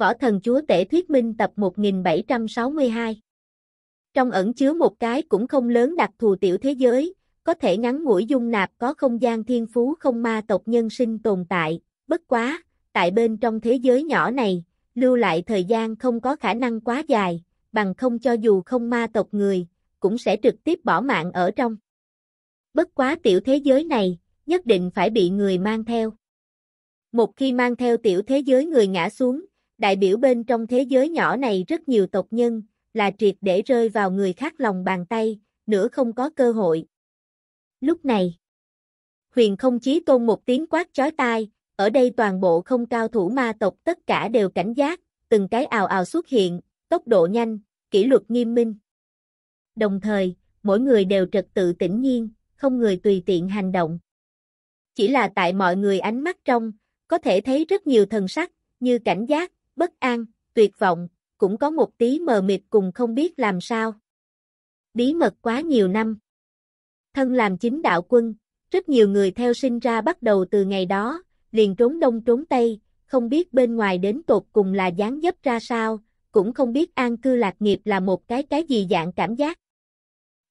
Võ Thần Chúa Tể Thuyết Minh tập 1762 Trong ẩn chứa một cái cũng không lớn đặc thù tiểu thế giới, có thể ngắn ngủi dung nạp có không gian thiên phú không ma tộc nhân sinh tồn tại, bất quá, tại bên trong thế giới nhỏ này, lưu lại thời gian không có khả năng quá dài, bằng không cho dù không ma tộc người, cũng sẽ trực tiếp bỏ mạng ở trong. Bất quá tiểu thế giới này, nhất định phải bị người mang theo. Một khi mang theo tiểu thế giới người ngã xuống, đại biểu bên trong thế giới nhỏ này rất nhiều tộc nhân, là triệt để rơi vào người khác lòng bàn tay, nữa không có cơ hội. Lúc này, huyền không chí tôn một tiếng quát chói tai, ở đây toàn bộ không cao thủ ma tộc tất cả đều cảnh giác, từng cái ào ào xuất hiện, tốc độ nhanh, kỷ luật nghiêm minh. Đồng thời, mỗi người đều trật tự tĩnh nhiên, không người tùy tiện hành động. Chỉ là tại mọi người ánh mắt trong, có thể thấy rất nhiều thần sắc, như cảnh giác, bất an, tuyệt vọng, cũng có một tí mờ mịt cùng không biết làm sao. Bí mật quá nhiều năm. Thân làm chính đạo quân, rất nhiều người theo sinh ra bắt đầu từ ngày đó, liền trốn đông trốn tây, không biết bên ngoài đến tột cùng là dáng dấp ra sao, cũng không biết an cư lạc nghiệp là một cái cái gì dạng cảm giác.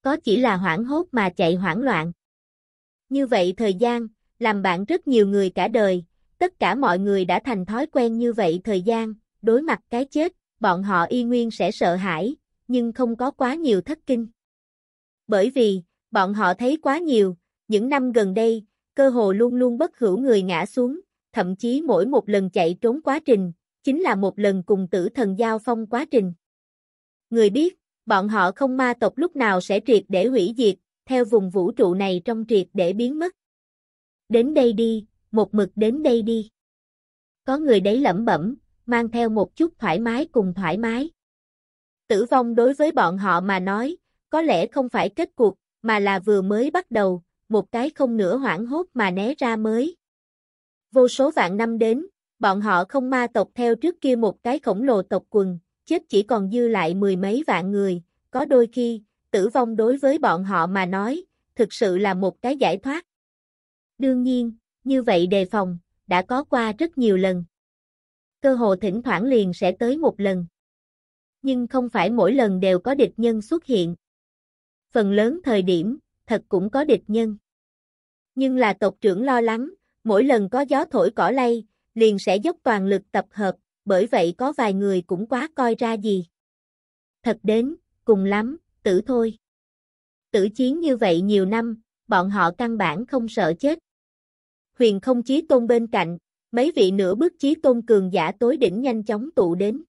Có chỉ là hoảng hốt mà chạy hoảng loạn. Như vậy thời gian, làm bạn rất nhiều người cả đời, tất cả mọi người đã thành thói quen như vậy thời gian, đối mặt cái chết, bọn họ y nguyên sẽ sợ hãi, nhưng không có quá nhiều thất kinh. Bởi vì, bọn họ thấy quá nhiều, những năm gần đây, cơ hồ luôn luôn bất hữu người ngã xuống, thậm chí mỗi một lần chạy trốn quá trình, chính là một lần cùng tử thần giao phong quá trình. Người biết, bọn họ không ma tộc lúc nào sẽ triệt để hủy diệt, theo vùng vũ trụ này trong triệt để biến mất. Đến đây đi, một mực đến đây đi. Có người đấy lẩm bẩm, mang theo một chút thoải mái cùng thoải mái. Tử vong đối với bọn họ mà nói, có lẽ không phải kết cuộc, mà là vừa mới bắt đầu, một cái không nửa hoảng hốt mà né ra mới. Vô số vạn năm đến, bọn họ không ma tộc theo trước kia một cái khổng lồ tộc quần, chết chỉ còn dư lại mười mấy vạn người, có đôi khi, tử vong đối với bọn họ mà nói, thực sự là một cái giải thoát. Đương nhiên, như vậy đề phòng, đã có qua rất nhiều lần. Cơ hồ thỉnh thoảng liền sẽ tới một lần. Nhưng không phải mỗi lần đều có địch nhân xuất hiện. Phần lớn thời điểm, thật cũng có địch nhân. Nhưng là tộc trưởng lo lắng, mỗi lần có gió thổi cỏ lay, liền sẽ dốc toàn lực tập hợp, bởi vậy có vài người cũng quá coi ra gì. Thật đến, cùng lắm, tử thôi. Tử chiến như vậy nhiều năm, bọn họ căn bản không sợ chết huyền không chí tôn bên cạnh, mấy vị nửa bước chí tôn cường giả tối đỉnh nhanh chóng tụ đến.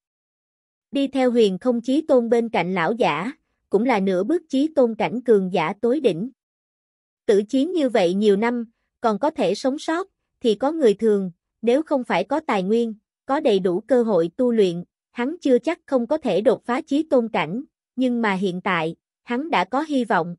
Đi theo huyền không chí tôn bên cạnh lão giả, cũng là nửa bước chí tôn cảnh cường giả tối đỉnh. Tử chiến như vậy nhiều năm, còn có thể sống sót, thì có người thường, nếu không phải có tài nguyên, có đầy đủ cơ hội tu luyện, hắn chưa chắc không có thể đột phá chí tôn cảnh, nhưng mà hiện tại, hắn đã có hy vọng.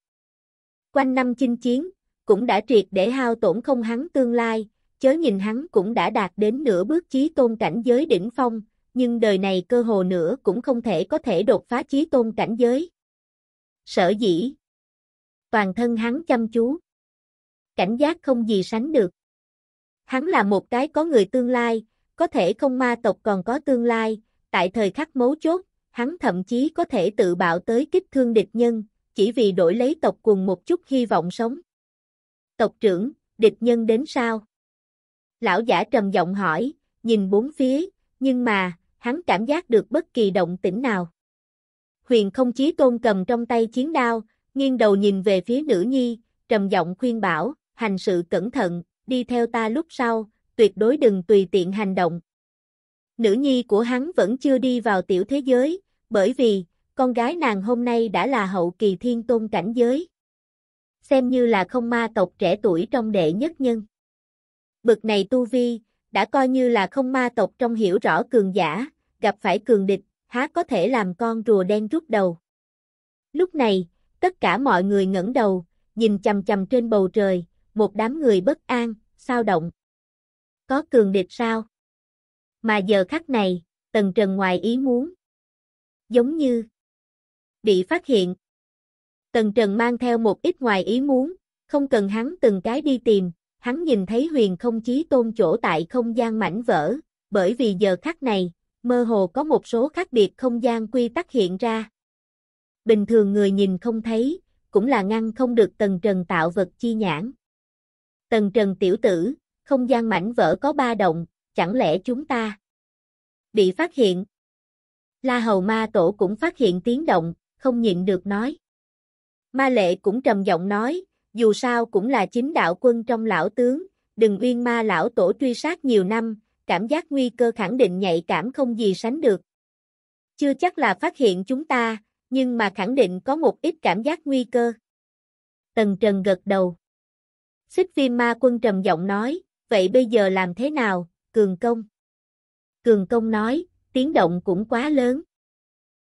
Quanh năm chinh chiến, cũng đã triệt để hao tổn không hắn tương lai, chớ nhìn hắn cũng đã đạt đến nửa bước chí tôn cảnh giới đỉnh phong, nhưng đời này cơ hồ nữa cũng không thể có thể đột phá chí tôn cảnh giới. Sở dĩ. Toàn thân hắn chăm chú. Cảnh giác không gì sánh được. Hắn là một cái có người tương lai, có thể không ma tộc còn có tương lai, tại thời khắc mấu chốt, hắn thậm chí có thể tự bạo tới kích thương địch nhân, chỉ vì đổi lấy tộc cùng một chút hy vọng sống tộc trưởng, địch nhân đến sao? Lão giả trầm giọng hỏi, nhìn bốn phía, nhưng mà, hắn cảm giác được bất kỳ động tĩnh nào. Huyền không chí tôn cầm trong tay chiến đao, nghiêng đầu nhìn về phía nữ nhi, trầm giọng khuyên bảo, hành sự cẩn thận, đi theo ta lúc sau, tuyệt đối đừng tùy tiện hành động. Nữ nhi của hắn vẫn chưa đi vào tiểu thế giới, bởi vì, con gái nàng hôm nay đã là hậu kỳ thiên tôn cảnh giới xem như là không ma tộc trẻ tuổi trong đệ nhất nhân. Bực này tu vi, đã coi như là không ma tộc trong hiểu rõ cường giả, gặp phải cường địch, há có thể làm con rùa đen rút đầu. Lúc này, tất cả mọi người ngẩng đầu, nhìn chầm chầm trên bầu trời, một đám người bất an, sao động. Có cường địch sao? Mà giờ khắc này, Tần Trần ngoài ý muốn. Giống như bị phát hiện, Tần Trần mang theo một ít ngoài ý muốn, không cần hắn từng cái đi tìm, hắn nhìn thấy huyền không chí tôn chỗ tại không gian mảnh vỡ, bởi vì giờ khắc này, mơ hồ có một số khác biệt không gian quy tắc hiện ra. Bình thường người nhìn không thấy, cũng là ngăn không được tần trần tạo vật chi nhãn. Tần trần tiểu tử, không gian mảnh vỡ có ba động, chẳng lẽ chúng ta bị phát hiện? La Hầu Ma Tổ cũng phát hiện tiếng động, không nhịn được nói. Ma lệ cũng trầm giọng nói, dù sao cũng là chính đạo quân trong lão tướng, đừng uyên ma lão tổ truy sát nhiều năm, cảm giác nguy cơ khẳng định nhạy cảm không gì sánh được. Chưa chắc là phát hiện chúng ta, nhưng mà khẳng định có một ít cảm giác nguy cơ. Tần Trần gật đầu. Xích viêm ma quân trầm giọng nói, vậy bây giờ làm thế nào, Cường Công? Cường Công nói, tiếng động cũng quá lớn.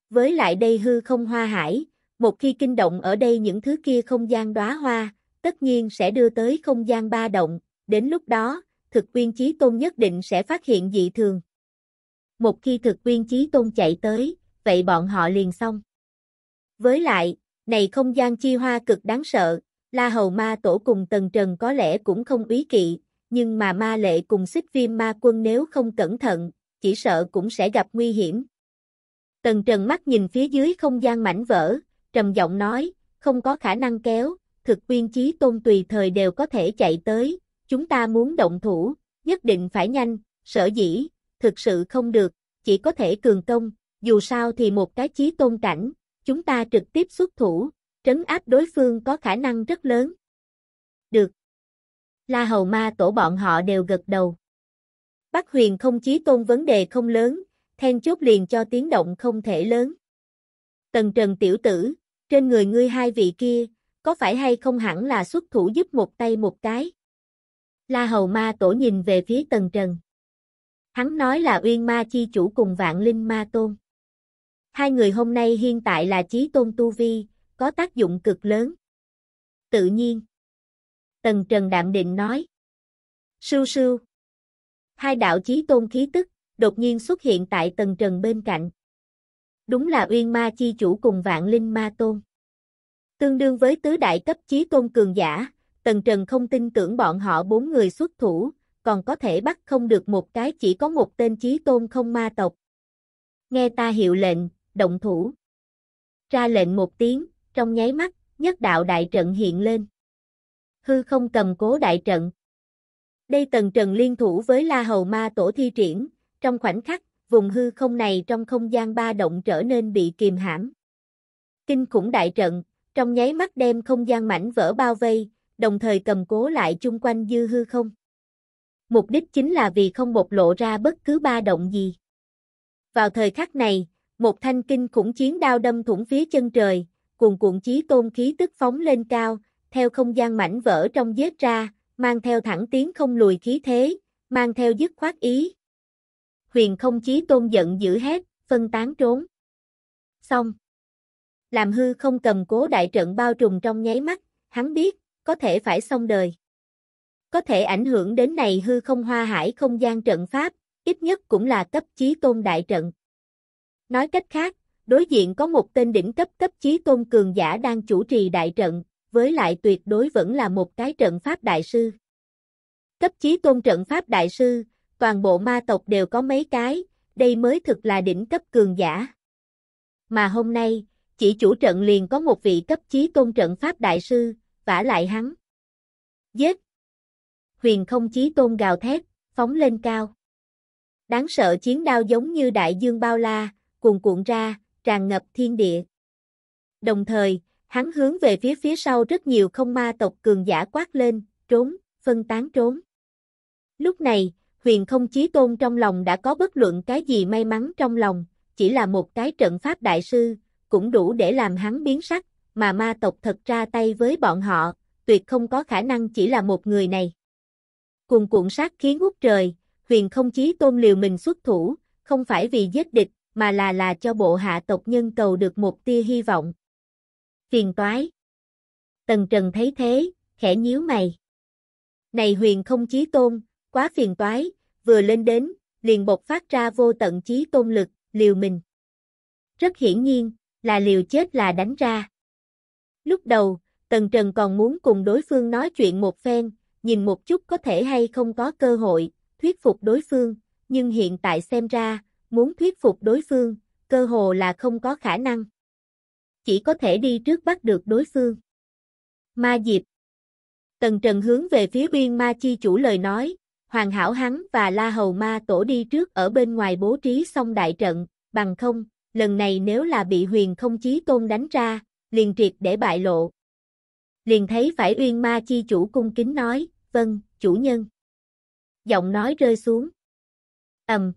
Với lại đây hư không hoa hải, một khi kinh động ở đây những thứ kia không gian đóa hoa, tất nhiên sẽ đưa tới không gian ba động, đến lúc đó, thực viên chí tôn nhất định sẽ phát hiện dị thường. Một khi thực viên chí tôn chạy tới, vậy bọn họ liền xong. Với lại, này không gian chi hoa cực đáng sợ, La Hầu Ma Tổ cùng Tần Trần có lẽ cũng không ý kỵ, nhưng mà ma lệ cùng xích viêm ma quân nếu không cẩn thận, chỉ sợ cũng sẽ gặp nguy hiểm. Tần Trần mắt nhìn phía dưới không gian mảnh vỡ, trầm giọng nói, không có khả năng kéo, thực viên chí tôn tùy thời đều có thể chạy tới, chúng ta muốn động thủ, nhất định phải nhanh, sở dĩ, thực sự không được, chỉ có thể cường công, dù sao thì một cái chí tôn cảnh, chúng ta trực tiếp xuất thủ, trấn áp đối phương có khả năng rất lớn. Được. La Hầu Ma tổ bọn họ đều gật đầu. Bắc Huyền không chí tôn vấn đề không lớn, then chốt liền cho tiếng động không thể lớn. Tần Trần tiểu tử, trên người ngươi hai vị kia, có phải hay không hẳn là xuất thủ giúp một tay một cái? La Hầu Ma Tổ nhìn về phía Tần Trần. Hắn nói là Uyên Ma Chi Chủ cùng Vạn Linh Ma Tôn. Hai người hôm nay hiện tại là Chí Tôn Tu Vi, có tác dụng cực lớn. Tự nhiên. Tần Trần đạm định nói. Sưu sưu. Hai đạo Chí Tôn khí tức, đột nhiên xuất hiện tại Tần Trần bên cạnh đúng là uyên ma chi chủ cùng vạn linh ma tôn. Tương đương với tứ đại cấp chí tôn cường giả, Tần Trần không tin tưởng bọn họ bốn người xuất thủ, còn có thể bắt không được một cái chỉ có một tên chí tôn không ma tộc. Nghe ta hiệu lệnh, động thủ. Ra lệnh một tiếng, trong nháy mắt, nhất đạo đại trận hiện lên. Hư không cầm cố đại trận. Đây Tần Trần liên thủ với La Hầu Ma Tổ thi triển, trong khoảnh khắc vùng hư không này trong không gian ba động trở nên bị kìm hãm. Kinh khủng đại trận, trong nháy mắt đem không gian mảnh vỡ bao vây, đồng thời cầm cố lại chung quanh dư hư không. Mục đích chính là vì không bộc lộ ra bất cứ ba động gì. Vào thời khắc này, một thanh kinh khủng chiến đao đâm thủng phía chân trời, cuồn cuộn chí tôn khí tức phóng lên cao, theo không gian mảnh vỡ trong giết ra, mang theo thẳng tiến không lùi khí thế, mang theo dứt khoát ý, huyền không chí tôn giận dữ hét, phân tán trốn. Xong. Làm hư không cầm cố đại trận bao trùm trong nháy mắt, hắn biết, có thể phải xong đời. Có thể ảnh hưởng đến này hư không hoa hải không gian trận pháp, ít nhất cũng là cấp chí tôn đại trận. Nói cách khác, đối diện có một tên đỉnh cấp cấp chí tôn cường giả đang chủ trì đại trận, với lại tuyệt đối vẫn là một cái trận pháp đại sư. Cấp chí tôn trận pháp đại sư, toàn bộ ma tộc đều có mấy cái, đây mới thực là đỉnh cấp cường giả. Mà hôm nay, chỉ chủ trận liền có một vị cấp chí tôn trận pháp đại sư, vả lại hắn. Giết! Huyền không chí tôn gào thét, phóng lên cao. Đáng sợ chiến đao giống như đại dương bao la, cuồn cuộn ra, tràn ngập thiên địa. Đồng thời, hắn hướng về phía phía sau rất nhiều không ma tộc cường giả quát lên, trốn, phân tán trốn. Lúc này, huyền không chí tôn trong lòng đã có bất luận cái gì may mắn trong lòng, chỉ là một cái trận pháp đại sư, cũng đủ để làm hắn biến sắc, mà ma tộc thật ra tay với bọn họ, tuyệt không có khả năng chỉ là một người này. Cùng cuộn sát khí ngút trời, huyền không chí tôn liều mình xuất thủ, không phải vì giết địch, mà là là cho bộ hạ tộc nhân cầu được một tia hy vọng. Phiền toái. Tần Trần thấy thế, khẽ nhíu mày. Này huyền không chí tôn, quá phiền toái, vừa lên đến, liền bộc phát ra vô tận chí tôn lực, liều mình. Rất hiển nhiên, là liều chết là đánh ra. Lúc đầu, Tần Trần còn muốn cùng đối phương nói chuyện một phen, nhìn một chút có thể hay không có cơ hội, thuyết phục đối phương, nhưng hiện tại xem ra, muốn thuyết phục đối phương, cơ hồ là không có khả năng. Chỉ có thể đi trước bắt được đối phương. Ma Diệp Tần Trần hướng về phía biên ma chi chủ lời nói, Hoàn Hảo hắn và La Hầu Ma tổ đi trước ở bên ngoài bố trí xong đại trận, bằng không, lần này nếu là bị huyền không chí tôn đánh ra, liền triệt để bại lộ. Liền thấy phải uyên ma chi chủ cung kính nói, vâng, chủ nhân. Giọng nói rơi xuống. ầm.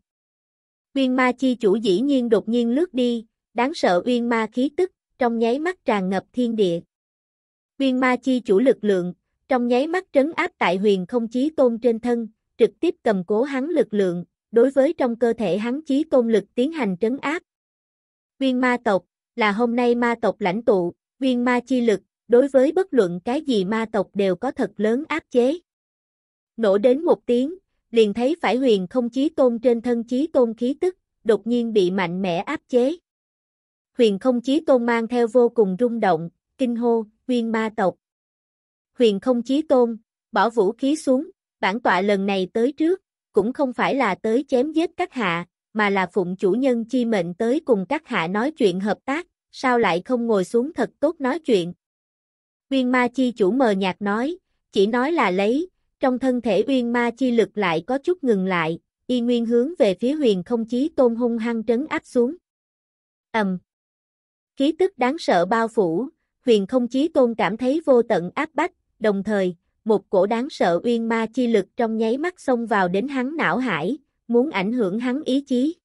Uyên ma chi chủ dĩ nhiên đột nhiên lướt đi, đáng sợ uyên ma khí tức, trong nháy mắt tràn ngập thiên địa. Uyên ma chi chủ lực lượng, trong nháy mắt trấn áp tại huyền không chí tôn trên thân, trực tiếp cầm cố hắn lực lượng, đối với trong cơ thể hắn chí công lực tiến hành trấn áp. Viên ma tộc, là hôm nay ma tộc lãnh tụ, viên ma chi lực, đối với bất luận cái gì ma tộc đều có thật lớn áp chế. Nổ đến một tiếng, liền thấy phải huyền không chí tôn trên thân chí tôn khí tức, đột nhiên bị mạnh mẽ áp chế. Huyền không chí tôn mang theo vô cùng rung động, kinh hô, viên ma tộc. Huyền không chí tôn, bỏ vũ khí xuống, bản tọa lần này tới trước, cũng không phải là tới chém giết các hạ, mà là phụng chủ nhân chi mệnh tới cùng các hạ nói chuyện hợp tác, sao lại không ngồi xuống thật tốt nói chuyện. Uyên ma chi chủ mờ nhạt nói, chỉ nói là lấy, trong thân thể uyên ma chi lực lại có chút ngừng lại, y nguyên hướng về phía huyền không chí tôn hung hăng trấn áp xuống. ầm, Khí tức đáng sợ bao phủ, huyền không chí tôn cảm thấy vô tận áp bách, đồng thời, một cổ đáng sợ uyên ma chi lực trong nháy mắt xông vào đến hắn não hải, muốn ảnh hưởng hắn ý chí.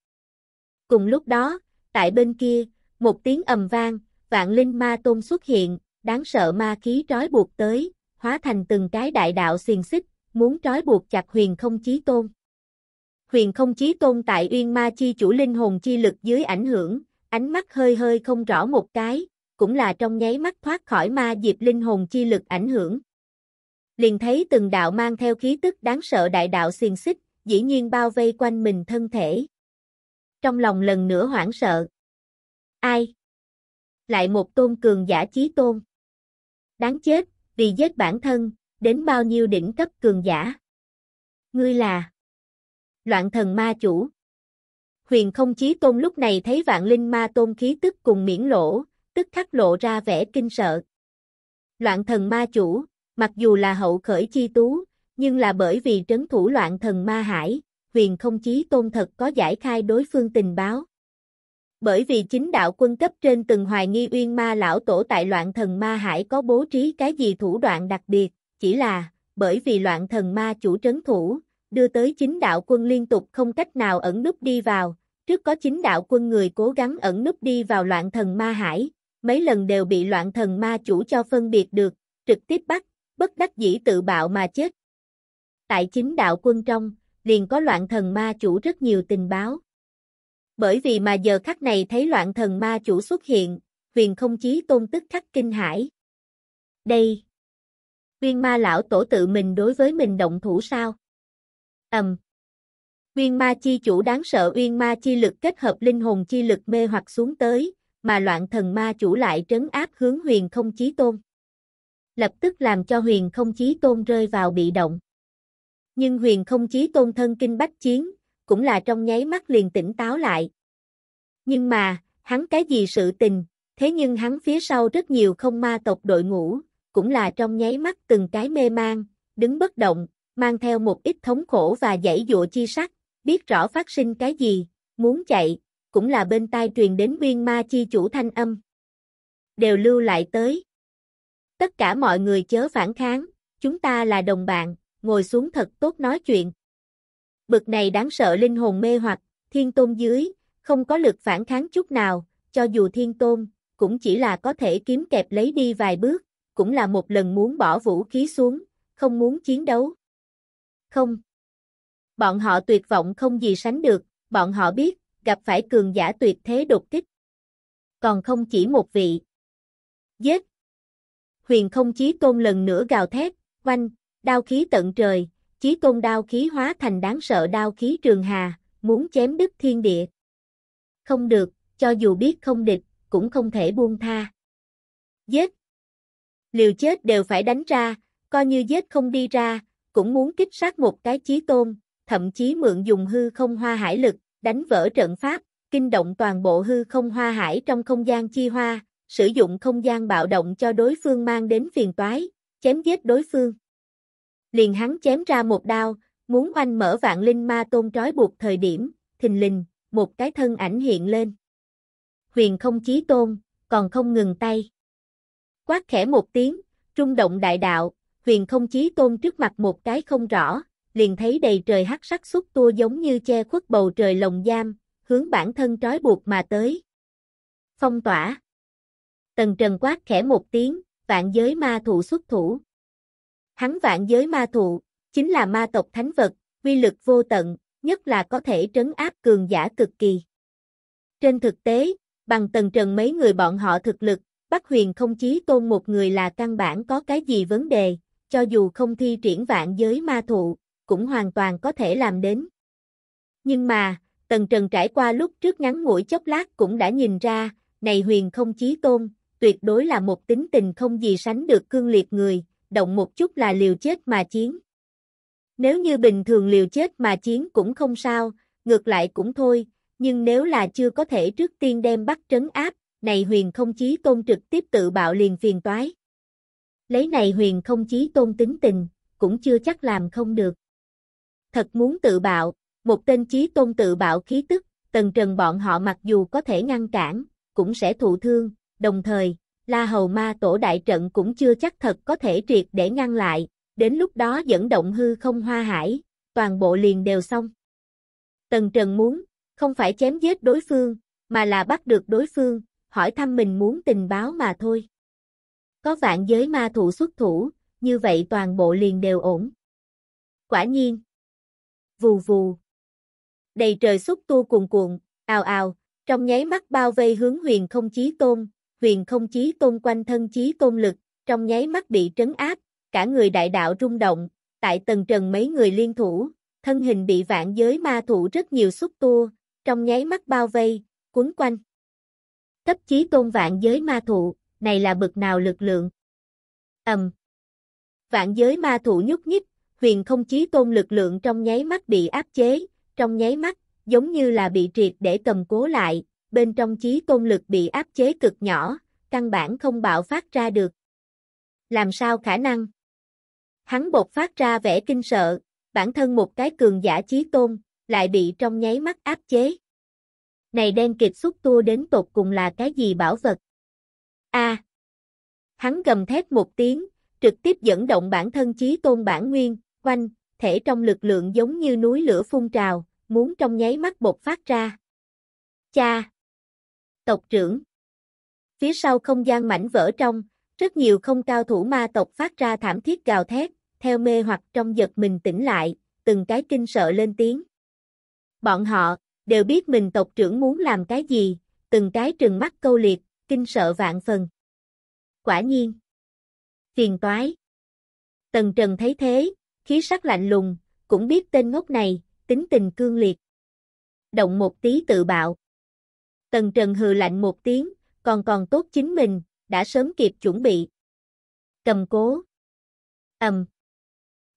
Cùng lúc đó, tại bên kia, một tiếng ầm vang, vạn linh ma tôn xuất hiện, đáng sợ ma khí trói buộc tới, hóa thành từng cái đại đạo xiềng xích, muốn trói buộc chặt huyền không chí tôn. Huyền không chí tôn tại uyên ma chi chủ linh hồn chi lực dưới ảnh hưởng, ánh mắt hơi hơi không rõ một cái, cũng là trong nháy mắt thoát khỏi ma diệp linh hồn chi lực ảnh hưởng liền thấy từng đạo mang theo khí tức đáng sợ đại đạo xiềng xích, dĩ nhiên bao vây quanh mình thân thể. Trong lòng lần nữa hoảng sợ. Ai? Lại một tôn cường giả chí tôn. Đáng chết, vì giết bản thân, đến bao nhiêu đỉnh cấp cường giả. Ngươi là Loạn thần ma chủ. Huyền không chí tôn lúc này thấy vạn linh ma tôn khí tức cùng miễn lỗ, tức khắc lộ ra vẻ kinh sợ. Loạn thần ma chủ, Mặc dù là hậu khởi chi tú, nhưng là bởi vì trấn thủ loạn thần ma hải, huyền không chí tôn thật có giải khai đối phương tình báo. Bởi vì chính đạo quân cấp trên từng hoài nghi uyên ma lão tổ tại loạn thần ma hải có bố trí cái gì thủ đoạn đặc biệt, chỉ là, bởi vì loạn thần ma chủ trấn thủ, đưa tới chính đạo quân liên tục không cách nào ẩn núp đi vào, trước có chính đạo quân người cố gắng ẩn núp đi vào loạn thần ma hải, mấy lần đều bị loạn thần ma chủ cho phân biệt được, trực tiếp bắt, bất đắc dĩ tự bạo mà chết. Tại chính đạo quân trong, liền có loạn thần ma chủ rất nhiều tình báo. Bởi vì mà giờ khắc này thấy loạn thần ma chủ xuất hiện, huyền không chí tôn tức khắc kinh hãi. Đây, viên ma lão tổ tự mình đối với mình động thủ sao? Ầm. Um. ma chi chủ đáng sợ uyên ma chi lực kết hợp linh hồn chi lực mê hoặc xuống tới, mà loạn thần ma chủ lại trấn áp hướng huyền không chí tôn lập tức làm cho huyền không chí tôn rơi vào bị động. Nhưng huyền không chí tôn thân kinh bách chiến, cũng là trong nháy mắt liền tỉnh táo lại. Nhưng mà, hắn cái gì sự tình, thế nhưng hắn phía sau rất nhiều không ma tộc đội ngũ, cũng là trong nháy mắt từng cái mê mang, đứng bất động, mang theo một ít thống khổ và dãy dụa chi sắc, biết rõ phát sinh cái gì, muốn chạy, cũng là bên tai truyền đến Nguyên ma chi chủ thanh âm. Đều lưu lại tới. Tất cả mọi người chớ phản kháng, chúng ta là đồng bạn, ngồi xuống thật tốt nói chuyện. Bực này đáng sợ linh hồn mê hoặc, thiên tôn dưới, không có lực phản kháng chút nào, cho dù thiên tôn, cũng chỉ là có thể kiếm kẹp lấy đi vài bước, cũng là một lần muốn bỏ vũ khí xuống, không muốn chiến đấu. Không. Bọn họ tuyệt vọng không gì sánh được, bọn họ biết, gặp phải cường giả tuyệt thế đột kích. Còn không chỉ một vị. Giết, huyền không chí tôn lần nữa gào thét, oanh, đao khí tận trời, chí tôn đao khí hóa thành đáng sợ đao khí trường hà, muốn chém đứt thiên địa. Không được, cho dù biết không địch, cũng không thể buông tha. Giết! Liều chết đều phải đánh ra, coi như giết không đi ra, cũng muốn kích sát một cái chí tôn, thậm chí mượn dùng hư không hoa hải lực, đánh vỡ trận pháp, kinh động toàn bộ hư không hoa hải trong không gian chi hoa, sử dụng không gian bạo động cho đối phương mang đến phiền toái, chém giết đối phương. Liền hắn chém ra một đao, muốn oanh mở vạn linh ma tôn trói buộc thời điểm, thình lình, một cái thân ảnh hiện lên. Huyền không chí tôn, còn không ngừng tay. Quát khẽ một tiếng, trung động đại đạo, huyền không chí tôn trước mặt một cái không rõ, liền thấy đầy trời hắc sắc xúc tua giống như che khuất bầu trời lồng giam, hướng bản thân trói buộc mà tới. Phong tỏa Tần Trần quát khẽ một tiếng, vạn giới ma thụ xuất thủ. Hắn vạn giới ma thụ, chính là ma tộc thánh vật, uy lực vô tận, nhất là có thể trấn áp cường giả cực kỳ. Trên thực tế, bằng Tần Trần mấy người bọn họ thực lực, Bắc Huyền không chí tôn một người là căn bản có cái gì vấn đề, cho dù không thi triển vạn giới ma thụ, cũng hoàn toàn có thể làm đến. Nhưng mà, Tần Trần trải qua lúc trước ngắn ngủi chốc lát cũng đã nhìn ra, này huyền không chí tôn, tuyệt đối là một tính tình không gì sánh được cương liệt người, động một chút là liều chết mà chiến. Nếu như bình thường liều chết mà chiến cũng không sao, ngược lại cũng thôi, nhưng nếu là chưa có thể trước tiên đem bắt trấn áp, này huyền không chí tôn trực tiếp tự bạo liền phiền toái. Lấy này huyền không chí tôn tính tình, cũng chưa chắc làm không được. Thật muốn tự bạo, một tên chí tôn tự bạo khí tức, tần trần bọn họ mặc dù có thể ngăn cản, cũng sẽ thụ thương, đồng thời, La Hầu Ma Tổ đại trận cũng chưa chắc thật có thể triệt để ngăn lại, đến lúc đó dẫn động hư không hoa hải, toàn bộ liền đều xong. Tần Trần muốn, không phải chém giết đối phương, mà là bắt được đối phương, hỏi thăm mình muốn tình báo mà thôi. Có vạn giới ma thủ xuất thủ, như vậy toàn bộ liền đều ổn. Quả nhiên. Vù vù. Đầy trời xúc tu cuồn cuộn, ào ào, trong nháy mắt bao vây hướng huyền không chí tôn, huyền không chí tôn quanh thân chí tôn lực, trong nháy mắt bị trấn áp, cả người đại đạo rung động, tại tầng trần mấy người liên thủ, thân hình bị vạn giới ma thủ rất nhiều xúc tu trong nháy mắt bao vây, cuốn quanh. Cấp chí tôn vạn giới ma thủ này là bực nào lực lượng? Ầm. Vạn giới ma thủ nhúc nhích, huyền không chí tôn lực lượng trong nháy mắt bị áp chế, trong nháy mắt, giống như là bị triệt để cầm cố lại, bên trong chí tôn lực bị áp chế cực nhỏ, căn bản không bạo phát ra được. Làm sao khả năng? Hắn bột phát ra vẻ kinh sợ, bản thân một cái cường giả chí tôn, lại bị trong nháy mắt áp chế. Này đen kịch xúc tua đến tột cùng là cái gì bảo vật? A. hắn gầm thét một tiếng, trực tiếp dẫn động bản thân chí tôn bản nguyên, quanh, thể trong lực lượng giống như núi lửa phun trào, muốn trong nháy mắt bột phát ra. Cha! tộc trưởng. Phía sau không gian mảnh vỡ trong, rất nhiều không cao thủ ma tộc phát ra thảm thiết gào thét, theo mê hoặc trong giật mình tỉnh lại, từng cái kinh sợ lên tiếng. Bọn họ, đều biết mình tộc trưởng muốn làm cái gì, từng cái trừng mắt câu liệt, kinh sợ vạn phần. Quả nhiên. Phiền toái. Tần Trần thấy thế, khí sắc lạnh lùng, cũng biết tên ngốc này, tính tình cương liệt. Động một tí tự bạo. Tần Trần hừ lạnh một tiếng, còn còn tốt chính mình, đã sớm kịp chuẩn bị. Cầm cố. Ầm.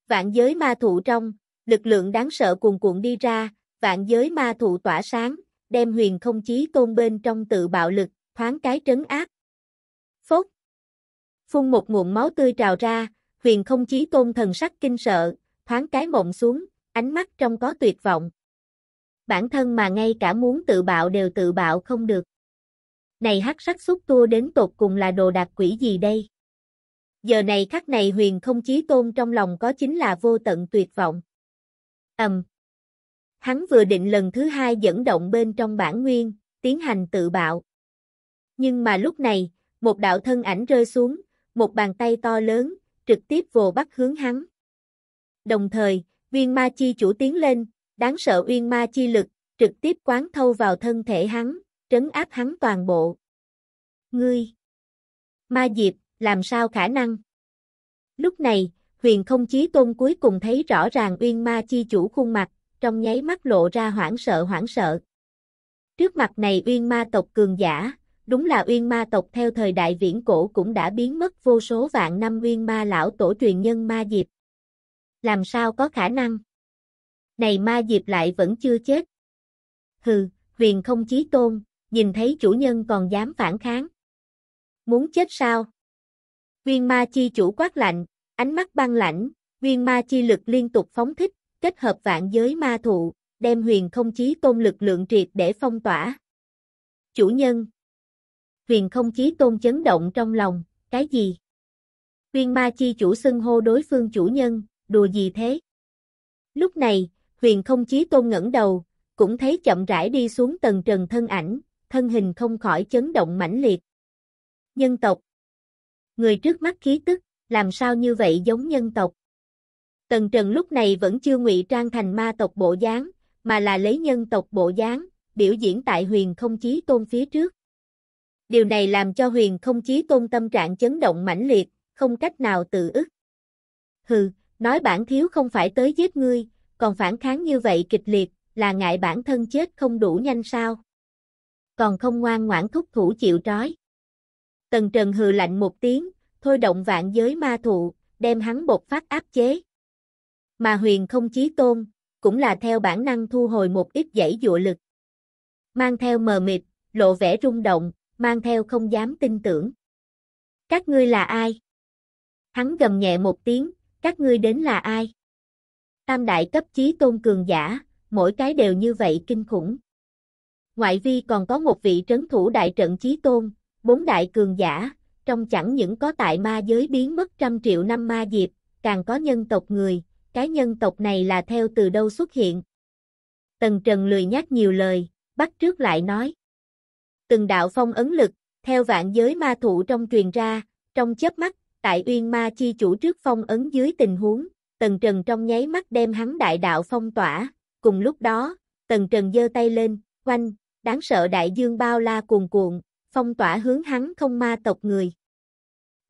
Vạn giới ma thụ trong, lực lượng đáng sợ cuồn cuộn đi ra, vạn giới ma thụ tỏa sáng, đem huyền không chí tôn bên trong tự bạo lực, thoáng cái trấn áp. Phốt. Phun một nguồn máu tươi trào ra, huyền không chí tôn thần sắc kinh sợ, thoáng cái mộng xuống, ánh mắt trong có tuyệt vọng bản thân mà ngay cả muốn tự bạo đều tự bạo không được. Này hắc sắc xúc tua đến tột cùng là đồ đạc quỷ gì đây? Giờ này khắc này huyền không chí tôn trong lòng có chính là vô tận tuyệt vọng. Ầm. Um. Hắn vừa định lần thứ hai dẫn động bên trong bản nguyên, tiến hành tự bạo. Nhưng mà lúc này, một đạo thân ảnh rơi xuống, một bàn tay to lớn, trực tiếp vồ bắt hướng hắn. Đồng thời, viên ma chi chủ tiến lên, đáng sợ uyên ma chi lực, trực tiếp quán thâu vào thân thể hắn, trấn áp hắn toàn bộ. Ngươi! Ma Diệp, làm sao khả năng? Lúc này, huyền không chí tôn cuối cùng thấy rõ ràng uyên ma chi chủ khuôn mặt, trong nháy mắt lộ ra hoảng sợ hoảng sợ. Trước mặt này uyên ma tộc cường giả, đúng là uyên ma tộc theo thời đại viễn cổ cũng đã biến mất vô số vạn năm uyên ma lão tổ truyền nhân ma diệp. Làm sao có khả năng? này ma diệp lại vẫn chưa chết. Hừ, huyền không chí tôn, nhìn thấy chủ nhân còn dám phản kháng. Muốn chết sao? Viên ma chi chủ quát lạnh, ánh mắt băng lãnh, viên ma chi lực liên tục phóng thích, kết hợp vạn giới ma thụ, đem huyền không chí tôn lực lượng triệt để phong tỏa. Chủ nhân Huyền không chí tôn chấn động trong lòng, cái gì? Viên ma chi chủ xưng hô đối phương chủ nhân, đùa gì thế? Lúc này, Huyền không chí tôn ngẩng đầu, cũng thấy chậm rãi đi xuống tầng trần thân ảnh, thân hình không khỏi chấn động mãnh liệt. Nhân tộc Người trước mắt khí tức, làm sao như vậy giống nhân tộc? Tần Trần lúc này vẫn chưa ngụy trang thành ma tộc bộ dáng, mà là lấy nhân tộc bộ dáng, biểu diễn tại huyền không chí tôn phía trước. Điều này làm cho huyền không chí tôn tâm trạng chấn động mãnh liệt, không cách nào tự ức. Hừ, nói bản thiếu không phải tới giết ngươi, còn phản kháng như vậy kịch liệt, là ngại bản thân chết không đủ nhanh sao. Còn không ngoan ngoãn thúc thủ chịu trói. Tần Trần hừ lạnh một tiếng, thôi động vạn giới ma thụ, đem hắn bột phát áp chế. Mà huyền không chí tôn, cũng là theo bản năng thu hồi một ít dãy dụa lực. Mang theo mờ mịt, lộ vẻ rung động, mang theo không dám tin tưởng. Các ngươi là ai? Hắn gầm nhẹ một tiếng, các ngươi đến là ai? Tam đại cấp chí tôn cường giả, mỗi cái đều như vậy kinh khủng. Ngoại vi còn có một vị trấn thủ đại trận chí tôn, bốn đại cường giả, trong chẳng những có tại ma giới biến mất trăm triệu năm ma diệp, càng có nhân tộc người, cái nhân tộc này là theo từ đâu xuất hiện. Tần Trần lười nhắc nhiều lời, bắt trước lại nói. Từng đạo phong ấn lực, theo vạn giới ma thụ trong truyền ra, trong chớp mắt, tại uyên ma chi chủ trước phong ấn dưới tình huống, Tần Trần trong nháy mắt đem hắn đại đạo phong tỏa, cùng lúc đó, Tần Trần giơ tay lên, quanh, đáng sợ đại dương bao la cuồn cuộn, phong tỏa hướng hắn không ma tộc người.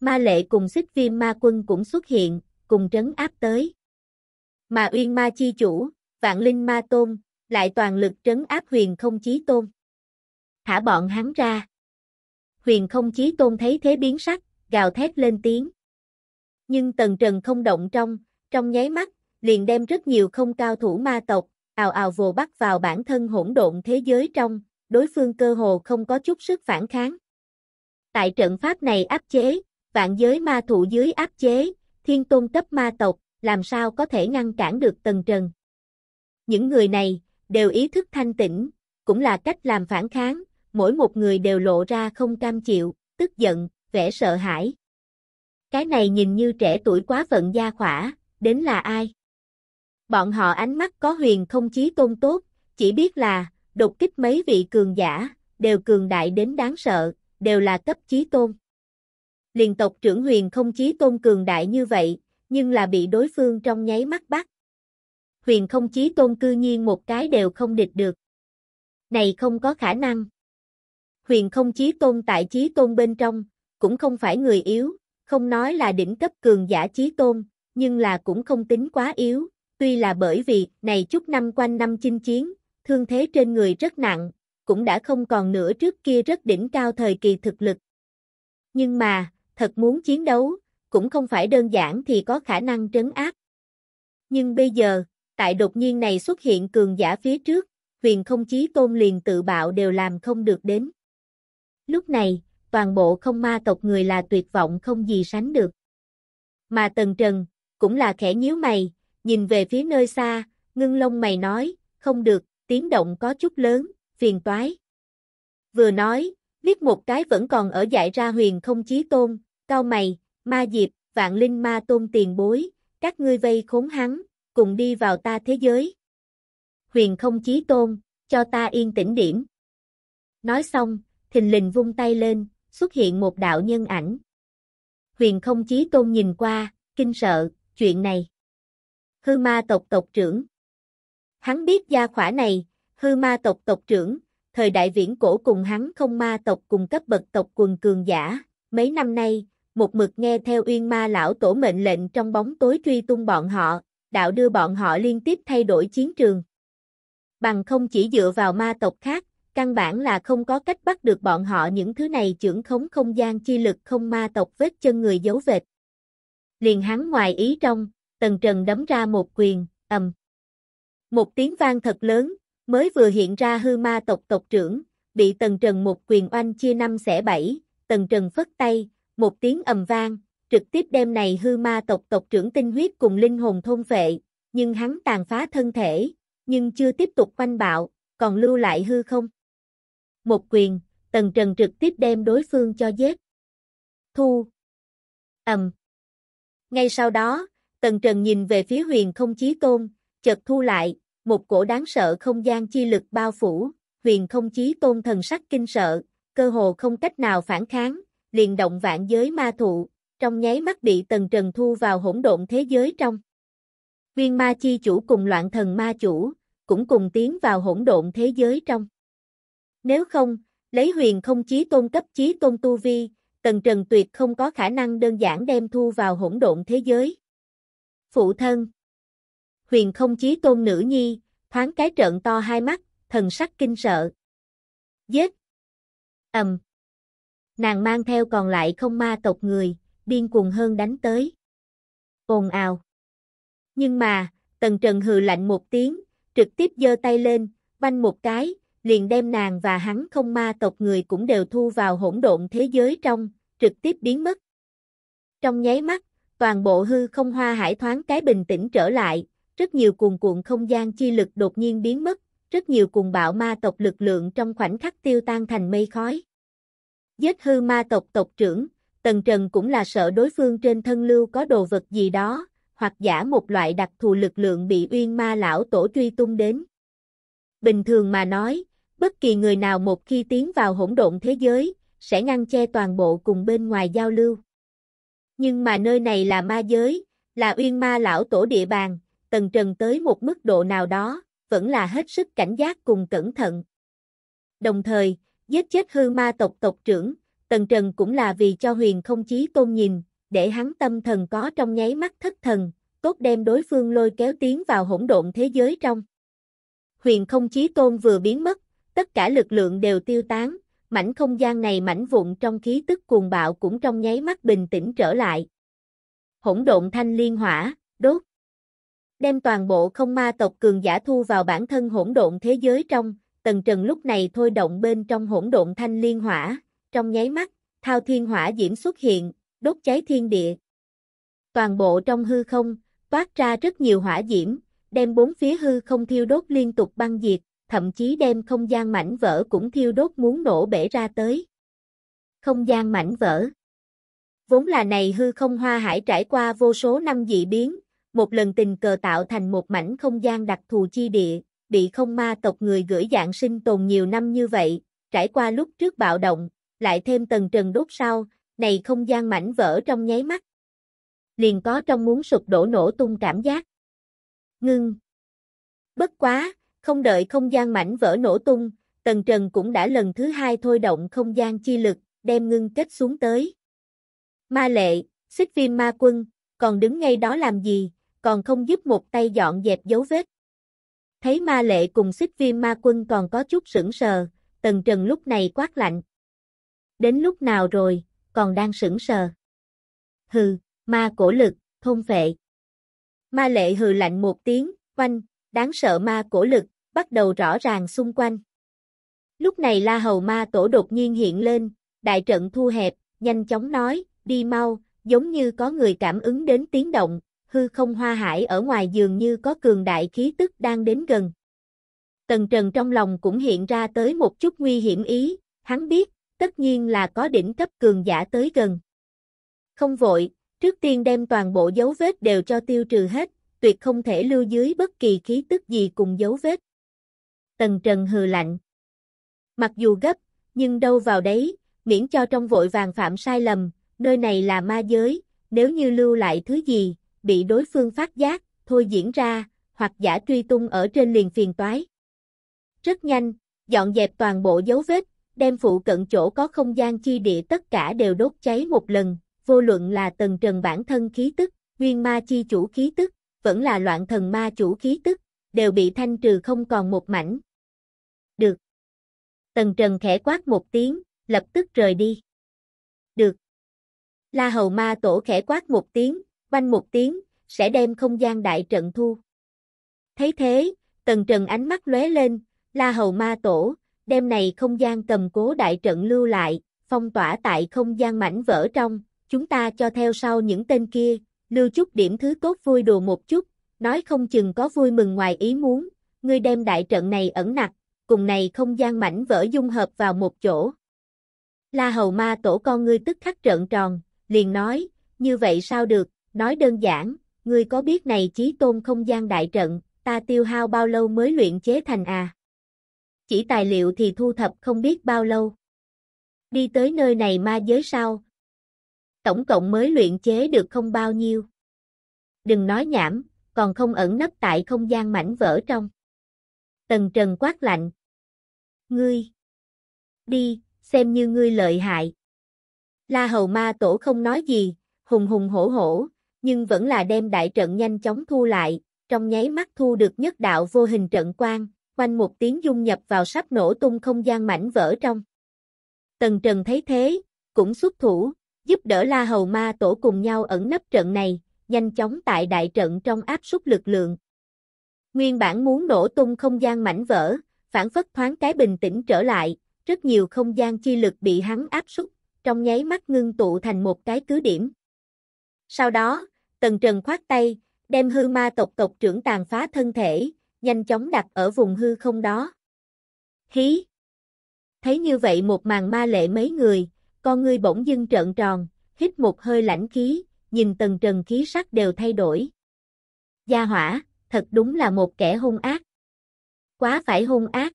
Ma lệ cùng xích viêm ma quân cũng xuất hiện, cùng trấn áp tới. Mà uyên ma chi chủ, vạn linh ma tôn, lại toàn lực trấn áp huyền không chí tôn. Thả bọn hắn ra. Huyền không chí tôn thấy thế biến sắc, gào thét lên tiếng. Nhưng tần trần không động trong, trong nháy mắt, liền đem rất nhiều không cao thủ ma tộc, ào ào vồ bắt vào bản thân hỗn độn thế giới trong, đối phương cơ hồ không có chút sức phản kháng. Tại trận pháp này áp chế, vạn giới ma thủ dưới áp chế, thiên tôn cấp ma tộc, làm sao có thể ngăn cản được tần trần. Những người này, đều ý thức thanh tĩnh, cũng là cách làm phản kháng, mỗi một người đều lộ ra không cam chịu, tức giận, vẻ sợ hãi. Cái này nhìn như trẻ tuổi quá phận gia khỏa, đến là ai. Bọn họ ánh mắt có huyền không chí tôn tốt, chỉ biết là, đột kích mấy vị cường giả, đều cường đại đến đáng sợ, đều là cấp chí tôn. liên tộc trưởng huyền không chí tôn cường đại như vậy, nhưng là bị đối phương trong nháy mắt bắt. Huyền không chí tôn cư nhiên một cái đều không địch được. Này không có khả năng. Huyền không chí tôn tại chí tôn bên trong, cũng không phải người yếu, không nói là đỉnh cấp cường giả chí tôn, nhưng là cũng không tính quá yếu, tuy là bởi vì này chút năm quanh năm chinh chiến, thương thế trên người rất nặng, cũng đã không còn nữa trước kia rất đỉnh cao thời kỳ thực lực. Nhưng mà, thật muốn chiến đấu, cũng không phải đơn giản thì có khả năng trấn áp. Nhưng bây giờ, tại đột nhiên này xuất hiện cường giả phía trước, huyền không chí tôn liền tự bạo đều làm không được đến. Lúc này, toàn bộ không ma tộc người là tuyệt vọng không gì sánh được. Mà Tần Trần, cũng là khẽ nhíu mày, nhìn về phía nơi xa, ngưng lông mày nói, không được, tiếng động có chút lớn, phiền toái. Vừa nói, liếc một cái vẫn còn ở giải ra huyền không chí tôn, cao mày, ma diệp, vạn linh ma tôn tiền bối, các ngươi vây khốn hắn, cùng đi vào ta thế giới. Huyền không chí tôn, cho ta yên tĩnh điểm. Nói xong, thình lình vung tay lên, xuất hiện một đạo nhân ảnh. Huyền không chí tôn nhìn qua, kinh sợ, chuyện này. Hư ma tộc tộc trưởng Hắn biết gia khỏa này, hư ma tộc tộc trưởng, thời đại viễn cổ cùng hắn không ma tộc cùng cấp bậc tộc quần cường giả, mấy năm nay, một mực nghe theo uyên ma lão tổ mệnh lệnh trong bóng tối truy tung bọn họ, đạo đưa bọn họ liên tiếp thay đổi chiến trường. Bằng không chỉ dựa vào ma tộc khác, căn bản là không có cách bắt được bọn họ những thứ này trưởng khống không gian chi lực không ma tộc vết chân người giấu vệt liền hắn ngoài ý trong, tần trần đấm ra một quyền, ầm. Một tiếng vang thật lớn, mới vừa hiện ra hư ma tộc tộc trưởng, bị tần trần một quyền oanh chia năm xẻ bảy, tần trần phất tay, một tiếng ầm vang, trực tiếp đem này hư ma tộc tộc trưởng tinh huyết cùng linh hồn thôn phệ, nhưng hắn tàn phá thân thể, nhưng chưa tiếp tục oanh bạo, còn lưu lại hư không. Một quyền, tần trần trực tiếp đem đối phương cho giết. Thu. Ầm. Ngay sau đó, Tần Trần nhìn về phía huyền không chí tôn, chợt thu lại, một cổ đáng sợ không gian chi lực bao phủ, huyền không chí tôn thần sắc kinh sợ, cơ hồ không cách nào phản kháng, liền động vạn giới ma thụ, trong nháy mắt bị Tần Trần thu vào hỗn độn thế giới trong. Viên ma chi chủ cùng loạn thần ma chủ, cũng cùng tiến vào hỗn độn thế giới trong. Nếu không, lấy huyền không chí tôn cấp chí tôn tu vi, Tần Trần tuyệt không có khả năng đơn giản đem thu vào hỗn độn thế giới. Phụ thân Huyền không chí tôn nữ nhi, thoáng cái trợn to hai mắt, thần sắc kinh sợ. Giết! Ầm! Nàng mang theo còn lại không ma tộc người, điên cuồng hơn đánh tới. Ồn ào! Nhưng mà, Tần Trần hừ lạnh một tiếng, trực tiếp giơ tay lên, banh một cái, liền đem nàng và hắn không ma tộc người cũng đều thu vào hỗn độn thế giới trong, trực tiếp biến mất. Trong nháy mắt, toàn bộ hư không hoa hải thoáng cái bình tĩnh trở lại, rất nhiều cuồng cuộn không gian chi lực đột nhiên biến mất, rất nhiều cuồng bạo ma tộc lực lượng trong khoảnh khắc tiêu tan thành mây khói. Giết hư ma tộc tộc trưởng, Tần Trần cũng là sợ đối phương trên thân lưu có đồ vật gì đó, hoặc giả một loại đặc thù lực lượng bị uyên ma lão tổ truy tung đến. Bình thường mà nói, Bất kỳ người nào một khi tiến vào hỗn độn thế giới, sẽ ngăn che toàn bộ cùng bên ngoài giao lưu. Nhưng mà nơi này là ma giới, là uyên ma lão tổ địa bàn, tần trần tới một mức độ nào đó, vẫn là hết sức cảnh giác cùng cẩn thận. Đồng thời, giết chết hư ma tộc tộc trưởng, tần trần cũng là vì cho huyền không chí tôn nhìn, để hắn tâm thần có trong nháy mắt thất thần, cốt đem đối phương lôi kéo tiến vào hỗn độn thế giới trong. Huyền không chí tôn vừa biến mất tất cả lực lượng đều tiêu tán, mảnh không gian này mảnh vụn trong khí tức cuồng bạo cũng trong nháy mắt bình tĩnh trở lại. Hỗn độn thanh liên hỏa, đốt. Đem toàn bộ không ma tộc cường giả thu vào bản thân hỗn độn thế giới trong, tần trần lúc này thôi động bên trong hỗn độn thanh liên hỏa, trong nháy mắt, thao thiên hỏa diễm xuất hiện, đốt cháy thiên địa. Toàn bộ trong hư không, toát ra rất nhiều hỏa diễm, đem bốn phía hư không thiêu đốt liên tục băng diệt thậm chí đem không gian mảnh vỡ cũng thiêu đốt muốn nổ bể ra tới. Không gian mảnh vỡ Vốn là này hư không hoa hải trải qua vô số năm dị biến, một lần tình cờ tạo thành một mảnh không gian đặc thù chi địa, bị không ma tộc người gửi dạng sinh tồn nhiều năm như vậy, trải qua lúc trước bạo động, lại thêm tầng trần đốt sau, này không gian mảnh vỡ trong nháy mắt. Liền có trong muốn sụp đổ nổ tung cảm giác. Ngưng. Bất quá, không đợi không gian mảnh vỡ nổ tung, Tần Trần cũng đã lần thứ hai thôi động không gian chi lực, đem ngưng kết xuống tới. Ma lệ, xích viêm ma quân, còn đứng ngay đó làm gì, còn không giúp một tay dọn dẹp dấu vết. Thấy ma lệ cùng xích viêm ma quân còn có chút sững sờ, Tần Trần lúc này quát lạnh. Đến lúc nào rồi, còn đang sững sờ. Hừ, ma cổ lực, thôn phệ. Ma lệ hừ lạnh một tiếng, quanh, đáng sợ ma cổ lực, bắt đầu rõ ràng xung quanh. Lúc này La Hầu Ma Tổ đột nhiên hiện lên, đại trận thu hẹp, nhanh chóng nói, đi mau, giống như có người cảm ứng đến tiếng động, hư không hoa hải ở ngoài dường như có cường đại khí tức đang đến gần. Tần Trần trong lòng cũng hiện ra tới một chút nguy hiểm ý, hắn biết, tất nhiên là có đỉnh cấp cường giả tới gần. Không vội, trước tiên đem toàn bộ dấu vết đều cho tiêu trừ hết, tuyệt không thể lưu dưới bất kỳ khí tức gì cùng dấu vết. Tần Trần hừ lạnh. Mặc dù gấp, nhưng đâu vào đấy, miễn cho trong vội vàng phạm sai lầm, nơi này là ma giới, nếu như lưu lại thứ gì, bị đối phương phát giác, thôi diễn ra, hoặc giả truy tung ở trên liền phiền toái. Rất nhanh, dọn dẹp toàn bộ dấu vết, đem phụ cận chỗ có không gian chi địa tất cả đều đốt cháy một lần, vô luận là tần trần bản thân khí tức, nguyên ma chi chủ khí tức, vẫn là loạn thần ma chủ khí tức, đều bị thanh trừ không còn một mảnh, Tần Trần khẽ quát một tiếng, lập tức rời đi. Được. La Hầu Ma Tổ khẽ quát một tiếng, quanh một tiếng, sẽ đem không gian đại trận thu. Thấy thế, Tần Trần ánh mắt lóe lên, La Hầu Ma Tổ, đem này không gian cầm cố đại trận lưu lại, phong tỏa tại không gian mảnh vỡ trong, chúng ta cho theo sau những tên kia, lưu chút điểm thứ tốt vui đùa một chút, nói không chừng có vui mừng ngoài ý muốn, ngươi đem đại trận này ẩn nặc, cùng này không gian mảnh vỡ dung hợp vào một chỗ. La Hầu Ma tổ con ngươi tức khắc trợn tròn, liền nói, như vậy sao được, nói đơn giản, ngươi có biết này chí tôn không gian đại trận, ta tiêu hao bao lâu mới luyện chế thành à? Chỉ tài liệu thì thu thập không biết bao lâu. Đi tới nơi này ma giới sao Tổng cộng mới luyện chế được không bao nhiêu. Đừng nói nhảm, còn không ẩn nấp tại không gian mảnh vỡ trong. Tần Trần quát lạnh. Ngươi! Đi, xem như ngươi lợi hại. La Hầu Ma Tổ không nói gì, hùng hùng hổ hổ, nhưng vẫn là đem đại trận nhanh chóng thu lại, trong nháy mắt thu được nhất đạo vô hình trận quang, quanh một tiếng dung nhập vào sắp nổ tung không gian mảnh vỡ trong. Tần Trần thấy thế, cũng xuất thủ, giúp đỡ La Hầu Ma Tổ cùng nhau ẩn nấp trận này, nhanh chóng tại đại trận trong áp súc lực lượng. Nguyên bản muốn nổ tung không gian mảnh vỡ, phản phất thoáng cái bình tĩnh trở lại, rất nhiều không gian chi lực bị hắn áp súc, trong nháy mắt ngưng tụ thành một cái cứ điểm. Sau đó, Tần Trần khoát tay, đem hư ma tộc tộc trưởng tàn phá thân thể, nhanh chóng đặt ở vùng hư không đó. Hí! Thấy như vậy một màn ma lệ mấy người, con ngươi bỗng dưng trợn tròn, hít một hơi lãnh khí, nhìn Tần Trần khí sắc đều thay đổi. Gia hỏa! thật đúng là một kẻ hung ác. Quá phải hung ác.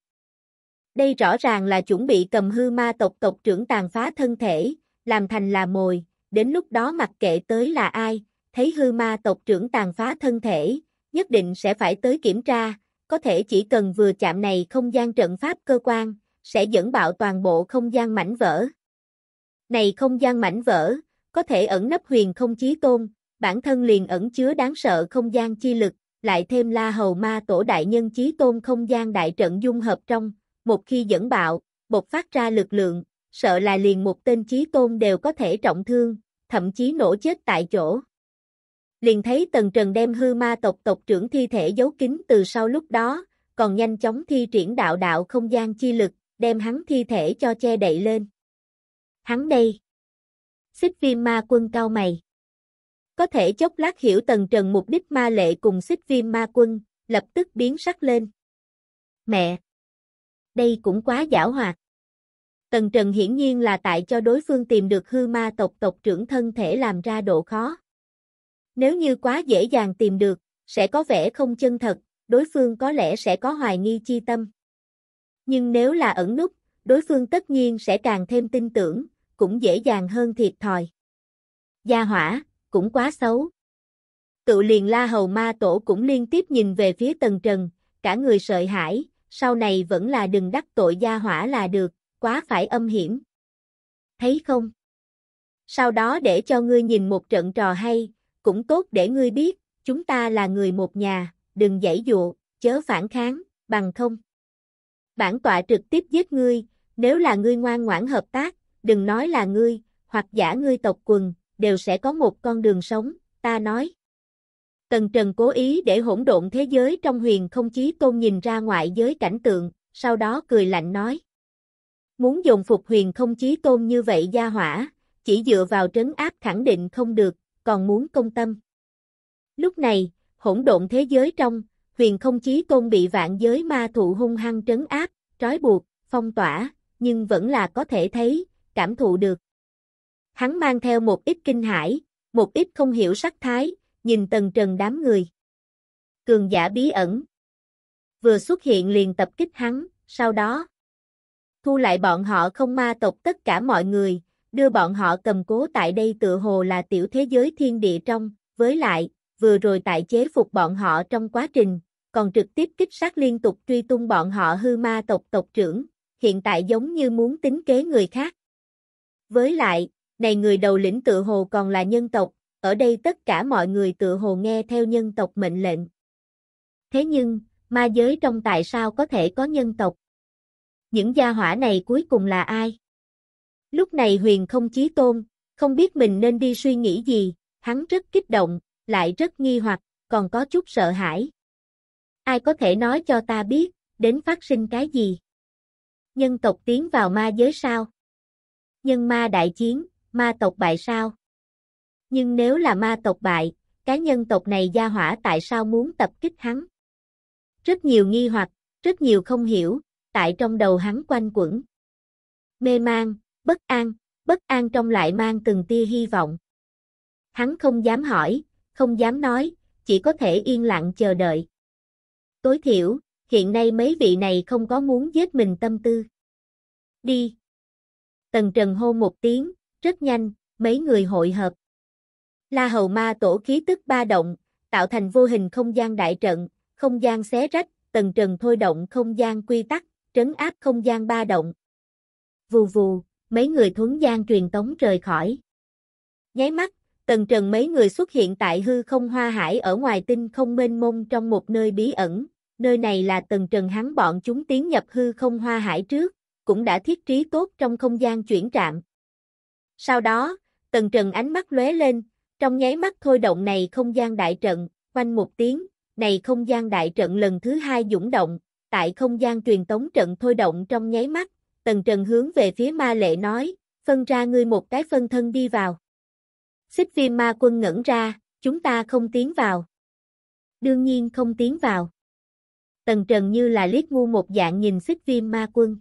Đây rõ ràng là chuẩn bị cầm hư ma tộc tộc trưởng tàn phá thân thể, làm thành là mồi, đến lúc đó mặc kệ tới là ai, thấy hư ma tộc trưởng tàn phá thân thể, nhất định sẽ phải tới kiểm tra, có thể chỉ cần vừa chạm này không gian trận pháp cơ quan, sẽ dẫn bạo toàn bộ không gian mảnh vỡ. Này không gian mảnh vỡ, có thể ẩn nấp huyền không chí tôn, bản thân liền ẩn chứa đáng sợ không gian chi lực, lại thêm la hầu ma tổ đại nhân chí tôn không gian đại trận dung hợp trong, một khi dẫn bạo, bộc phát ra lực lượng, sợ là liền một tên chí tôn đều có thể trọng thương, thậm chí nổ chết tại chỗ. Liền thấy Tần Trần đem hư ma tộc tộc trưởng thi thể giấu kín từ sau lúc đó, còn nhanh chóng thi triển đạo đạo không gian chi lực, đem hắn thi thể cho che đậy lên. Hắn đây. Xích viêm ma quân cao mày. Có thể chốc lát hiểu tần trần mục đích ma lệ cùng xích viêm ma quân, lập tức biến sắc lên. Mẹ! Đây cũng quá giả hoạt. Tần Trần hiển nhiên là tại cho đối phương tìm được hư ma tộc tộc trưởng thân thể làm ra độ khó. Nếu như quá dễ dàng tìm được, sẽ có vẻ không chân thật, đối phương có lẽ sẽ có hoài nghi chi tâm. Nhưng nếu là ẩn nút, đối phương tất nhiên sẽ càng thêm tin tưởng, cũng dễ dàng hơn thiệt thòi. Gia hỏa, cũng quá xấu. Tự liền la hầu ma tổ cũng liên tiếp nhìn về phía tần trần, cả người sợi hãi, sau này vẫn là đừng đắc tội gia hỏa là được, quá phải âm hiểm. Thấy không? Sau đó để cho ngươi nhìn một trận trò hay, cũng tốt để ngươi biết, chúng ta là người một nhà, đừng dãy dụa, chớ phản kháng, bằng không. Bản tọa trực tiếp giết ngươi, nếu là ngươi ngoan ngoãn hợp tác, đừng nói là ngươi, hoặc giả ngươi tộc quần, đều sẽ có một con đường sống, ta nói. Tần Trần cố ý để hỗn độn thế giới trong huyền không chí tôn nhìn ra ngoại giới cảnh tượng, sau đó cười lạnh nói. Muốn dùng phục huyền không chí tôn như vậy gia hỏa, chỉ dựa vào trấn áp khẳng định không được, còn muốn công tâm. Lúc này, hỗn độn thế giới trong, huyền không chí tôn bị vạn giới ma thụ hung hăng trấn áp, trói buộc, phong tỏa, nhưng vẫn là có thể thấy, cảm thụ được. Hắn mang theo một ít kinh hãi, một ít không hiểu sắc thái, nhìn tần trần đám người. Cường giả bí ẩn. Vừa xuất hiện liền tập kích hắn, sau đó. Thu lại bọn họ không ma tộc tất cả mọi người, đưa bọn họ cầm cố tại đây tựa hồ là tiểu thế giới thiên địa trong, với lại, vừa rồi tại chế phục bọn họ trong quá trình, còn trực tiếp kích sát liên tục truy tung bọn họ hư ma tộc tộc trưởng, hiện tại giống như muốn tính kế người khác. Với lại, này người đầu lĩnh tự hồ còn là nhân tộc, ở đây tất cả mọi người tự hồ nghe theo nhân tộc mệnh lệnh. Thế nhưng, ma giới trong tại sao có thể có nhân tộc? Những gia hỏa này cuối cùng là ai? Lúc này huyền không chí tôn, không biết mình nên đi suy nghĩ gì, hắn rất kích động, lại rất nghi hoặc, còn có chút sợ hãi. Ai có thể nói cho ta biết, đến phát sinh cái gì? Nhân tộc tiến vào ma giới sao? Nhân ma đại chiến, ma tộc bại sao? Nhưng nếu là ma tộc bại, cái nhân tộc này gia hỏa tại sao muốn tập kích hắn? Rất nhiều nghi hoặc, rất nhiều không hiểu, tại trong đầu hắn quanh quẩn. Mê mang, bất an, bất an trong lại mang từng tia hy vọng. Hắn không dám hỏi, không dám nói, chỉ có thể yên lặng chờ đợi. Tối thiểu, hiện nay mấy vị này không có muốn giết mình tâm tư. Đi. Tần Trần hô một tiếng, rất nhanh, mấy người hội hợp. La Hầu Ma tổ khí tức ba động, tạo thành vô hình không gian đại trận, không gian xé rách, tầng trần thôi động không gian quy tắc, trấn áp không gian ba động. Vù vù, mấy người thuấn gian truyền tống trời khỏi. Nháy mắt, tầng trần mấy người xuất hiện tại hư không hoa hải ở ngoài tinh không mênh mông trong một nơi bí ẩn. Nơi này là tầng trần hắn bọn chúng tiến nhập hư không hoa hải trước, cũng đã thiết trí tốt trong không gian chuyển trạm. Sau đó, tần trần ánh mắt lóe lên, trong nháy mắt thôi động này không gian đại trận, quanh một tiếng, này không gian đại trận lần thứ hai dũng động, tại không gian truyền tống trận thôi động trong nháy mắt, tần trần hướng về phía ma lệ nói, phân ra ngươi một cái phân thân đi vào. Xích viêm ma quân ngẩn ra, chúng ta không tiến vào. Đương nhiên không tiến vào. Tần Trần như là liếc ngu một dạng nhìn xích viêm ma quân.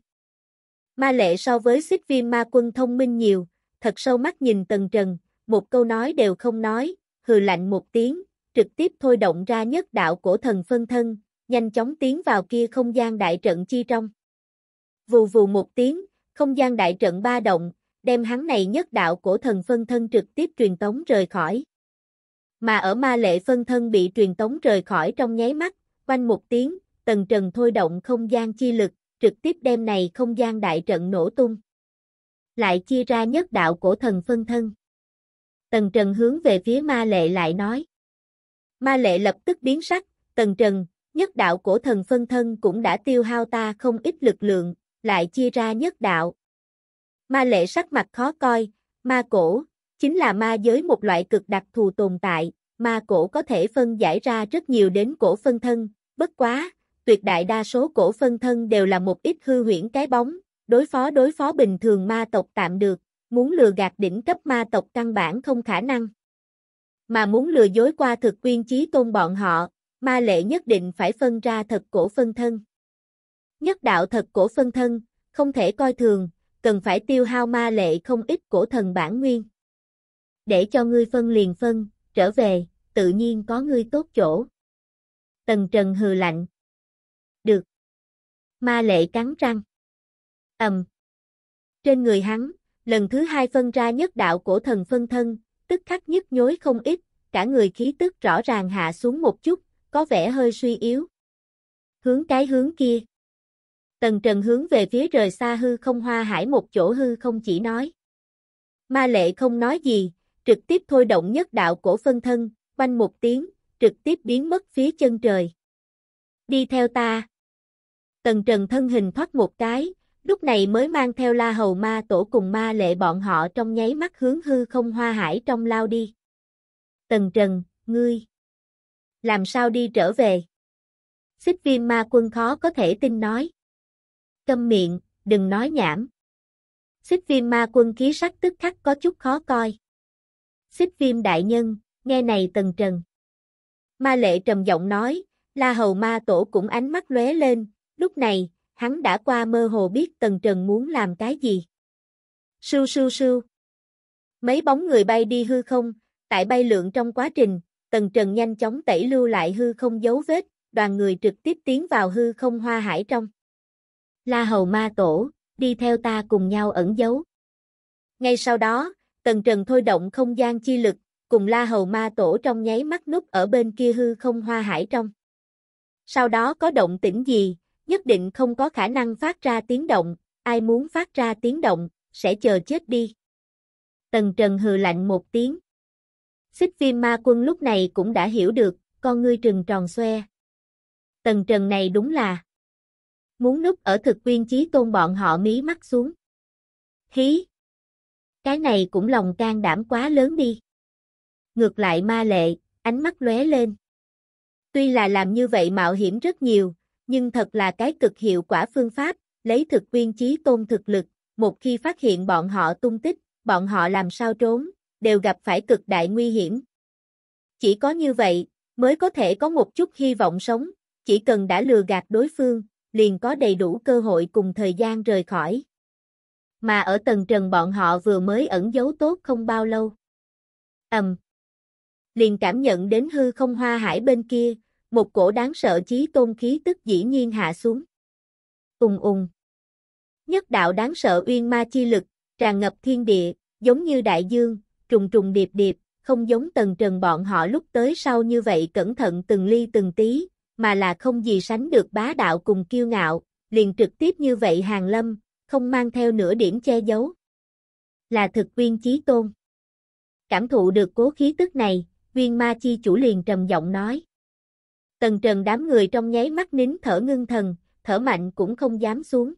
Ma lệ so với xích viêm ma quân thông minh nhiều, thật sâu mắt nhìn Tần Trần, một câu nói đều không nói, hừ lạnh một tiếng, trực tiếp thôi động ra nhất đạo cổ thần phân thân, nhanh chóng tiến vào kia không gian đại trận chi trong. Vù vù một tiếng, không gian đại trận ba động, đem hắn này nhất đạo cổ thần phân thân trực tiếp truyền tống rời khỏi. Mà ở ma lệ phân thân bị truyền tống rời khỏi trong nháy mắt, quanh một tiếng, tần trần thôi động không gian chi lực, trực tiếp đem này không gian đại trận nổ tung lại chia ra nhất đạo cổ thần phân thân. Tần Trần hướng về phía ma lệ lại nói. Ma lệ lập tức biến sắc, Tần Trần, nhất đạo cổ thần phân thân cũng đã tiêu hao ta không ít lực lượng, lại chia ra nhất đạo. Ma lệ sắc mặt khó coi, ma cổ, chính là ma giới một loại cực đặc thù tồn tại, ma cổ có thể phân giải ra rất nhiều đến cổ phân thân, bất quá, tuyệt đại đa số cổ phân thân đều là một ít hư huyễn cái bóng, đối phó đối phó bình thường ma tộc tạm được, muốn lừa gạt đỉnh cấp ma tộc căn bản không khả năng. Mà muốn lừa dối qua thực quyên chí tôn bọn họ, ma lệ nhất định phải phân ra thật cổ phân thân. Nhất đạo thật cổ phân thân, không thể coi thường, cần phải tiêu hao ma lệ không ít cổ thần bản nguyên. Để cho ngươi phân liền phân, trở về, tự nhiên có ngươi tốt chỗ. Tần Trần hừ lạnh. Được. Ma lệ cắn răng. Ầm. Trên người hắn, lần thứ hai phân ra nhất đạo cổ thần phân thân, tức khắc nhức nhối không ít, cả người khí tức rõ ràng hạ xuống một chút, có vẻ hơi suy yếu. Hướng cái hướng kia. Tần Trần hướng về phía rời xa hư không hoa hải một chỗ hư không chỉ nói. Ma lệ không nói gì, trực tiếp thôi động nhất đạo cổ phân thân, quanh một tiếng, trực tiếp biến mất phía chân trời. Đi theo ta. Tần Trần thân hình thoát một cái, lúc này mới mang theo la hầu ma tổ cùng ma lệ bọn họ trong nháy mắt hướng hư không hoa hải trong lao đi. Tần Trần, ngươi, làm sao đi trở về? Xích viêm ma quân khó có thể tin nói. Câm miệng, đừng nói nhảm. Xích viêm ma quân khí sắc tức khắc có chút khó coi. Xích viêm đại nhân, nghe này tần trần. Ma lệ trầm giọng nói, la hầu ma tổ cũng ánh mắt lóe lên, lúc này, hắn đã qua mơ hồ biết Tần Trần muốn làm cái gì. Sưu sưu sưu. Mấy bóng người bay đi hư không, tại bay lượn trong quá trình, Tần Trần nhanh chóng tẩy lưu lại hư không dấu vết, đoàn người trực tiếp tiến vào hư không hoa hải trong. La Hầu Ma Tổ, đi theo ta cùng nhau ẩn dấu. Ngay sau đó, Tần Trần thôi động không gian chi lực, cùng La Hầu Ma Tổ trong nháy mắt núp ở bên kia hư không hoa hải trong. Sau đó có động tĩnh gì, nhất định không có khả năng phát ra tiếng động, ai muốn phát ra tiếng động, sẽ chờ chết đi. Tần Trần hừ lạnh một tiếng. Xích viêm ma quân lúc này cũng đã hiểu được, con ngươi trừng tròn xoe. Tần Trần này đúng là muốn núp ở thực quyên chí tôn bọn họ mí mắt xuống. Hí! Cái này cũng lòng can đảm quá lớn đi. Ngược lại ma lệ, ánh mắt lóe lên. Tuy là làm như vậy mạo hiểm rất nhiều, nhưng thật là cái cực hiệu quả phương pháp, lấy thực viên chí tôn thực lực, một khi phát hiện bọn họ tung tích, bọn họ làm sao trốn, đều gặp phải cực đại nguy hiểm. Chỉ có như vậy, mới có thể có một chút hy vọng sống, chỉ cần đã lừa gạt đối phương, liền có đầy đủ cơ hội cùng thời gian rời khỏi. Mà ở tầng trần bọn họ vừa mới ẩn giấu tốt không bao lâu. Ầm. liền cảm nhận đến hư không hoa hải bên kia, một cổ đáng sợ chí tôn khí tức dĩ nhiên hạ xuống. Ùng ùng. Nhất đạo đáng sợ uyên ma chi lực, tràn ngập thiên địa, giống như đại dương, trùng trùng điệp điệp, không giống tầng trần bọn họ lúc tới sau như vậy cẩn thận từng ly từng tí, mà là không gì sánh được bá đạo cùng kiêu ngạo, liền trực tiếp như vậy hàng lâm, không mang theo nửa điểm che giấu. Là thực uyên chí tôn. Cảm thụ được cố khí tức này, viên ma chi chủ liền trầm giọng nói. Tần trần đám người trong nháy mắt nín thở ngưng thần, thở mạnh cũng không dám xuống.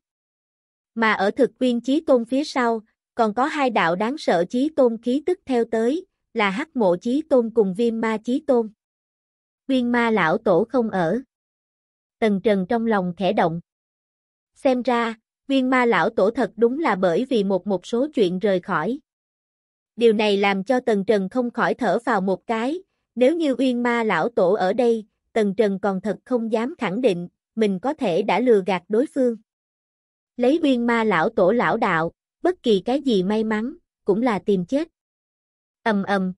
Mà ở thực viên chí tôn phía sau, còn có hai đạo đáng sợ chí tôn khí tức theo tới, là hắc mộ chí tôn cùng viêm ma chí tôn. Viên ma lão tổ không ở. Tần trần trong lòng khẽ động. Xem ra, viên ma lão tổ thật đúng là bởi vì một một số chuyện rời khỏi. Điều này làm cho Tần Trần không khỏi thở vào một cái, nếu như uyên ma lão tổ ở đây, Tần Trần còn thật không dám khẳng định, mình có thể đã lừa gạt đối phương. Lấy viên ma lão tổ lão đạo, bất kỳ cái gì may mắn, cũng là tìm chết. ầm ầm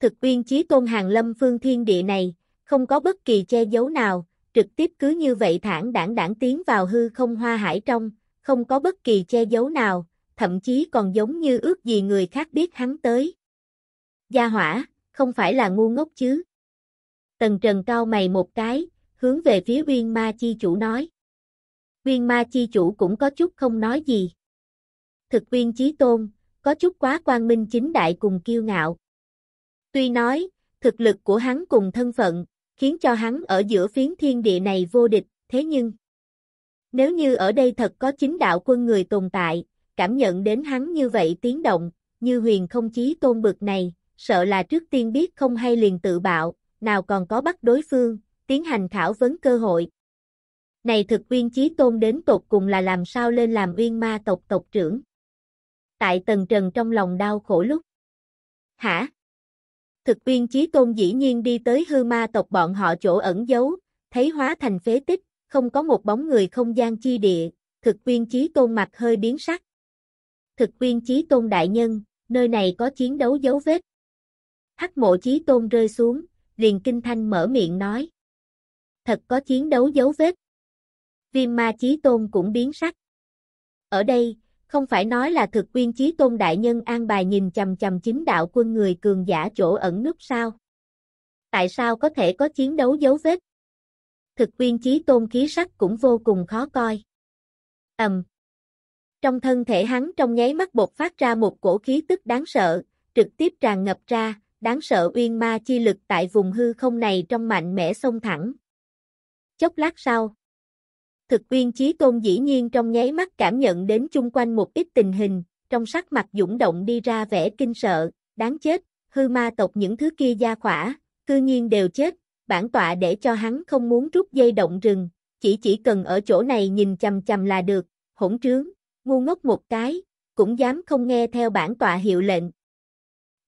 Thực viên chí tôn hàng lâm phương thiên địa này, không có bất kỳ che giấu nào, trực tiếp cứ như vậy thản đảng đảng tiến vào hư không hoa hải trong, không có bất kỳ che giấu nào, thậm chí còn giống như ước gì người khác biết hắn tới. Gia hỏa, không phải là ngu ngốc chứ. Tần Trần cao mày một cái, hướng về phía viên ma chi chủ nói. Viên ma chi chủ cũng có chút không nói gì. Thực viên chí tôn, có chút quá quan minh chính đại cùng kiêu ngạo. Tuy nói, thực lực của hắn cùng thân phận, khiến cho hắn ở giữa phiến thiên địa này vô địch, thế nhưng, nếu như ở đây thật có chính đạo quân người tồn tại, cảm nhận đến hắn như vậy tiếng động, như huyền không chí tôn bực này, sợ là trước tiên biết không hay liền tự bạo, nào còn có bắt đối phương, tiến hành khảo vấn cơ hội. Này thực uyên chí tôn đến tột cùng là làm sao lên làm uyên ma tộc tộc trưởng. Tại tần trần trong lòng đau khổ lúc. Hả? Thực uyên chí tôn dĩ nhiên đi tới hư ma tộc bọn họ chỗ ẩn giấu, thấy hóa thành phế tích, không có một bóng người không gian chi địa, thực uyên chí tôn mặt hơi biến sắc. Thực uyên chí tôn đại nhân, nơi này có chiến đấu dấu vết. Hắc mộ chí tôn rơi xuống, liền kinh thanh mở miệng nói. Thật có chiến đấu dấu vết. Viêm ma chí tôn cũng biến sắc. Ở đây, không phải nói là thực quyên chí tôn đại nhân an bài nhìn chầm chầm chính đạo quân người cường giả chỗ ẩn nút sao. Tại sao có thể có chiến đấu dấu vết? Thực quyên chí tôn khí sắc cũng vô cùng khó coi. Ẩm. Trong thân thể hắn trong nháy mắt bột phát ra một cổ khí tức đáng sợ, trực tiếp tràn ngập ra, đáng sợ uyên ma chi lực tại vùng hư không này trong mạnh mẽ xông thẳng. Chốc lát sau, thực uyên chí tôn dĩ nhiên trong nháy mắt cảm nhận đến chung quanh một ít tình hình, trong sắc mặt dũng động đi ra vẻ kinh sợ, đáng chết, hư ma tộc những thứ kia gia khỏa, cư nhiên đều chết, bản tọa để cho hắn không muốn rút dây động rừng, chỉ chỉ cần ở chỗ này nhìn chầm chầm là được, hỗn trướng, ngu ngốc một cái, cũng dám không nghe theo bản tọa hiệu lệnh,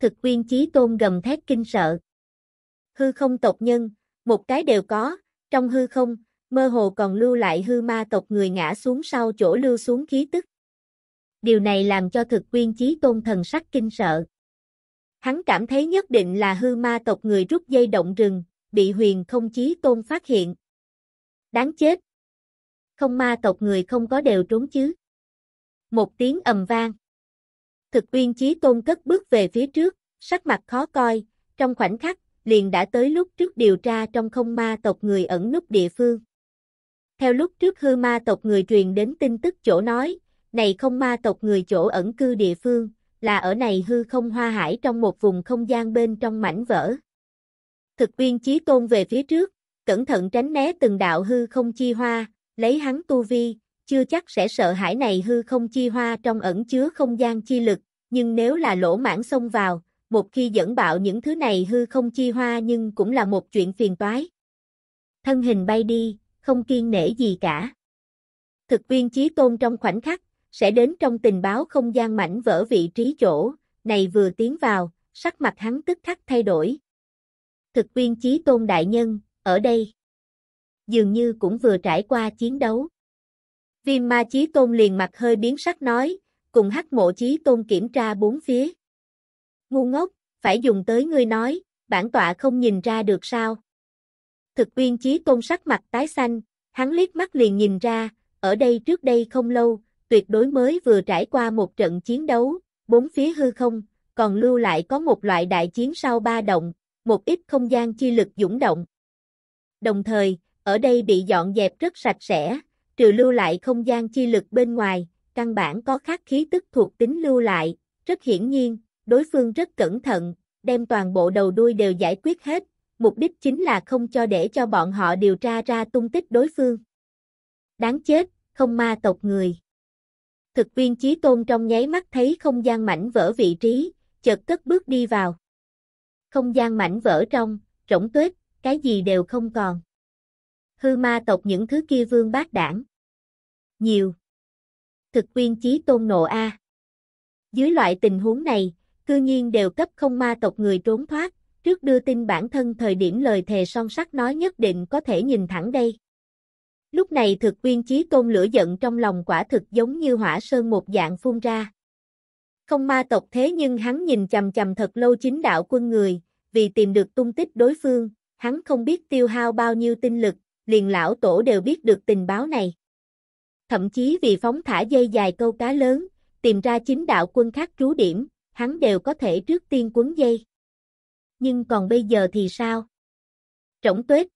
thực uyên chí tôn gầm thét kinh sợ. Hư không tộc nhân, một cái đều có, trong hư không, mơ hồ còn lưu lại hư ma tộc người ngã xuống sau chỗ lưu xuống khí tức. Điều này làm cho thực quyên chí tôn thần sắc kinh sợ. Hắn cảm thấy nhất định là hư ma tộc người rút dây động rừng, bị huyền không chí tôn phát hiện. Đáng chết! Không ma tộc người không có đều trốn chứ. Một tiếng ầm vang. Thực uyên chí tôn cất bước về phía trước, sắc mặt khó coi, trong khoảnh khắc, liền đã tới lúc trước điều tra trong không ma tộc người ẩn núp địa phương. Theo lúc trước hư ma tộc người truyền đến tin tức chỗ nói, này không ma tộc người chỗ ẩn cư địa phương, là ở này hư không hoa hải trong một vùng không gian bên trong mảnh vỡ. Thực viên chí tôn về phía trước, cẩn thận tránh né từng đạo hư không chi hoa, lấy hắn tu vi, chưa chắc sẽ sợ hãi này hư không chi hoa trong ẩn chứa không gian chi lực, nhưng nếu là lỗ mãn xông vào, một khi dẫn bạo những thứ này hư không chi hoa nhưng cũng là một chuyện phiền toái. Thân hình bay đi, không kiên nể gì cả. Thực viên chí tôn trong khoảnh khắc, sẽ đến trong tình báo không gian mảnh vỡ vị trí chỗ, này vừa tiến vào, sắc mặt hắn tức khắc thay đổi. Thực viên chí tôn đại nhân, ở đây. Dường như cũng vừa trải qua chiến đấu. Viêm ma chí tôn liền mặt hơi biến sắc nói, cùng hắc mộ chí tôn kiểm tra bốn phía. Ngu ngốc, phải dùng tới ngươi nói, bản tọa không nhìn ra được sao. Thực viên chí tôn sắc mặt tái xanh, hắn liếc mắt liền nhìn ra, ở đây trước đây không lâu, tuyệt đối mới vừa trải qua một trận chiến đấu, bốn phía hư không, còn lưu lại có một loại đại chiến sau ba động, một ít không gian chi lực dũng động. Đồng thời, ở đây bị dọn dẹp rất sạch sẽ, trừ lưu lại không gian chi lực bên ngoài, căn bản có khắc khí tức thuộc tính lưu lại, rất hiển nhiên, đối phương rất cẩn thận, đem toàn bộ đầu đuôi đều giải quyết hết, mục đích chính là không cho để cho bọn họ điều tra ra tung tích đối phương. Đáng chết, không ma tộc người. Thực viên chí tôn trong nháy mắt thấy không gian mảnh vỡ vị trí, chợt cất bước đi vào. Không gian mảnh vỡ trong, rỗng tuyết, cái gì đều không còn hư ma tộc những thứ kia vương bát đảng. Nhiều. Thực quyên chí tôn nộ A. Dưới loại tình huống này, cư nhiên đều cấp không ma tộc người trốn thoát, trước đưa tin bản thân thời điểm lời thề son sắc nói nhất định có thể nhìn thẳng đây. Lúc này thực quyên chí tôn lửa giận trong lòng quả thực giống như hỏa sơn một dạng phun ra. Không ma tộc thế nhưng hắn nhìn chầm chầm thật lâu chính đạo quân người, vì tìm được tung tích đối phương, hắn không biết tiêu hao bao nhiêu tinh lực, liền lão tổ đều biết được tình báo này. Thậm chí vì phóng thả dây dài câu cá lớn, tìm ra chính đạo quân khác trú điểm, hắn đều có thể trước tiên quấn dây. Nhưng còn bây giờ thì sao? Trổng tuyết.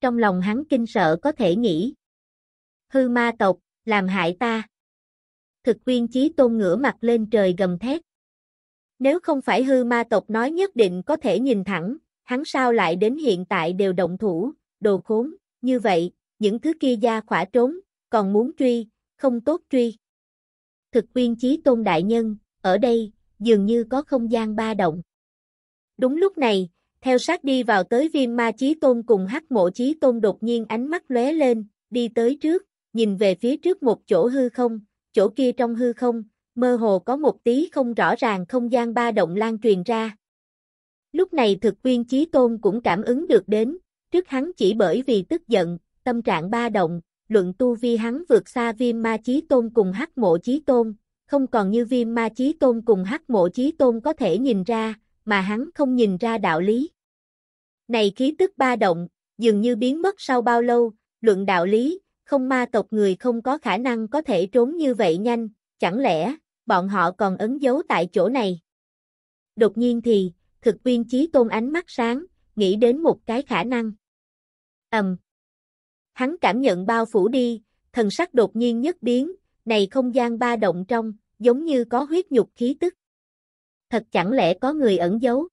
Trong lòng hắn kinh sợ có thể nghĩ. Hư ma tộc, làm hại ta. Thực viên chí tôn ngửa mặt lên trời gầm thét. Nếu không phải hư ma tộc nói nhất định có thể nhìn thẳng, hắn sao lại đến hiện tại đều động thủ, đồ khốn, như vậy, những thứ kia gia khỏa trốn, còn muốn truy, không tốt truy. Thực quyên chí tôn đại nhân, ở đây, dường như có không gian ba động. Đúng lúc này, theo sát đi vào tới viêm ma chí tôn cùng hắc mộ chí tôn đột nhiên ánh mắt lóe lên, đi tới trước, nhìn về phía trước một chỗ hư không, chỗ kia trong hư không, mơ hồ có một tí không rõ ràng không gian ba động lan truyền ra. Lúc này thực quyên chí tôn cũng cảm ứng được đến, Trước hắn chỉ bởi vì tức giận, tâm trạng ba động, luận tu vi hắn vượt xa viêm ma chí tôn cùng hắc mộ chí tôn, không còn như viêm ma chí tôn cùng hắc mộ chí tôn có thể nhìn ra, mà hắn không nhìn ra đạo lý. Này khí tức ba động, dường như biến mất sau bao lâu, luận đạo lý, không ma tộc người không có khả năng có thể trốn như vậy nhanh, chẳng lẽ, bọn họ còn ấn dấu tại chỗ này. Đột nhiên thì, thực viên chí tôn ánh mắt sáng, nghĩ đến một cái khả năng. Ầm. Hắn cảm nhận bao phủ đi, thần sắc đột nhiên nhất biến, này không gian ba động trong, giống như có huyết nhục khí tức. Thật chẳng lẽ có người ẩn giấu?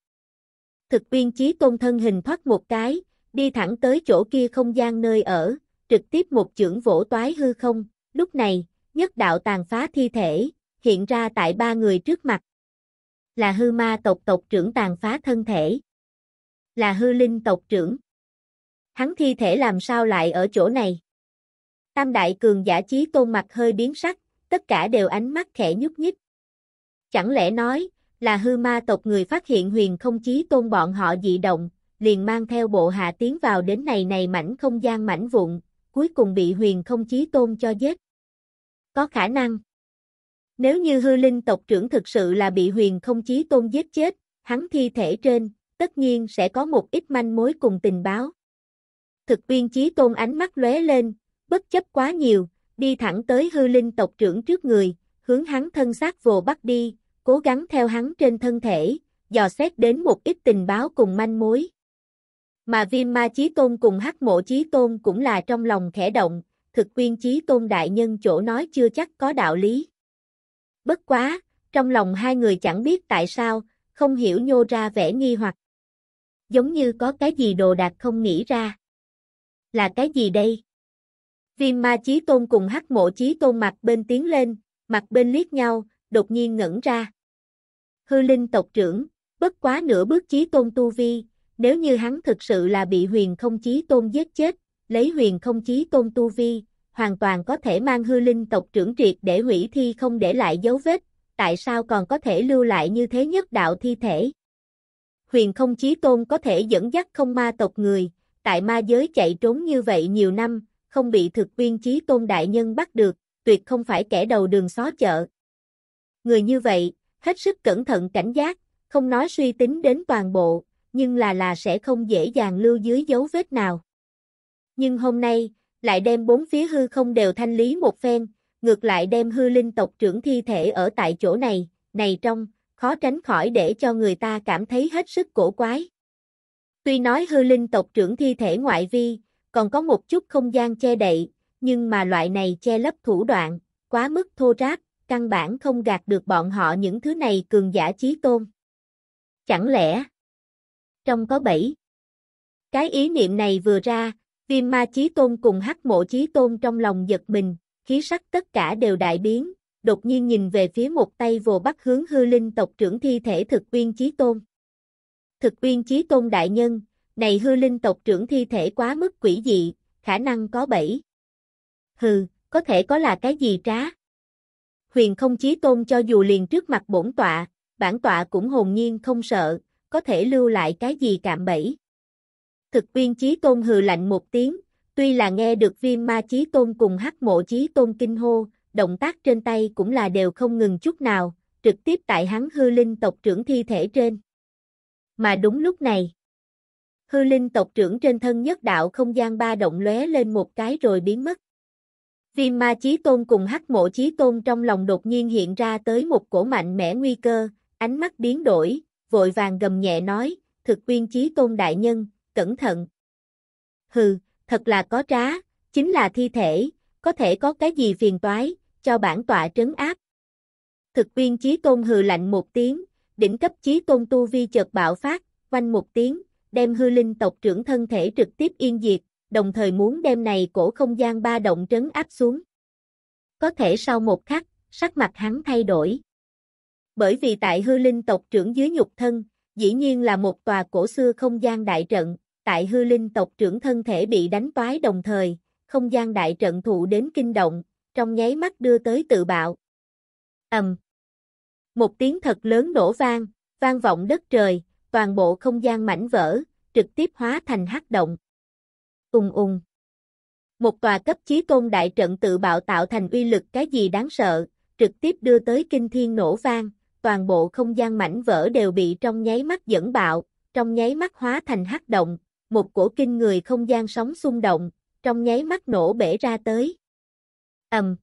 Thực viên chí tôn thân hình thoát một cái, đi thẳng tới chỗ kia không gian nơi ở, trực tiếp một chưởng vỗ toái hư không, lúc này, nhất đạo tàn phá thi thể, hiện ra tại ba người trước mặt. Là hư ma tộc tộc trưởng tàn phá thân thể là hư linh tộc trưởng. Hắn thi thể làm sao lại ở chỗ này? Tam đại cường giả chí tôn mặt hơi biến sắc, tất cả đều ánh mắt khẽ nhúc nhích. Chẳng lẽ nói, là hư ma tộc người phát hiện huyền không chí tôn bọn họ dị động, liền mang theo bộ hạ tiến vào đến này này mảnh không gian mảnh vụn, cuối cùng bị huyền không chí tôn cho giết. Có khả năng. Nếu như hư linh tộc trưởng thực sự là bị huyền không chí tôn giết chết, hắn thi thể trên, tất nhiên sẽ có một ít manh mối cùng tình báo. Thực viên chí tôn ánh mắt lóe lên, bất chấp quá nhiều, đi thẳng tới hư linh tộc trưởng trước người, hướng hắn thân xác vồ bắt đi, cố gắng theo hắn trên thân thể, dò xét đến một ít tình báo cùng manh mối. Mà viêm ma chí tôn cùng hắc mộ chí tôn cũng là trong lòng khẽ động, thực viên chí tôn đại nhân chỗ nói chưa chắc có đạo lý. Bất quá, trong lòng hai người chẳng biết tại sao, không hiểu nhô ra vẻ nghi hoặc giống như có cái gì đồ đạc không nghĩ ra. Là cái gì đây? Viêm ma chí tôn cùng hắc mộ chí tôn mặt bên tiến lên, mặt bên liếc nhau, đột nhiên ngẩn ra. Hư linh tộc trưởng, bất quá nửa bước chí tôn tu vi, nếu như hắn thực sự là bị huyền không chí tôn giết chết, lấy huyền không chí tôn tu vi, hoàn toàn có thể mang hư linh tộc trưởng triệt để hủy thi không để lại dấu vết, tại sao còn có thể lưu lại như thế nhất đạo thi thể? huyền không chí tôn có thể dẫn dắt không ma tộc người, tại ma giới chạy trốn như vậy nhiều năm, không bị thực viên chí tôn đại nhân bắt được, tuyệt không phải kẻ đầu đường xó chợ. Người như vậy, hết sức cẩn thận cảnh giác, không nói suy tính đến toàn bộ, nhưng là là sẽ không dễ dàng lưu dưới dấu vết nào. Nhưng hôm nay, lại đem bốn phía hư không đều thanh lý một phen, ngược lại đem hư linh tộc trưởng thi thể ở tại chỗ này, này trong, khó tránh khỏi để cho người ta cảm thấy hết sức cổ quái. Tuy nói hư linh tộc trưởng thi thể ngoại vi, còn có một chút không gian che đậy, nhưng mà loại này che lấp thủ đoạn, quá mức thô ráp, căn bản không gạt được bọn họ những thứ này cường giả chí tôn. Chẳng lẽ trong có bảy Cái ý niệm này vừa ra, viêm ma chí tôn cùng hắc mộ chí tôn trong lòng giật mình, khí sắc tất cả đều đại biến, đột nhiên nhìn về phía một tay vồ bắt hướng hư linh tộc trưởng thi thể thực uyên chí tôn. Thực uyên chí tôn đại nhân, này hư linh tộc trưởng thi thể quá mức quỷ dị, khả năng có bảy Hừ, có thể có là cái gì trá? Huyền không chí tôn cho dù liền trước mặt bổn tọa, bản tọa cũng hồn nhiên không sợ, có thể lưu lại cái gì cạm bẫy. Thực viên chí tôn hừ lạnh một tiếng, tuy là nghe được viêm ma chí tôn cùng hắc mộ chí tôn kinh hô, động tác trên tay cũng là đều không ngừng chút nào, trực tiếp tại hắn hư linh tộc trưởng thi thể trên. Mà đúng lúc này, hư linh tộc trưởng trên thân nhất đạo không gian ba động lóe lên một cái rồi biến mất. Viêm ma chí tôn cùng hắc mộ chí tôn trong lòng đột nhiên hiện ra tới một cổ mạnh mẽ nguy cơ, ánh mắt biến đổi, vội vàng gầm nhẹ nói, thực quyên chí tôn đại nhân, cẩn thận. Hừ, thật là có trá, chính là thi thể, có thể có cái gì phiền toái, cho bản tọa trấn áp. Thực viên chí tôn hừ lạnh một tiếng, đỉnh cấp chí tôn tu vi chợt bạo phát, quanh một tiếng, đem hư linh tộc trưởng thân thể trực tiếp yên diệt, đồng thời muốn đem này cổ không gian ba động trấn áp xuống. Có thể sau một khắc, sắc mặt hắn thay đổi. Bởi vì tại hư linh tộc trưởng dưới nhục thân, dĩ nhiên là một tòa cổ xưa không gian đại trận, tại hư linh tộc trưởng thân thể bị đánh toái đồng thời, không gian đại trận thụ đến kinh động, trong nháy mắt đưa tới tự bạo. Ầm. Một tiếng thật lớn nổ vang, vang vọng đất trời, toàn bộ không gian mảnh vỡ, trực tiếp hóa thành hắc động. Ùng ùng. Một tòa cấp chí tôn đại trận tự bạo tạo thành uy lực cái gì đáng sợ, trực tiếp đưa tới kinh thiên nổ vang, toàn bộ không gian mảnh vỡ đều bị trong nháy mắt dẫn bạo, trong nháy mắt hóa thành hắc động, một cổ kinh người không gian sóng xung động, trong nháy mắt nổ bể ra tới ầm.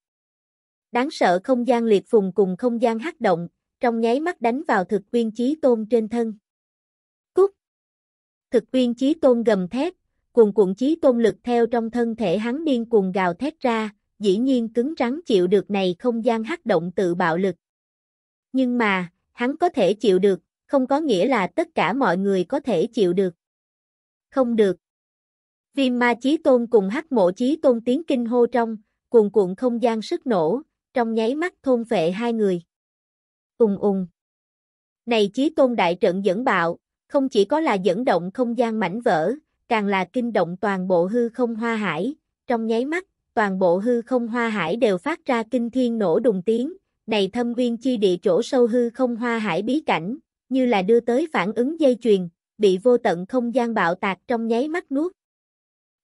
Đáng sợ không gian liệt phùng cùng không gian hắc động, trong nháy mắt đánh vào thực quyên chí tôn trên thân. Cút! Thực quyên chí tôn gầm thét, cuồn cuộn chí tôn lực theo trong thân thể hắn điên cuồng gào thét ra, dĩ nhiên cứng rắn chịu được này không gian hắc động tự bạo lực. Nhưng mà, hắn có thể chịu được, không có nghĩa là tất cả mọi người có thể chịu được. Không được. Viêm ma chí tôn cùng hắc mộ chí tôn tiếng kinh hô trong, cuồn cuộn không gian sức nổ, trong nháy mắt thôn vệ hai người. Ùng ùng. Này chí tôn đại trận dẫn bạo, không chỉ có là dẫn động không gian mảnh vỡ, càng là kinh động toàn bộ hư không hoa hải, trong nháy mắt, toàn bộ hư không hoa hải đều phát ra kinh thiên nổ đùng tiếng, này thâm viên chi địa chỗ sâu hư không hoa hải bí cảnh, như là đưa tới phản ứng dây chuyền, bị vô tận không gian bạo tạc trong nháy mắt nuốt.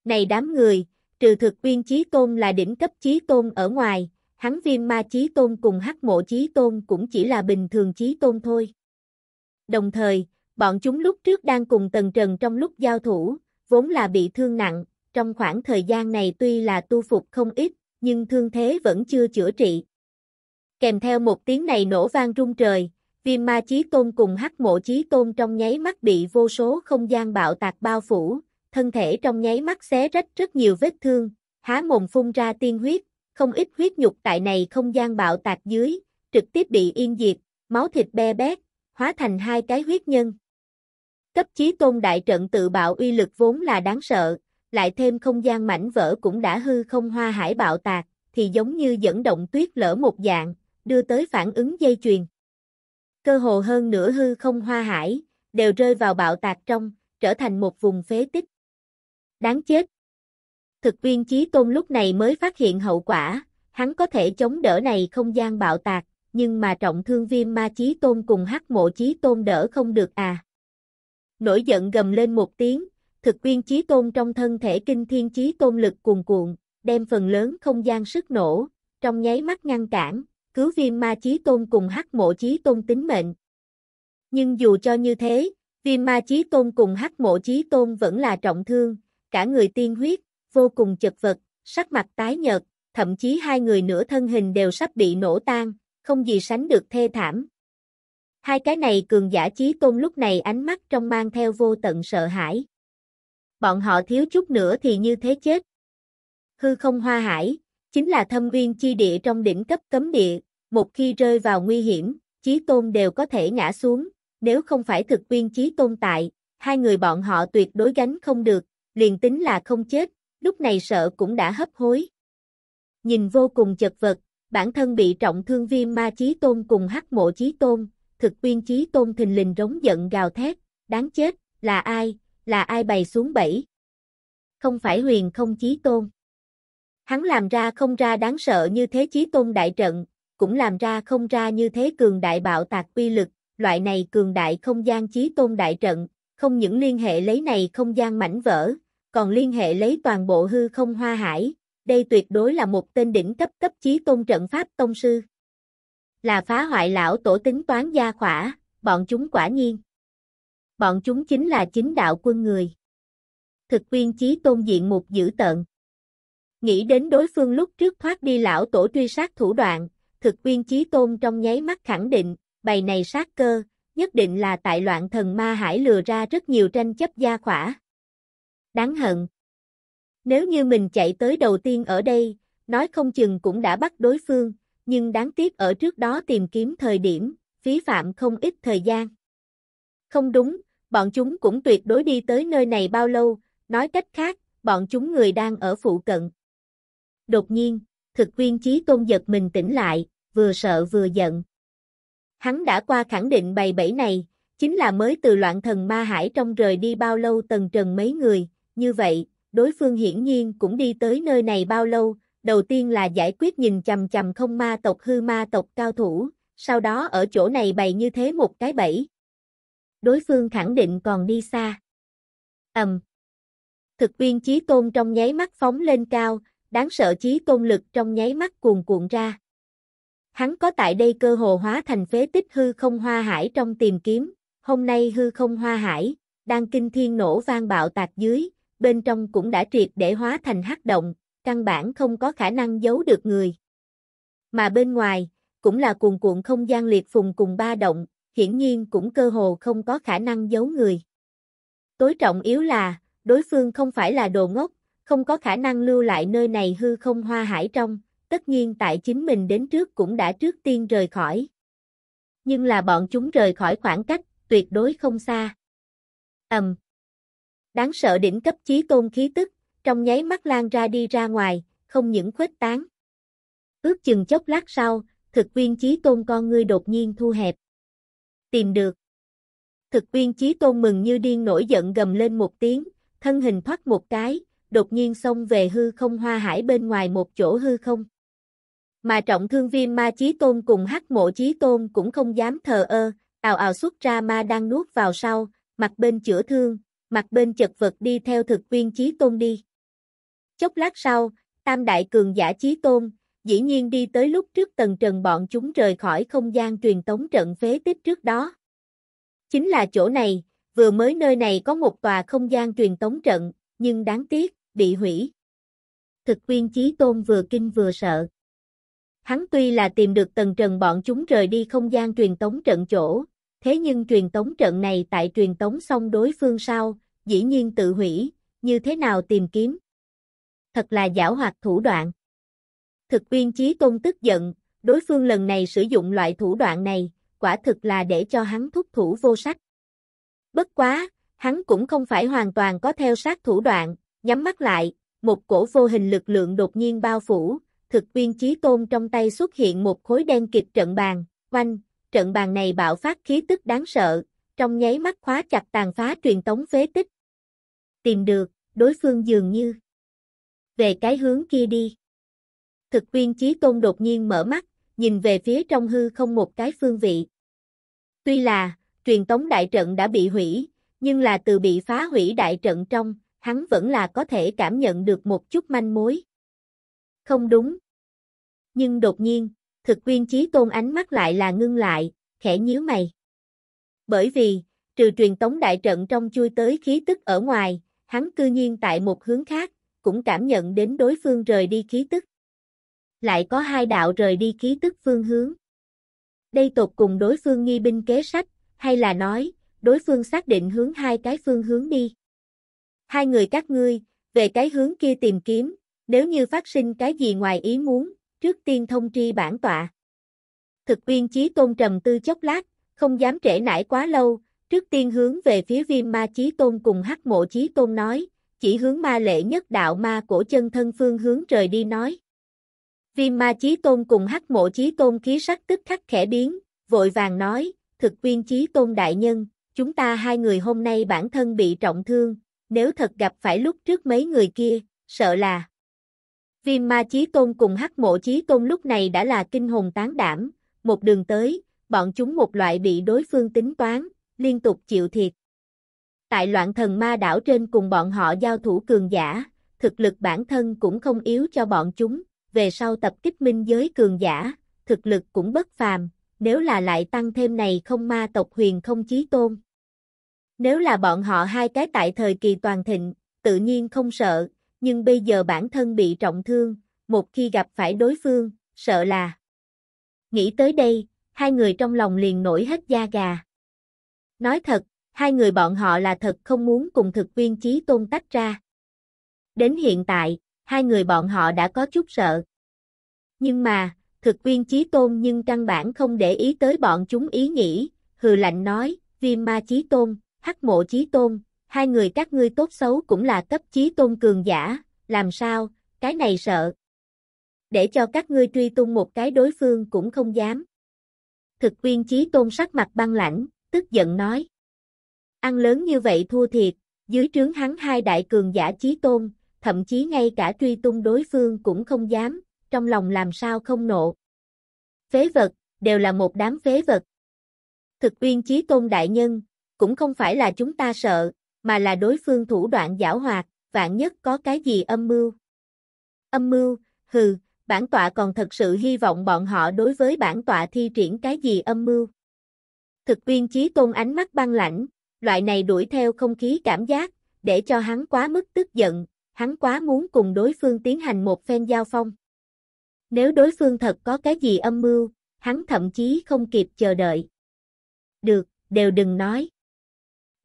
Này đám người, trừ thực viên chí tôn là đỉnh cấp chí tôn ở ngoài, hắn viêm ma chí tôn cùng hắc mộ chí tôn cũng chỉ là bình thường chí tôn thôi. Đồng thời, bọn chúng lúc trước đang cùng Tần Trần trong lúc giao thủ, vốn là bị thương nặng, trong khoảng thời gian này tuy là tu phục không ít, nhưng thương thế vẫn chưa chữa trị. Kèm theo một tiếng này nổ vang rung trời, viêm ma chí tôn cùng hắc mộ chí tôn trong nháy mắt bị vô số không gian bạo tạc bao phủ, thân thể trong nháy mắt xé rách rất nhiều vết thương, há mồm phun ra tiên huyết, không ít huyết nhục tại này không gian bạo tạc dưới, trực tiếp bị yên diệt, máu thịt be bét, hóa thành hai cái huyết nhân. Cấp chí tôn đại trận tự bạo uy lực vốn là đáng sợ, lại thêm không gian mảnh vỡ cũng đã hư không hoa hải bạo tạc, thì giống như dẫn động tuyết lở một dạng, đưa tới phản ứng dây chuyền. Cơ hồ hơn nửa hư không hoa hải, đều rơi vào bạo tạc trong, trở thành một vùng phế tích. Đáng chết! Thực viên Chí Tôn lúc này mới phát hiện hậu quả, hắn có thể chống đỡ này không gian bạo tạc, nhưng mà trọng thương viêm ma Chí Tôn cùng hắc mộ Chí Tôn đỡ không được à. Nổi giận gầm lên một tiếng, thực viên Chí Tôn trong thân thể kinh thiên Chí Tôn lực cuồn cuộn, đem phần lớn không gian sức nổ, trong nháy mắt ngăn cản, cứu viêm ma Chí Tôn cùng hắc mộ Chí Tôn tính mệnh. Nhưng dù cho như thế, viêm ma Chí Tôn cùng hắc mộ Chí Tôn vẫn là trọng thương, cả người tiên huyết, vô cùng chật vật, sắc mặt tái nhợt, thậm chí hai người nửa thân hình đều sắp bị nổ tan, không gì sánh được thê thảm. Hai cái này cường giả chí tôn lúc này ánh mắt trong mang theo vô tận sợ hãi. Bọn họ thiếu chút nữa thì như thế chết. Hư không hoa hải, chính là thâm viên chi địa trong đỉnh cấp cấm địa, một khi rơi vào nguy hiểm, chí tôn đều có thể ngã xuống, nếu không phải thực viên chí tôn tại, hai người bọn họ tuyệt đối gánh không được, liền tính là không chết, lúc này sợ cũng đã hấp hối. Nhìn vô cùng chật vật, bản thân bị trọng thương viêm ma chí tôn cùng hắc mộ chí tôn, thực viên chí tôn thình lình rống giận gào thét, đáng chết, là ai, là ai bày xuống bẫy. Không phải huyền không chí tôn. Hắn làm ra không ra đáng sợ như thế chí tôn đại trận, cũng làm ra không ra như thế cường đại bạo tạc uy lực, loại này cường đại không gian chí tôn đại trận, không những liên hệ lấy này không gian mảnh vỡ, còn liên hệ lấy toàn bộ hư không hoa hải, đây tuyệt đối là một tên đỉnh cấp cấp chí tôn trận pháp tông sư. Là phá hoại lão tổ tính toán gia khỏa, bọn chúng quả nhiên. Bọn chúng chính là chính đạo quân người. Thực viên chí tôn diện mục dữ tận, Nghĩ đến đối phương lúc trước thoát đi lão tổ truy sát thủ đoạn, thực viên chí tôn trong nháy mắt khẳng định, bày này sát cơ, nhất định là tại loạn thần ma hải lừa ra rất nhiều tranh chấp gia khỏa đáng hận. Nếu như mình chạy tới đầu tiên ở đây, nói không chừng cũng đã bắt đối phương, nhưng đáng tiếc ở trước đó tìm kiếm thời điểm, phí phạm không ít thời gian. Không đúng, bọn chúng cũng tuyệt đối đi tới nơi này bao lâu, nói cách khác, bọn chúng người đang ở phụ cận. Đột nhiên, thực viên trí tôn giật mình tỉnh lại, vừa sợ vừa giận. Hắn đã qua khẳng định bày bẫy này, chính là mới từ loạn thần ma hải trong rời đi bao lâu tầng trần mấy người, như vậy, đối phương hiển nhiên cũng đi tới nơi này bao lâu, đầu tiên là giải quyết nhìn chầm chầm không ma tộc hư ma tộc cao thủ, sau đó ở chỗ này bày như thế một cái bẫy. Đối phương khẳng định còn đi xa. Ầm. Thực viên chí tôn trong nháy mắt phóng lên cao, đáng sợ chí tôn lực trong nháy mắt cuồn cuộn ra. Hắn có tại đây cơ hồ hóa thành phế tích hư không hoa hải trong tìm kiếm, hôm nay hư không hoa hải, đang kinh thiên nổ vang bạo tạc dưới, bên trong cũng đã triệt để hóa thành hắc động, căn bản không có khả năng giấu được người. Mà bên ngoài, cũng là cuồn cuộn không gian liệt phùng cùng ba động, hiển nhiên cũng cơ hồ không có khả năng giấu người. Tối trọng yếu là, đối phương không phải là đồ ngốc, không có khả năng lưu lại nơi này hư không hoa hải trong, tất nhiên tại chính mình đến trước cũng đã trước tiên rời khỏi. Nhưng là bọn chúng rời khỏi khoảng cách, tuyệt đối không xa. Ầm. Um, Đáng sợ đỉnh cấp chí tôn khí tức, trong nháy mắt lan ra đi ra ngoài, không những khuếch tán. Ước chừng chốc lát sau, thực viên chí tôn con ngươi đột nhiên thu hẹp. Tìm được. Thực viên chí tôn mừng như điên nổi giận gầm lên một tiếng, thân hình thoát một cái, đột nhiên xông về hư không hoa hải bên ngoài một chỗ hư không. Mà trọng thương viêm ma chí tôn cùng hắc mộ chí tôn cũng không dám thờ ơ, ào ào xuất ra ma đang nuốt vào sau, mặt bên chữa thương, mặt bên chật vật đi theo thực viên Chí Tôn đi. Chốc lát sau, tam đại cường giả Chí Tôn, dĩ nhiên đi tới lúc trước tầng trần bọn chúng rời khỏi không gian truyền tống trận phế tích trước đó. Chính là chỗ này, vừa mới nơi này có một tòa không gian truyền tống trận, nhưng đáng tiếc, bị hủy. Thực viên Chí Tôn vừa kinh vừa sợ. Hắn tuy là tìm được tầng trần bọn chúng rời đi không gian truyền tống trận chỗ, Thế nhưng truyền tống trận này tại truyền tống xong đối phương sau, dĩ nhiên tự hủy, như thế nào tìm kiếm. Thật là giảo hoạt thủ đoạn. Thực viên chí tôn tức giận, đối phương lần này sử dụng loại thủ đoạn này, quả thực là để cho hắn thúc thủ vô sắc Bất quá, hắn cũng không phải hoàn toàn có theo sát thủ đoạn, nhắm mắt lại, một cổ vô hình lực lượng đột nhiên bao phủ, thực viên chí tôn trong tay xuất hiện một khối đen kịp trận bàn, quanh, trận bàn này bạo phát khí tức đáng sợ, trong nháy mắt khóa chặt tàn phá truyền tống phế tích. Tìm được, đối phương dường như về cái hướng kia đi. Thực viên chí tôn đột nhiên mở mắt, nhìn về phía trong hư không một cái phương vị. Tuy là, truyền tống đại trận đã bị hủy, nhưng là từ bị phá hủy đại trận trong, hắn vẫn là có thể cảm nhận được một chút manh mối. Không đúng. Nhưng đột nhiên, thực quyên chí tôn ánh mắt lại là ngưng lại, khẽ nhíu mày. Bởi vì, trừ truyền tống đại trận trong chui tới khí tức ở ngoài, hắn cư nhiên tại một hướng khác, cũng cảm nhận đến đối phương rời đi khí tức. Lại có hai đạo rời đi khí tức phương hướng. Đây tột cùng đối phương nghi binh kế sách, hay là nói, đối phương xác định hướng hai cái phương hướng đi. Hai người các ngươi, về cái hướng kia tìm kiếm, nếu như phát sinh cái gì ngoài ý muốn, trước tiên thông tri bản tọa. Thực uyên chí tôn trầm tư chốc lát, không dám trễ nải quá lâu, trước tiên hướng về phía viêm ma chí tôn cùng hắc mộ chí tôn nói, chỉ hướng ma lệ nhất đạo ma cổ chân thân phương hướng trời đi nói. Viêm ma chí tôn cùng hắc mộ chí tôn khí sắc tức khắc khẽ biến, vội vàng nói, thực viên chí tôn đại nhân, chúng ta hai người hôm nay bản thân bị trọng thương, nếu thật gặp phải lúc trước mấy người kia, sợ là Viêm ma chí tôn cùng hắc mộ chí tôn lúc này đã là kinh hồn tán đảm, một đường tới, bọn chúng một loại bị đối phương tính toán, liên tục chịu thiệt. Tại loạn thần ma đảo trên cùng bọn họ giao thủ cường giả, thực lực bản thân cũng không yếu cho bọn chúng, về sau tập kích minh giới cường giả, thực lực cũng bất phàm, nếu là lại tăng thêm này không ma tộc huyền không chí tôn. Nếu là bọn họ hai cái tại thời kỳ toàn thịnh, tự nhiên không sợ, nhưng bây giờ bản thân bị trọng thương, một khi gặp phải đối phương, sợ là. Nghĩ tới đây, hai người trong lòng liền nổi hết da gà. Nói thật, hai người bọn họ là thật không muốn cùng thực viên chí tôn tách ra. Đến hiện tại, hai người bọn họ đã có chút sợ. Nhưng mà, thực viên chí tôn nhưng căn bản không để ý tới bọn chúng ý nghĩ, hừ lạnh nói, viêm ma chí tôn, hắc mộ chí tôn, hai người các ngươi tốt xấu cũng là cấp chí tôn cường giả, làm sao, cái này sợ. Để cho các ngươi truy tung một cái đối phương cũng không dám. Thực viên chí tôn sắc mặt băng lãnh, tức giận nói. Ăn lớn như vậy thua thiệt, dưới trướng hắn hai đại cường giả chí tôn, thậm chí ngay cả truy tung đối phương cũng không dám, trong lòng làm sao không nộ. Phế vật, đều là một đám phế vật. Thực uyên chí tôn đại nhân, cũng không phải là chúng ta sợ, mà là đối phương thủ đoạn giảo hoạt, vạn nhất có cái gì âm mưu. Âm mưu, hừ, bản tọa còn thật sự hy vọng bọn họ đối với bản tọa thi triển cái gì âm mưu. Thực viên chí tôn ánh mắt băng lãnh, loại này đuổi theo không khí cảm giác, để cho hắn quá mức tức giận, hắn quá muốn cùng đối phương tiến hành một phen giao phong. Nếu đối phương thật có cái gì âm mưu, hắn thậm chí không kịp chờ đợi. Được, đều đừng nói.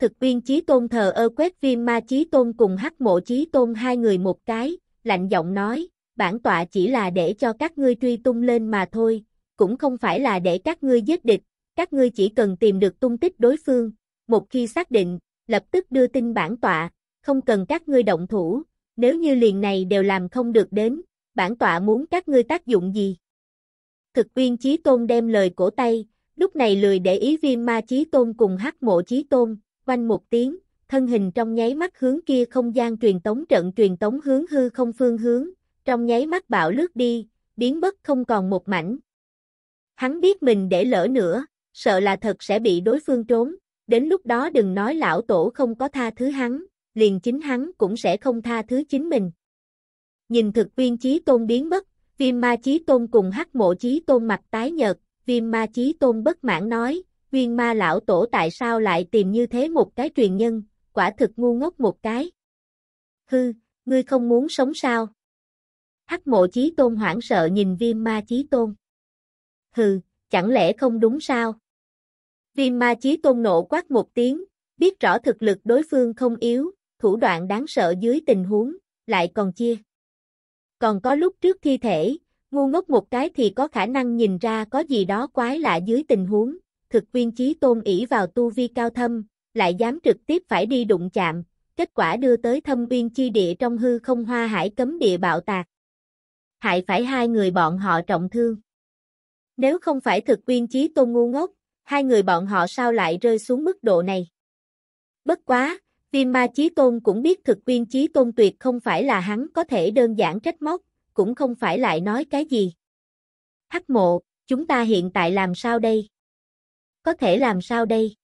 Thực uyên Chí Tôn thờ ơ quét viêm ma Chí Tôn cùng hắc mộ Chí Tôn hai người một cái, lạnh giọng nói, bản tọa chỉ là để cho các ngươi truy tung lên mà thôi, cũng không phải là để các ngươi giết địch, các ngươi chỉ cần tìm được tung tích đối phương, một khi xác định, lập tức đưa tin bản tọa, không cần các ngươi động thủ, nếu như liền này đều làm không được đến, bản tọa muốn các ngươi tác dụng gì? Thực uyên Chí Tôn đem lời cổ tay, lúc này lười để ý viêm ma Chí Tôn cùng hắc mộ Chí Tôn, Oanh một tiếng, thân hình trong nháy mắt hướng kia không gian truyền tống trận truyền tống hướng hư không phương hướng, trong nháy mắt bạo lướt đi, biến mất không còn một mảnh. Hắn biết mình để lỡ nữa, sợ là thật sẽ bị đối phương trốn, đến lúc đó đừng nói lão tổ không có tha thứ hắn, liền chính hắn cũng sẽ không tha thứ chính mình. Nhìn thực viên chí tôn biến mất viêm ma chí tôn cùng hắc mộ chí tôn mặt tái nhợt, viêm ma chí tôn bất mãn nói, Viên ma lão tổ tại sao lại tìm như thế một cái truyền nhân, quả thực ngu ngốc một cái. Hư, ngươi không muốn sống sao? Hắc mộ chí tôn hoảng sợ nhìn viêm ma chí tôn. Hừ, chẳng lẽ không đúng sao? Viêm ma chí tôn nộ quát một tiếng, biết rõ thực lực đối phương không yếu, thủ đoạn đáng sợ dưới tình huống, lại còn chia. Còn có lúc trước thi thể, ngu ngốc một cái thì có khả năng nhìn ra có gì đó quái lạ dưới tình huống, thực viên chí tôn ỷ vào tu vi cao thâm, lại dám trực tiếp phải đi đụng chạm, kết quả đưa tới thâm viên chi địa trong hư không hoa hải cấm địa bạo tạc. Hại phải hai người bọn họ trọng thương. Nếu không phải thực viên chí tôn ngu ngốc, hai người bọn họ sao lại rơi xuống mức độ này? Bất quá, viêm ma chí tôn cũng biết thực viên chí tôn tuyệt không phải là hắn có thể đơn giản trách móc, cũng không phải lại nói cái gì. Hắc mộ, chúng ta hiện tại làm sao đây? có thể làm sao đây?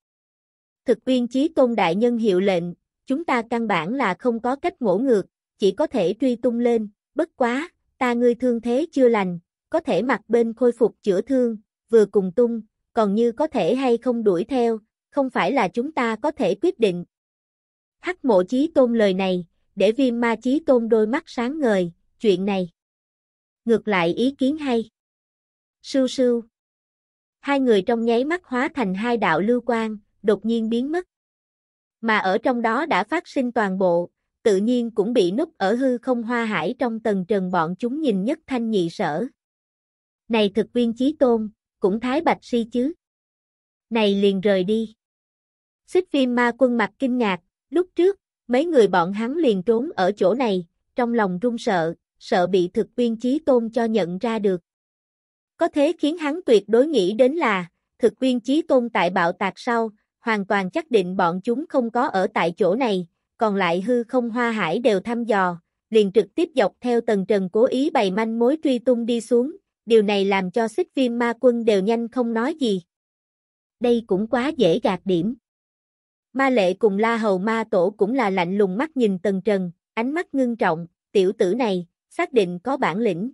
Thực viên chí tôn đại nhân hiệu lệnh, chúng ta căn bản là không có cách ngỗ ngược, chỉ có thể truy tung lên, bất quá, ta ngươi thương thế chưa lành, có thể mặc bên khôi phục chữa thương, vừa cùng tung, còn như có thể hay không đuổi theo, không phải là chúng ta có thể quyết định. Hắc mộ chí tôn lời này, để viêm ma chí tôn đôi mắt sáng ngời, chuyện này. Ngược lại ý kiến hay. Sưu sưu hai người trong nháy mắt hóa thành hai đạo lưu quang, đột nhiên biến mất. Mà ở trong đó đã phát sinh toàn bộ, tự nhiên cũng bị núp ở hư không hoa hải trong tầng trần bọn chúng nhìn nhất thanh nhị sở. Này thực viên chí tôn, cũng thái bạch si chứ. Này liền rời đi. Xích phim ma quân mặt kinh ngạc, lúc trước, mấy người bọn hắn liền trốn ở chỗ này, trong lòng run sợ, sợ bị thực viên chí tôn cho nhận ra được. Có thế khiến hắn tuyệt đối nghĩ đến là, thực viên chí tôn tại bạo tạc sau, hoàn toàn chắc định bọn chúng không có ở tại chỗ này, còn lại hư không hoa hải đều thăm dò, liền trực tiếp dọc theo tầng trần cố ý bày manh mối truy tung đi xuống, điều này làm cho xích viêm ma quân đều nhanh không nói gì. Đây cũng quá dễ gạt điểm. Ma lệ cùng la hầu ma tổ cũng là lạnh lùng mắt nhìn tầng trần, ánh mắt ngưng trọng, tiểu tử này, xác định có bản lĩnh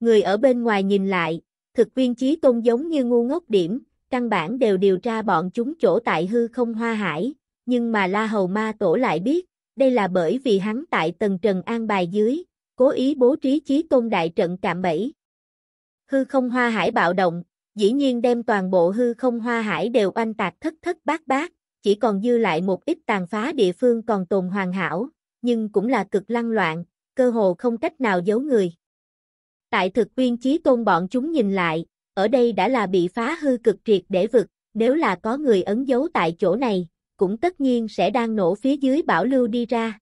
người ở bên ngoài nhìn lại, thực viên chí tôn giống như ngu ngốc điểm, căn bản đều điều tra bọn chúng chỗ tại hư không hoa hải, nhưng mà La Hầu Ma Tổ lại biết, đây là bởi vì hắn tại tầng trần an bài dưới, cố ý bố trí chí tôn đại trận cạm bẫy. Hư không hoa hải bạo động, dĩ nhiên đem toàn bộ hư không hoa hải đều oanh tạc thất thất bát bát, chỉ còn dư lại một ít tàn phá địa phương còn tồn hoàn hảo, nhưng cũng là cực lăng loạn, cơ hồ không cách nào giấu người. Tại thực viên chí tôn bọn chúng nhìn lại, ở đây đã là bị phá hư cực triệt để vực, nếu là có người ấn dấu tại chỗ này, cũng tất nhiên sẽ đang nổ phía dưới bảo lưu đi ra.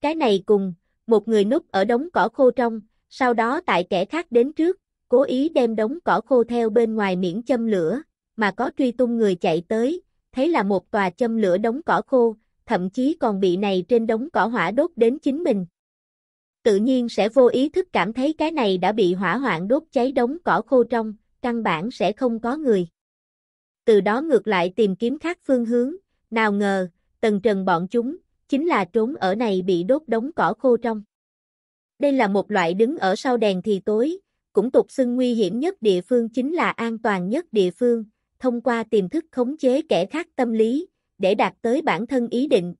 Cái này cùng, một người núp ở đống cỏ khô trong, sau đó tại kẻ khác đến trước, cố ý đem đống cỏ khô theo bên ngoài miễn châm lửa, mà có truy tung người chạy tới, thấy là một tòa châm lửa đống cỏ khô, thậm chí còn bị này trên đống cỏ hỏa đốt đến chính mình tự nhiên sẽ vô ý thức cảm thấy cái này đã bị hỏa hoạn đốt cháy đống cỏ khô trong, căn bản sẽ không có người. Từ đó ngược lại tìm kiếm khác phương hướng, nào ngờ, tần trần bọn chúng, chính là trốn ở này bị đốt đống cỏ khô trong. Đây là một loại đứng ở sau đèn thì tối, cũng tục xưng nguy hiểm nhất địa phương chính là an toàn nhất địa phương, thông qua tiềm thức khống chế kẻ khác tâm lý, để đạt tới bản thân ý định,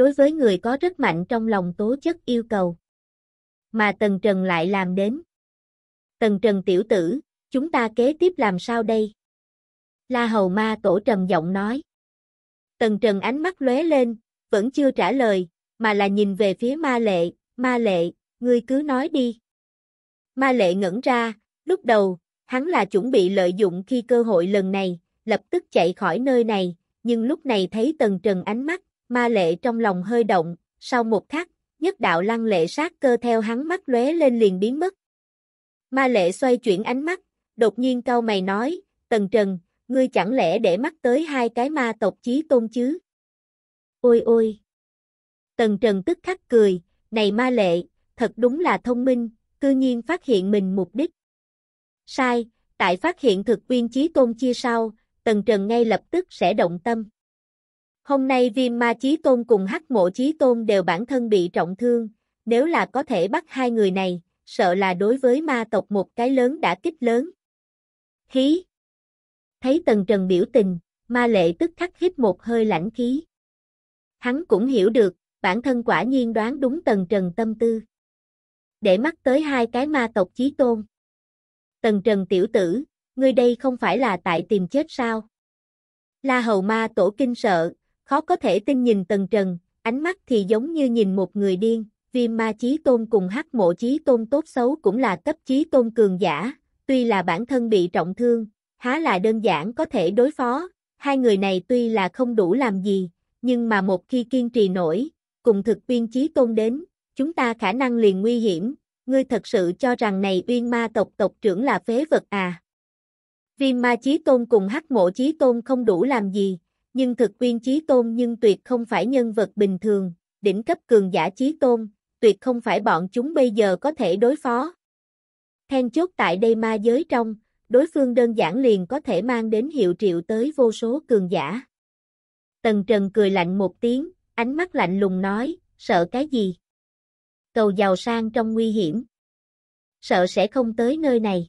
đối với người có rất mạnh trong lòng tố chất yêu cầu. Mà Tần Trần lại làm đến. Tần Trần tiểu tử, chúng ta kế tiếp làm sao đây? La Hầu Ma Tổ trầm giọng nói. Tần Trần ánh mắt lóe lên, vẫn chưa trả lời, mà là nhìn về phía Ma Lệ, Ma Lệ, ngươi cứ nói đi. Ma Lệ ngẩn ra, lúc đầu, hắn là chuẩn bị lợi dụng khi cơ hội lần này, lập tức chạy khỏi nơi này, nhưng lúc này thấy Tần Trần ánh mắt, ma lệ trong lòng hơi động, sau một khắc, nhất đạo lăng lệ sát cơ theo hắn mắt lóe lên liền biến mất. Ma lệ xoay chuyển ánh mắt, đột nhiên cau mày nói, Tần Trần, ngươi chẳng lẽ để mắt tới hai cái ma tộc chí tôn chứ? Ôi ôi! Tần Trần tức khắc cười, này ma lệ, thật đúng là thông minh, cư nhiên phát hiện mình mục đích. Sai, tại phát hiện thực viên chí tôn chia sau, Tần Trần ngay lập tức sẽ động tâm. Hôm nay viêm ma chí tôn cùng hắc mộ chí tôn đều bản thân bị trọng thương, nếu là có thể bắt hai người này, sợ là đối với ma tộc một cái lớn đã kích lớn. Hí! Thấy tần trần biểu tình, ma lệ tức khắc hít một hơi lãnh khí. Hắn cũng hiểu được, bản thân quả nhiên đoán đúng tần trần tâm tư. Để mắt tới hai cái ma tộc chí tôn. Tần trần tiểu tử, ngươi đây không phải là tại tìm chết sao? La hầu ma tổ kinh sợ, khó có thể tin nhìn Tần Trần, ánh mắt thì giống như nhìn một người điên, viêm ma chí tôn cùng hắc mộ chí tôn tốt xấu cũng là cấp chí tôn cường giả, tuy là bản thân bị trọng thương, há là đơn giản có thể đối phó, hai người này tuy là không đủ làm gì, nhưng mà một khi kiên trì nổi, cùng thực viên chí tôn đến, chúng ta khả năng liền nguy hiểm, ngươi thật sự cho rằng này uyên ma tộc tộc trưởng là phế vật à. Viêm ma chí tôn cùng hắc mộ chí tôn không đủ làm gì, nhưng thực quyên chí tôn nhưng tuyệt không phải nhân vật bình thường, đỉnh cấp cường giả chí tôn, tuyệt không phải bọn chúng bây giờ có thể đối phó. Then chốt tại đây ma giới trong, đối phương đơn giản liền có thể mang đến hiệu triệu tới vô số cường giả. Tần Trần cười lạnh một tiếng, ánh mắt lạnh lùng nói, sợ cái gì? Cầu giàu sang trong nguy hiểm. Sợ sẽ không tới nơi này.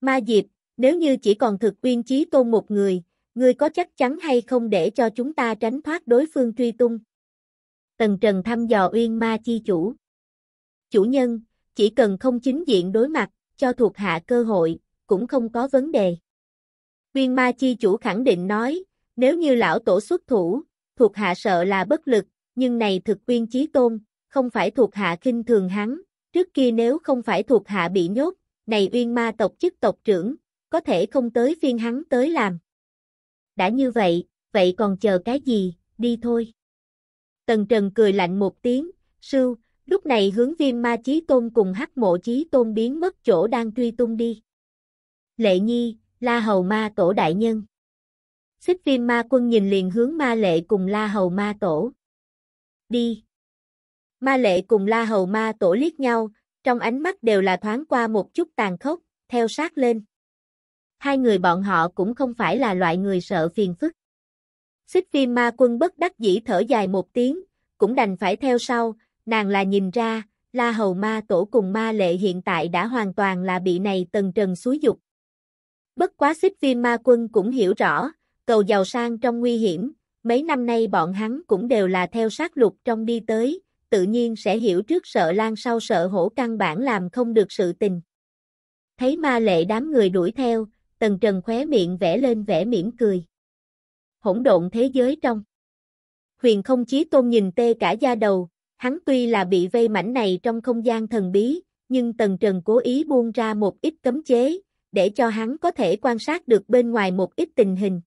Ma Diệp, nếu như chỉ còn thực quyên chí tôn một người, ngươi có chắc chắn hay không để cho chúng ta tránh thoát đối phương truy tung? Tần Trần thăm dò Uyên Ma Chi Chủ. Chủ nhân, chỉ cần không chính diện đối mặt, cho thuộc hạ cơ hội, cũng không có vấn đề. Uyên Ma Chi Chủ khẳng định nói, nếu như lão tổ xuất thủ, thuộc hạ sợ là bất lực, nhưng này thực Uyên Chí Tôn, không phải thuộc hạ khinh thường hắn, trước kia nếu không phải thuộc hạ bị nhốt, này Uyên Ma tộc chức tộc trưởng, có thể không tới phiên hắn tới làm đã như vậy, vậy còn chờ cái gì, đi thôi. Tần Trần cười lạnh một tiếng, sư. lúc này hướng viêm ma chí tôn cùng hắc mộ chí tôn biến mất chỗ đang truy tung đi. Lệ nhi, la hầu ma tổ đại nhân. Xích viêm ma quân nhìn liền hướng ma lệ cùng la hầu ma tổ. Đi. Ma lệ cùng la hầu ma tổ liếc nhau, trong ánh mắt đều là thoáng qua một chút tàn khốc, theo sát lên hai người bọn họ cũng không phải là loại người sợ phiền phức. Xích phim ma quân bất đắc dĩ thở dài một tiếng, cũng đành phải theo sau, nàng là nhìn ra, la hầu ma tổ cùng ma lệ hiện tại đã hoàn toàn là bị này tần trần xúi dục. Bất quá xích phim ma quân cũng hiểu rõ, cầu giàu sang trong nguy hiểm, mấy năm nay bọn hắn cũng đều là theo sát lục trong đi tới, tự nhiên sẽ hiểu trước sợ lan sau sợ hổ căn bản làm không được sự tình. Thấy ma lệ đám người đuổi theo, Tần Trần khóe miệng vẽ lên vẻ mỉm cười. Hỗn độn thế giới trong. Huyền không chí tôn nhìn tê cả da đầu, hắn tuy là bị vây mảnh này trong không gian thần bí, nhưng Tần Trần cố ý buông ra một ít cấm chế, để cho hắn có thể quan sát được bên ngoài một ít tình hình.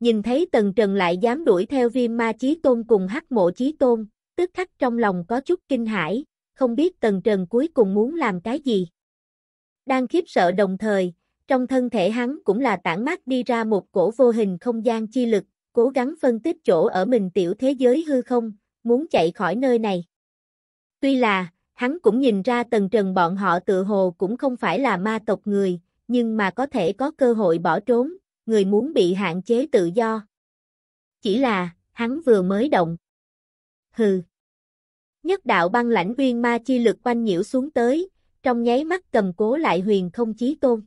Nhìn thấy Tần Trần lại dám đuổi theo viêm ma chí tôn cùng hắc mộ chí tôn, tức khắc trong lòng có chút kinh hãi, không biết Tần Trần cuối cùng muốn làm cái gì. Đang khiếp sợ đồng thời, trong thân thể hắn cũng là tản mát đi ra một cổ vô hình không gian chi lực, cố gắng phân tích chỗ ở mình tiểu thế giới hư không, muốn chạy khỏi nơi này. Tuy là, hắn cũng nhìn ra tầng trần bọn họ tự hồ cũng không phải là ma tộc người, nhưng mà có thể có cơ hội bỏ trốn, người muốn bị hạn chế tự do. Chỉ là, hắn vừa mới động. Hừ. Nhất đạo băng lãnh viên ma chi lực quanh nhiễu xuống tới, trong nháy mắt cầm cố lại huyền không chí tôn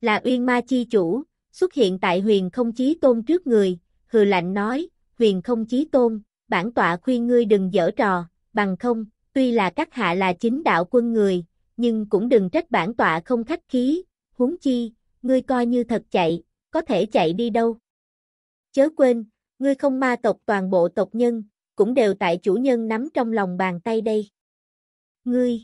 là Uyên Ma Chi Chủ, xuất hiện tại huyền không chí tôn trước người, hừ lạnh nói, huyền không chí tôn, bản tọa khuyên ngươi đừng dở trò, bằng không, tuy là các hạ là chính đạo quân người, nhưng cũng đừng trách bản tọa không khách khí, huống chi, ngươi coi như thật chạy, có thể chạy đi đâu. Chớ quên, ngươi không ma tộc toàn bộ tộc nhân, cũng đều tại chủ nhân nắm trong lòng bàn tay đây. Ngươi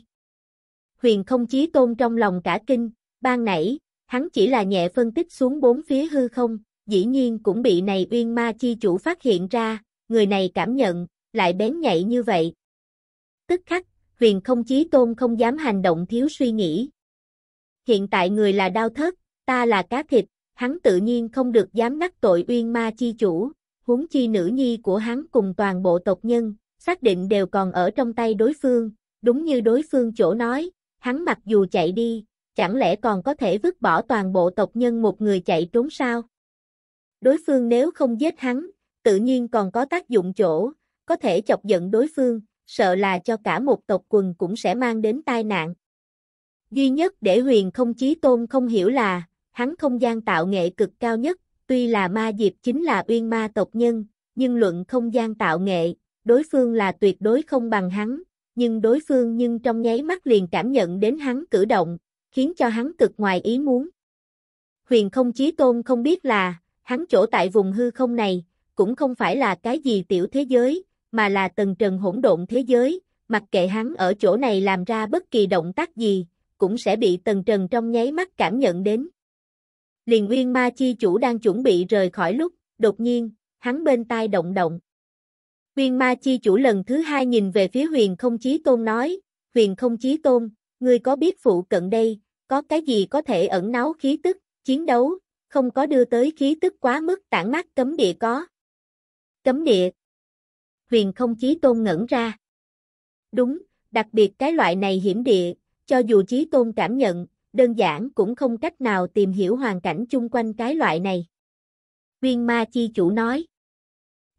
Huyền không chí tôn trong lòng cả kinh, ban nãy, hắn chỉ là nhẹ phân tích xuống bốn phía hư không, dĩ nhiên cũng bị này uyên ma chi chủ phát hiện ra, người này cảm nhận, lại bén nhạy như vậy. Tức khắc, huyền không chí tôn không dám hành động thiếu suy nghĩ. Hiện tại người là đau thất, ta là cá thịt, hắn tự nhiên không được dám đắc tội uyên ma chi chủ, huống chi nữ nhi của hắn cùng toàn bộ tộc nhân, xác định đều còn ở trong tay đối phương, đúng như đối phương chỗ nói, hắn mặc dù chạy đi, chẳng lẽ còn có thể vứt bỏ toàn bộ tộc nhân một người chạy trốn sao? Đối phương nếu không giết hắn, tự nhiên còn có tác dụng chỗ, có thể chọc giận đối phương, sợ là cho cả một tộc quần cũng sẽ mang đến tai nạn. Duy nhất để huyền không chí tôn không hiểu là, hắn không gian tạo nghệ cực cao nhất, tuy là ma diệp chính là uyên ma tộc nhân, nhưng luận không gian tạo nghệ, đối phương là tuyệt đối không bằng hắn, nhưng đối phương nhưng trong nháy mắt liền cảm nhận đến hắn cử động, khiến cho hắn cực ngoài ý muốn. Huyền không chí tôn không biết là, hắn chỗ tại vùng hư không này, cũng không phải là cái gì tiểu thế giới, mà là tầng trần hỗn độn thế giới, mặc kệ hắn ở chỗ này làm ra bất kỳ động tác gì, cũng sẽ bị tầng trần trong nháy mắt cảm nhận đến. Liền uyên ma chi chủ đang chuẩn bị rời khỏi lúc, đột nhiên, hắn bên tai động động. Uyên ma chi chủ lần thứ hai nhìn về phía huyền không chí tôn nói, huyền không chí tôn, Ngươi có biết phụ cận đây, có cái gì có thể ẩn náu khí tức, chiến đấu, không có đưa tới khí tức quá mức tản mát cấm địa có. Cấm địa. Huyền không chí tôn ngẩn ra. Đúng, đặc biệt cái loại này hiểm địa, cho dù chí tôn cảm nhận, đơn giản cũng không cách nào tìm hiểu hoàn cảnh chung quanh cái loại này. Viên ma chi chủ nói.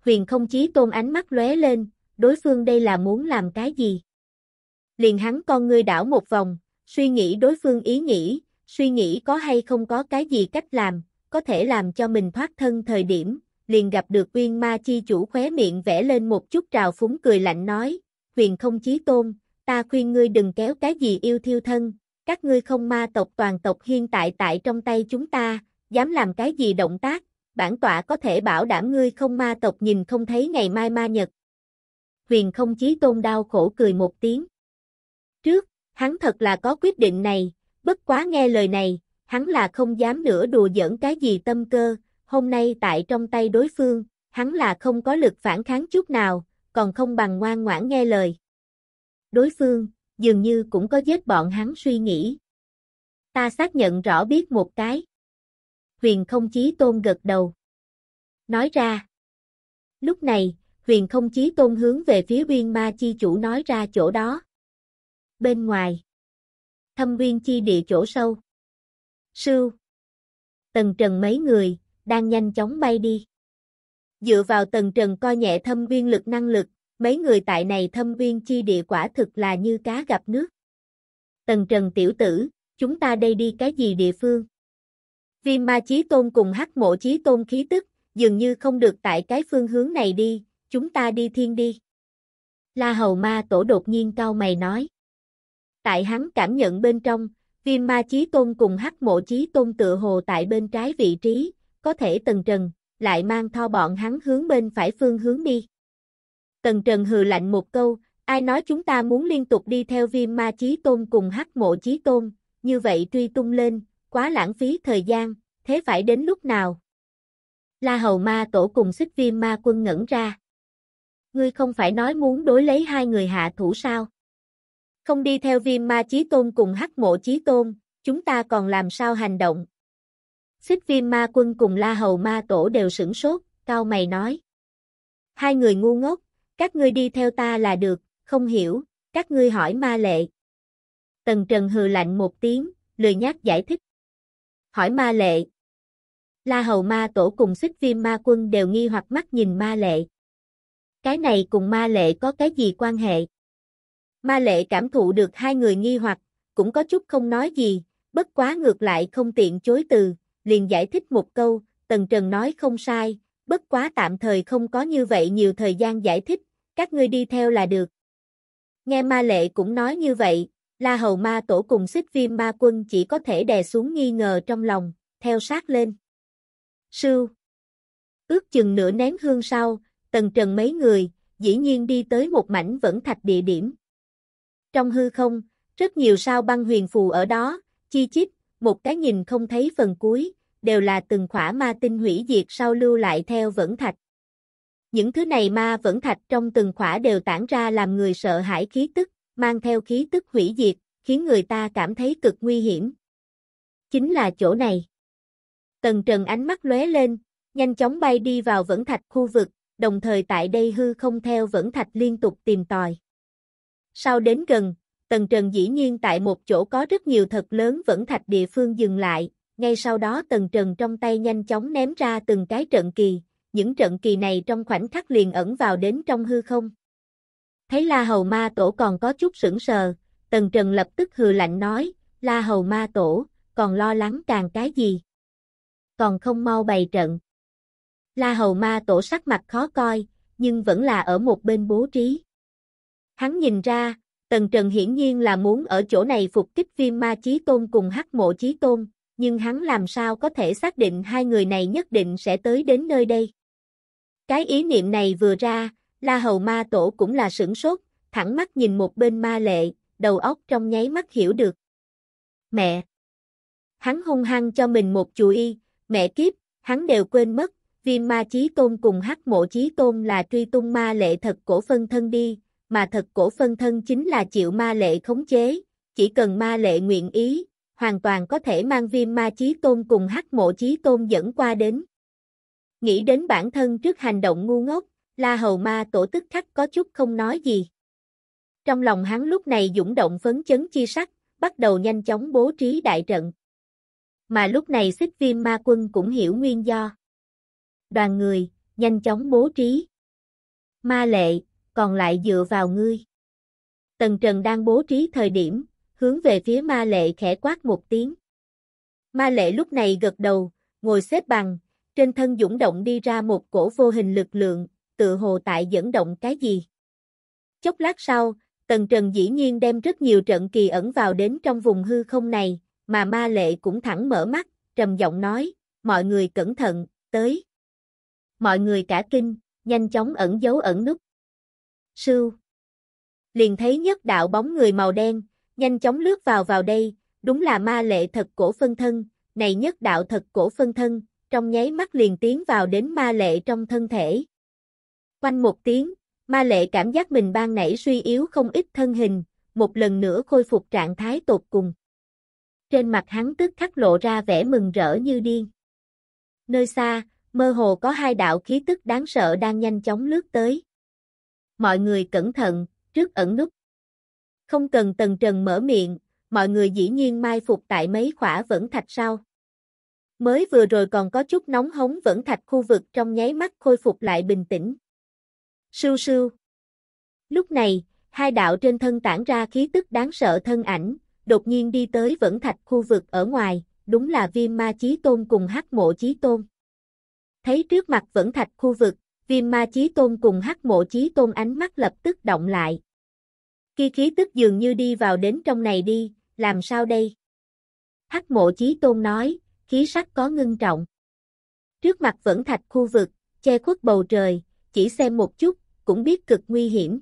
Huyền không chí tôn ánh mắt lóe lên, đối phương đây là muốn làm cái gì? liền hắn con ngươi đảo một vòng, suy nghĩ đối phương ý nghĩ, suy nghĩ có hay không có cái gì cách làm, có thể làm cho mình thoát thân thời điểm, liền gặp được uyên ma chi chủ khóe miệng vẽ lên một chút trào phúng cười lạnh nói, huyền không chí tôn, ta khuyên ngươi đừng kéo cái gì yêu thiêu thân, các ngươi không ma tộc toàn tộc hiên tại tại trong tay chúng ta, dám làm cái gì động tác, bản tọa có thể bảo đảm ngươi không ma tộc nhìn không thấy ngày mai ma nhật. Huyền không chí tôn đau khổ cười một tiếng trước, hắn thật là có quyết định này, bất quá nghe lời này, hắn là không dám nữa đùa giỡn cái gì tâm cơ, hôm nay tại trong tay đối phương, hắn là không có lực phản kháng chút nào, còn không bằng ngoan ngoãn nghe lời. Đối phương, dường như cũng có giết bọn hắn suy nghĩ. Ta xác nhận rõ biết một cái. Huyền không chí tôn gật đầu. Nói ra. Lúc này, huyền không chí tôn hướng về phía uyên ma chi chủ nói ra chỗ đó. Bên ngoài. Thâm viên chi địa chỗ sâu. Sưu. Tần trần mấy người, đang nhanh chóng bay đi. Dựa vào tần trần coi nhẹ thâm viên lực năng lực, mấy người tại này thâm viên chi địa quả thực là như cá gặp nước. Tần trần tiểu tử, chúng ta đây đi cái gì địa phương? Viêm ma chí tôn cùng hắc mộ chí tôn khí tức, dường như không được tại cái phương hướng này đi, chúng ta đi thiên đi. La hầu ma tổ đột nhiên cao mày nói. Tại hắn cảm nhận bên trong, viêm ma chí tôn cùng hắc mộ chí tôn tựa hồ tại bên trái vị trí, có thể tần trần, lại mang tho bọn hắn hướng bên phải phương hướng đi. Tần trần hừ lạnh một câu, ai nói chúng ta muốn liên tục đi theo viêm ma chí tôn cùng hắc mộ chí tôn, như vậy truy tung lên, quá lãng phí thời gian, thế phải đến lúc nào? La hầu ma tổ cùng xích viêm ma quân ngẩn ra. Ngươi không phải nói muốn đối lấy hai người hạ thủ sao? không đi theo viêm ma chí tôn cùng hắc mộ chí tôn, chúng ta còn làm sao hành động. Xích viêm ma quân cùng la hầu ma tổ đều sửng sốt, cao mày nói. Hai người ngu ngốc, các ngươi đi theo ta là được, không hiểu, các ngươi hỏi ma lệ. Tần Trần hừ lạnh một tiếng, lười nhác giải thích. Hỏi ma lệ. La hầu ma tổ cùng xích viêm ma quân đều nghi hoặc mắt nhìn ma lệ. Cái này cùng ma lệ có cái gì quan hệ? Ma lệ cảm thụ được hai người nghi hoặc, cũng có chút không nói gì, bất quá ngược lại không tiện chối từ, liền giải thích một câu, Tần Trần nói không sai, bất quá tạm thời không có như vậy nhiều thời gian giải thích, các ngươi đi theo là được. Nghe ma lệ cũng nói như vậy, La Hầu Ma Tổ cùng xích viêm ma quân chỉ có thể đè xuống nghi ngờ trong lòng, theo sát lên. Sư Ước chừng nửa nén hương sau, Tần Trần mấy người, dĩ nhiên đi tới một mảnh vẫn thạch địa điểm. Trong hư không, rất nhiều sao băng huyền phù ở đó, chi chít, một cái nhìn không thấy phần cuối, đều là từng khỏa ma tinh hủy diệt sau lưu lại theo vẫn thạch. Những thứ này ma vẫn thạch trong từng khỏa đều tản ra làm người sợ hãi khí tức, mang theo khí tức hủy diệt, khiến người ta cảm thấy cực nguy hiểm. Chính là chỗ này. Tần Trần ánh mắt lóe lên, nhanh chóng bay đi vào vẫn thạch khu vực, đồng thời tại đây hư không theo vẫn thạch liên tục tìm tòi. Sau đến gần, Tần Trần dĩ nhiên tại một chỗ có rất nhiều thật lớn vẫn thạch địa phương dừng lại, ngay sau đó Tần Trần trong tay nhanh chóng ném ra từng cái trận kỳ, những trận kỳ này trong khoảnh khắc liền ẩn vào đến trong hư không. Thấy La Hầu Ma Tổ còn có chút sững sờ, Tần Trần lập tức hừ lạnh nói, La Hầu Ma Tổ, còn lo lắng càng cái gì? Còn không mau bày trận. La Hầu Ma Tổ sắc mặt khó coi, nhưng vẫn là ở một bên bố trí. Hắn nhìn ra, Tần Trần hiển nhiên là muốn ở chỗ này phục kích viêm ma chí tôn cùng hắc mộ chí tôn, nhưng hắn làm sao có thể xác định hai người này nhất định sẽ tới đến nơi đây. Cái ý niệm này vừa ra, La Hầu Ma Tổ cũng là sửng sốt, thẳng mắt nhìn một bên ma lệ, đầu óc trong nháy mắt hiểu được. Mẹ! Hắn hung hăng cho mình một chú ý mẹ kiếp, hắn đều quên mất, viêm ma chí tôn cùng hắc mộ chí tôn là truy tung ma lệ thật cổ phân thân đi, mà thật cổ phân thân chính là chịu ma lệ khống chế, chỉ cần ma lệ nguyện ý, hoàn toàn có thể mang viêm ma chí tôn cùng hắc mộ chí tôn dẫn qua đến. Nghĩ đến bản thân trước hành động ngu ngốc, la hầu ma tổ tức khắc có chút không nói gì. Trong lòng hắn lúc này dũng động phấn chấn chi sắc, bắt đầu nhanh chóng bố trí đại trận. Mà lúc này xích viêm ma quân cũng hiểu nguyên do. Đoàn người, nhanh chóng bố trí. Ma lệ, còn lại dựa vào ngươi. Tần Trần đang bố trí thời điểm, hướng về phía ma lệ khẽ quát một tiếng. Ma lệ lúc này gật đầu, ngồi xếp bằng, trên thân dũng động đi ra một cổ vô hình lực lượng, tự hồ tại dẫn động cái gì. Chốc lát sau, Tần Trần dĩ nhiên đem rất nhiều trận kỳ ẩn vào đến trong vùng hư không này, mà ma lệ cũng thẳng mở mắt, trầm giọng nói, mọi người cẩn thận, tới. Mọi người cả kinh, nhanh chóng ẩn giấu ẩn nút sưu. Liền thấy nhất đạo bóng người màu đen, nhanh chóng lướt vào vào đây, đúng là ma lệ thật cổ phân thân, này nhất đạo thật cổ phân thân, trong nháy mắt liền tiến vào đến ma lệ trong thân thể. Quanh một tiếng, ma lệ cảm giác mình ban nảy suy yếu không ít thân hình, một lần nữa khôi phục trạng thái tột cùng. Trên mặt hắn tức khắc lộ ra vẻ mừng rỡ như điên. Nơi xa, mơ hồ có hai đạo khí tức đáng sợ đang nhanh chóng lướt tới mọi người cẩn thận, trước ẩn nút. Không cần Tần Trần mở miệng, mọi người dĩ nhiên mai phục tại mấy khỏa vẫn thạch sau. Mới vừa rồi còn có chút nóng hống vẫn thạch khu vực trong nháy mắt khôi phục lại bình tĩnh. Sưu sưu. Lúc này, hai đạo trên thân tản ra khí tức đáng sợ thân ảnh, đột nhiên đi tới vẫn thạch khu vực ở ngoài, đúng là viêm ma chí tôn cùng hắc mộ chí tôn. Thấy trước mặt vẫn thạch khu vực, Viêm ma chí tôn cùng hắc mộ chí tôn ánh mắt lập tức động lại. Khi khí tức dường như đi vào đến trong này đi, làm sao đây? Hắc mộ chí tôn nói, khí sắc có ngưng trọng. Trước mặt vẫn thạch khu vực, che khuất bầu trời, chỉ xem một chút, cũng biết cực nguy hiểm.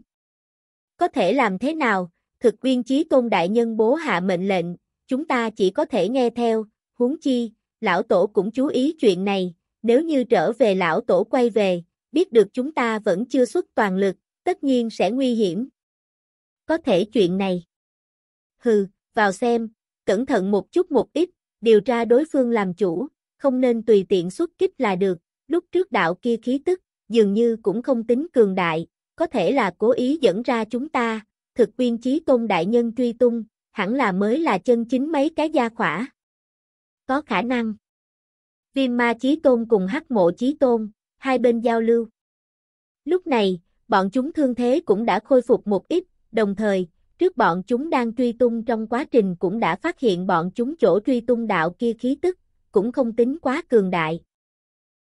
Có thể làm thế nào, thực viên chí tôn đại nhân bố hạ mệnh lệnh, chúng ta chỉ có thể nghe theo, huống chi, lão tổ cũng chú ý chuyện này, nếu như trở về lão tổ quay về, biết được chúng ta vẫn chưa xuất toàn lực, tất nhiên sẽ nguy hiểm. Có thể chuyện này. Hừ, vào xem, cẩn thận một chút một ít, điều tra đối phương làm chủ, không nên tùy tiện xuất kích là được, lúc trước đạo kia khí tức, dường như cũng không tính cường đại, có thể là cố ý dẫn ra chúng ta, thực quyên chí tôn đại nhân truy tung, hẳn là mới là chân chính mấy cái gia khỏa. Có khả năng. Viêm ma chí tôn cùng hắc mộ chí tôn, hai bên giao lưu. Lúc này, bọn chúng thương thế cũng đã khôi phục một ít, đồng thời, trước bọn chúng đang truy tung trong quá trình cũng đã phát hiện bọn chúng chỗ truy tung đạo kia khí tức, cũng không tính quá cường đại.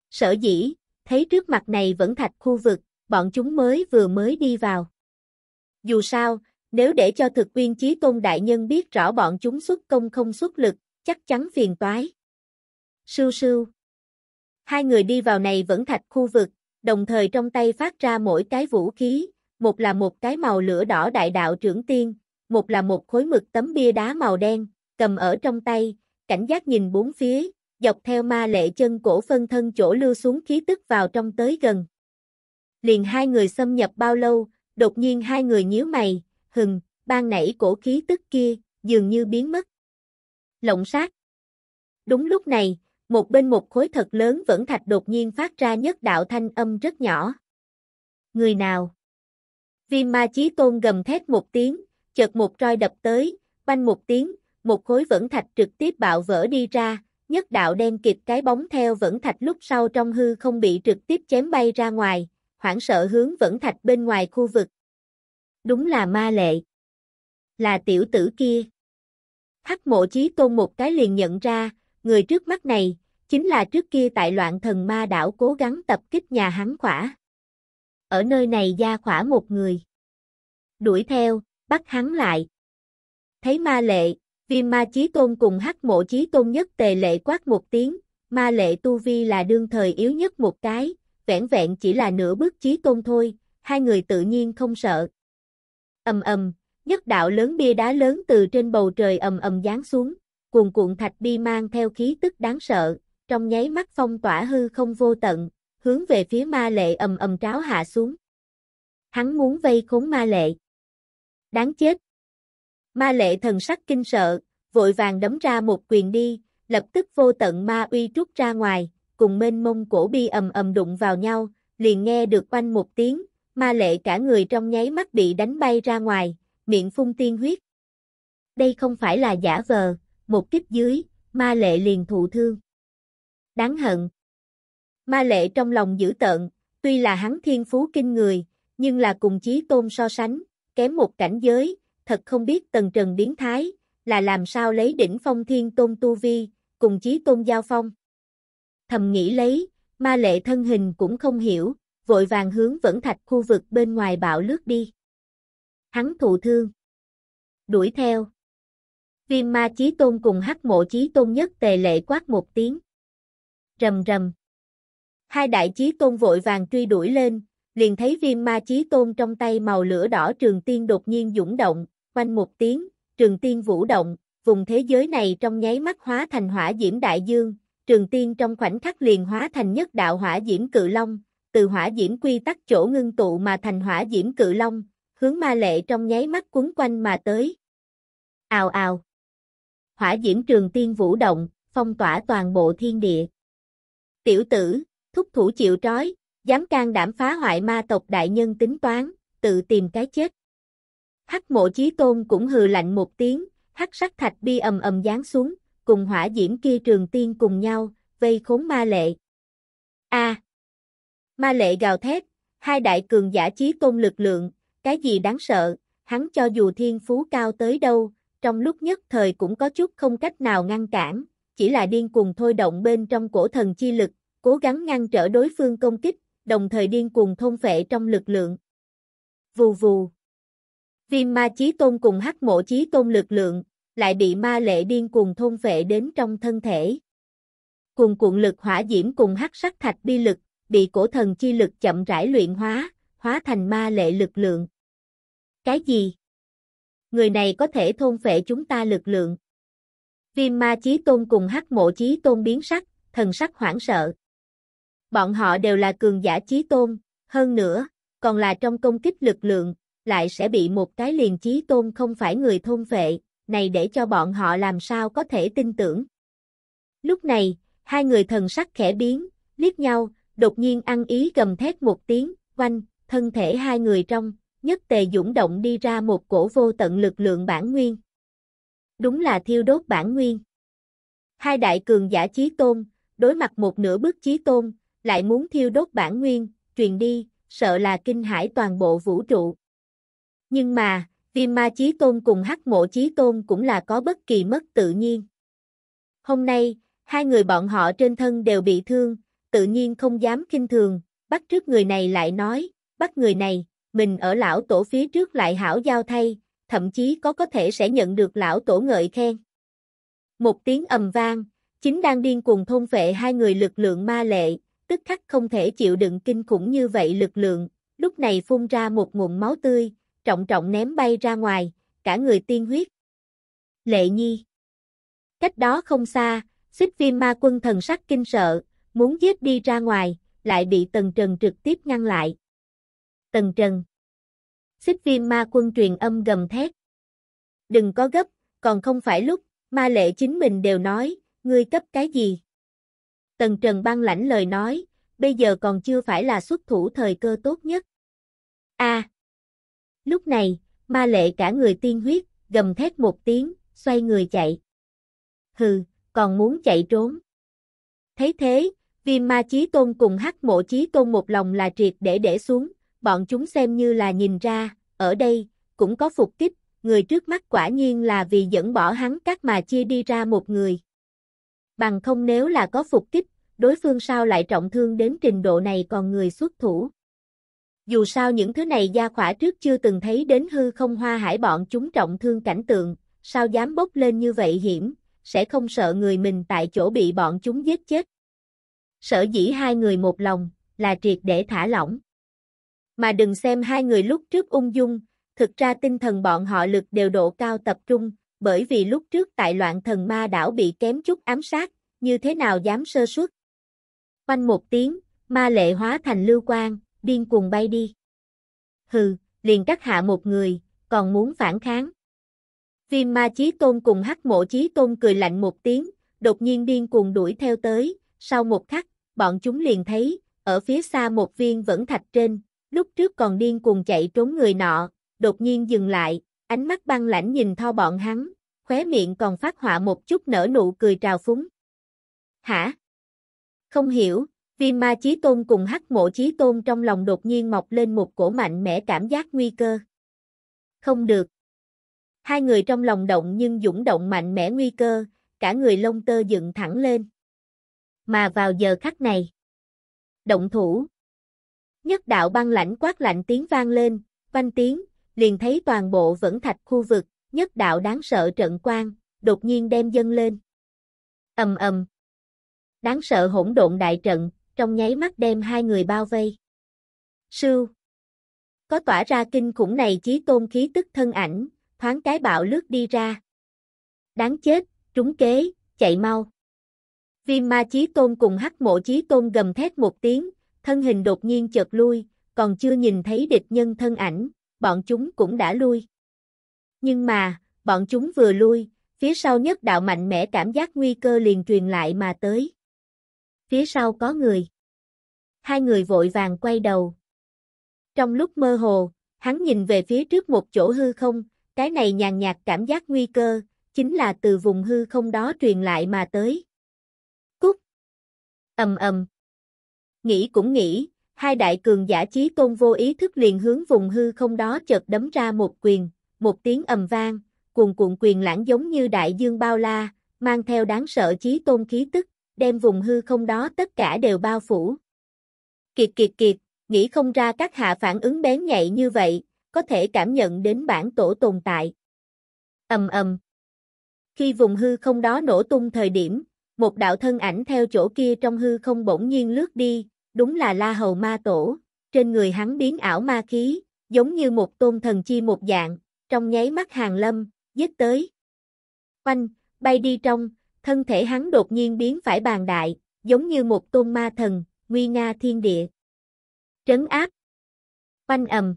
Sở dĩ, thấy trước mặt này vẫn thạch khu vực, bọn chúng mới vừa mới đi vào. Dù sao, nếu để cho thực viên chí tôn đại nhân biết rõ bọn chúng xuất công không xuất lực, chắc chắn phiền toái. Sưu sưu. Hai người đi vào này vẫn thạch khu vực, đồng thời trong tay phát ra mỗi cái vũ khí, một là một cái màu lửa đỏ đại đạo trưởng tiên, một là một khối mực tấm bia đá màu đen, cầm ở trong tay, cảnh giác nhìn bốn phía, dọc theo ma lệ chân cổ phân thân chỗ lưu xuống khí tức vào trong tới gần. Liền hai người xâm nhập bao lâu, đột nhiên hai người nhíu mày, hừng, ban nảy cổ khí tức kia, dường như biến mất. Lộng sát. Đúng lúc này, một bên một khối thật lớn vẫn thạch đột nhiên phát ra nhất đạo thanh âm rất nhỏ. Người nào? Viêm ma chí tôn gầm thét một tiếng, chợt một roi đập tới, banh một tiếng, một khối vẫn thạch trực tiếp bạo vỡ đi ra, nhất đạo đen kịp cái bóng theo vẫn thạch lúc sau trong hư không bị trực tiếp chém bay ra ngoài, hoảng sợ hướng vẫn thạch bên ngoài khu vực. Đúng là ma lệ. Là tiểu tử kia. Hắc mộ chí tôn một cái liền nhận ra, người trước mắt này, chính là trước kia tại loạn thần ma đảo cố gắng tập kích nhà hắn khỏa. Ở nơi này gia khỏa một người. Đuổi theo, bắt hắn lại. Thấy ma lệ, viêm ma chí tôn cùng hắc mộ chí tôn nhất tề lệ quát một tiếng, ma lệ tu vi là đương thời yếu nhất một cái, vẻn vẹn chỉ là nửa bước chí tôn thôi, hai người tự nhiên không sợ. Ầm ầm, nhất đạo lớn bia đá lớn từ trên bầu trời ầm ầm giáng xuống cuồn cuộn thạch bi mang theo khí tức đáng sợ, trong nháy mắt phong tỏa hư không vô tận, hướng về phía ma lệ ầm ầm tráo hạ xuống. Hắn muốn vây khốn ma lệ. Đáng chết. Ma lệ thần sắc kinh sợ, vội vàng đấm ra một quyền đi, lập tức vô tận ma uy trút ra ngoài, cùng mênh mông cổ bi ầm ầm đụng vào nhau, liền nghe được quanh một tiếng, ma lệ cả người trong nháy mắt bị đánh bay ra ngoài, miệng phun tiên huyết. Đây không phải là giả vờ, một kích dưới, ma lệ liền thụ thương. Đáng hận. Ma lệ trong lòng dữ tợn, tuy là hắn thiên phú kinh người, nhưng là cùng chí tôn so sánh, kém một cảnh giới, thật không biết tần trần biến thái, là làm sao lấy đỉnh phong thiên tôn tu vi, cùng chí tôn giao phong. Thầm nghĩ lấy, ma lệ thân hình cũng không hiểu, vội vàng hướng vẫn thạch khu vực bên ngoài bạo lướt đi. Hắn thụ thương. Đuổi theo. Viêm ma chí tôn cùng hắc mộ chí tôn nhất tề lệ quát một tiếng. Rầm rầm. Hai đại chí tôn vội vàng truy đuổi lên, liền thấy viêm ma chí tôn trong tay màu lửa đỏ trường tiên đột nhiên dũng động, quanh một tiếng, trường tiên vũ động, vùng thế giới này trong nháy mắt hóa thành hỏa diễm đại dương, trường tiên trong khoảnh khắc liền hóa thành nhất đạo hỏa diễm cự long, từ hỏa diễm quy tắc chỗ ngưng tụ mà thành hỏa diễm cự long, hướng ma lệ trong nháy mắt cuốn quanh mà tới. Ào ào hỏa diễm trường tiên vũ động, phong tỏa toàn bộ thiên địa. Tiểu tử, thúc thủ chịu trói, dám can đảm phá hoại ma tộc đại nhân tính toán, tự tìm cái chết. Hắc mộ chí tôn cũng hừ lạnh một tiếng, hắc sắc thạch bi ầm ầm giáng xuống, cùng hỏa diễm kia trường tiên cùng nhau, vây khốn ma lệ. A. ma lệ gào thét, hai đại cường giả chí tôn lực lượng, cái gì đáng sợ, hắn cho dù thiên phú cao tới đâu, trong lúc nhất thời cũng có chút không cách nào ngăn cản, chỉ là điên cuồng thôi động bên trong cổ thần chi lực, cố gắng ngăn trở đối phương công kích, đồng thời điên cuồng thôn phệ trong lực lượng. Vù vù. Viêm ma chí tôn cùng hắc mộ chí tôn lực lượng, lại bị ma lệ điên cuồng thôn phệ đến trong thân thể. Cùng cuộn lực hỏa diễm cùng hắc sắc thạch bi lực, bị cổ thần chi lực chậm rãi luyện hóa, hóa thành ma lệ lực lượng. Cái gì? người này có thể thôn phệ chúng ta lực lượng. Viêm ma chí tôn cùng hắc mộ chí tôn biến sắc, thần sắc hoảng sợ. Bọn họ đều là cường giả chí tôn, hơn nữa, còn là trong công kích lực lượng, lại sẽ bị một cái liền chí tôn không phải người thôn phệ, này để cho bọn họ làm sao có thể tin tưởng. Lúc này, hai người thần sắc khẽ biến, liếc nhau, đột nhiên ăn ý gầm thét một tiếng, quanh, thân thể hai người trong, nhất tề dũng động đi ra một cổ vô tận lực lượng bản nguyên. Đúng là thiêu đốt bản nguyên. Hai đại cường giả chí tôn, đối mặt một nửa bước chí tôn, lại muốn thiêu đốt bản nguyên, truyền đi, sợ là kinh hải toàn bộ vũ trụ. Nhưng mà, viêm ma chí tôn cùng hắc mộ chí tôn cũng là có bất kỳ mất tự nhiên. Hôm nay, hai người bọn họ trên thân đều bị thương, tự nhiên không dám kinh thường, bắt trước người này lại nói, bắt người này, mình ở lão tổ phía trước lại hảo giao thay, thậm chí có có thể sẽ nhận được lão tổ ngợi khen. Một tiếng ầm vang, chính đang điên cuồng thôn vệ hai người lực lượng ma lệ, tức khắc không thể chịu đựng kinh khủng như vậy lực lượng, lúc này phun ra một nguồn máu tươi, trọng trọng ném bay ra ngoài, cả người tiên huyết. Lệ Nhi Cách đó không xa, xích viêm ma quân thần sắc kinh sợ, muốn giết đi ra ngoài, lại bị Tần Trần trực tiếp ngăn lại. Tần Trần xích viêm ma quân truyền âm gầm thét. Đừng có gấp, còn không phải lúc, ma lệ chính mình đều nói, ngươi cấp cái gì? Tần Trần băng lãnh lời nói, bây giờ còn chưa phải là xuất thủ thời cơ tốt nhất. A. lúc này, ma lệ cả người tiên huyết, gầm thét một tiếng, xoay người chạy. Hừ, còn muốn chạy trốn. Thấy thế, viêm ma chí tôn cùng hắc mộ chí tôn một lòng là triệt để để xuống, bọn chúng xem như là nhìn ra, ở đây, cũng có phục kích, người trước mắt quả nhiên là vì dẫn bỏ hắn các mà chia đi ra một người. Bằng không nếu là có phục kích, đối phương sao lại trọng thương đến trình độ này còn người xuất thủ. Dù sao những thứ này gia khỏa trước chưa từng thấy đến hư không hoa hải bọn chúng trọng thương cảnh tượng, sao dám bốc lên như vậy hiểm, sẽ không sợ người mình tại chỗ bị bọn chúng giết chết. Sở dĩ hai người một lòng, là triệt để thả lỏng. Mà đừng xem hai người lúc trước ung dung, thực ra tinh thần bọn họ lực đều độ cao tập trung, bởi vì lúc trước tại loạn thần ma đảo bị kém chút ám sát, như thế nào dám sơ suất. Quanh một tiếng, ma lệ hóa thành lưu quang, điên cuồng bay đi. Hừ, liền cắt hạ một người, còn muốn phản kháng. Viêm ma chí tôn cùng hắc mộ chí tôn cười lạnh một tiếng, đột nhiên điên cuồng đuổi theo tới, sau một khắc, bọn chúng liền thấy, ở phía xa một viên vẫn thạch trên, lúc trước còn điên cuồng chạy trốn người nọ, đột nhiên dừng lại, ánh mắt băng lãnh nhìn thao bọn hắn, khóe miệng còn phát họa một chút nở nụ cười trào phúng. Hả? Không hiểu, viêm ma chí tôn cùng hắc mộ chí tôn trong lòng đột nhiên mọc lên một cổ mạnh mẽ cảm giác nguy cơ. Không được. Hai người trong lòng động nhưng dũng động mạnh mẽ nguy cơ, cả người lông tơ dựng thẳng lên. Mà vào giờ khắc này, động thủ, Nhất đạo băng lãnh quát lạnh tiếng vang lên, vanh tiếng, liền thấy toàn bộ vẫn thạch khu vực, nhất đạo đáng sợ trận quang, đột nhiên đem dâng lên. ầm ầm Đáng sợ hỗn độn đại trận, trong nháy mắt đem hai người bao vây. Sưu Có tỏa ra kinh khủng này chí tôn khí tức thân ảnh, thoáng cái bạo lướt đi ra. Đáng chết, trúng kế, chạy mau. Viêm ma chí tôn cùng hắc mộ chí tôn gầm thét một tiếng, thân hình đột nhiên chợt lui, còn chưa nhìn thấy địch nhân thân ảnh, bọn chúng cũng đã lui. Nhưng mà, bọn chúng vừa lui, phía sau nhất đạo mạnh mẽ cảm giác nguy cơ liền truyền lại mà tới. Phía sau có người. Hai người vội vàng quay đầu. Trong lúc mơ hồ, hắn nhìn về phía trước một chỗ hư không, cái này nhàn nhạt cảm giác nguy cơ, chính là từ vùng hư không đó truyền lại mà tới. Cúc. Ầm ầm nghĩ cũng nghĩ, hai đại cường giả chí tôn vô ý thức liền hướng vùng hư không đó chợt đấm ra một quyền, một tiếng ầm vang, cuồn cuộn quyền lãng giống như đại dương bao la, mang theo đáng sợ chí tôn khí tức, đem vùng hư không đó tất cả đều bao phủ. Kiệt kiệt kiệt, nghĩ không ra các hạ phản ứng bén nhạy như vậy, có thể cảm nhận đến bản tổ tồn tại. Ầm ầm. Khi vùng hư không đó nổ tung thời điểm, một đạo thân ảnh theo chỗ kia trong hư không bỗng nhiên lướt đi, đúng là La Hầu Ma Tổ, trên người hắn biến ảo ma khí, giống như một tôn thần chi một dạng, trong nháy mắt hàng lâm, dứt tới. Quanh bay đi trong, thân thể hắn đột nhiên biến phải bàn đại, giống như một tôn ma thần, nguy nga thiên địa. Trấn áp. Quanh ầm.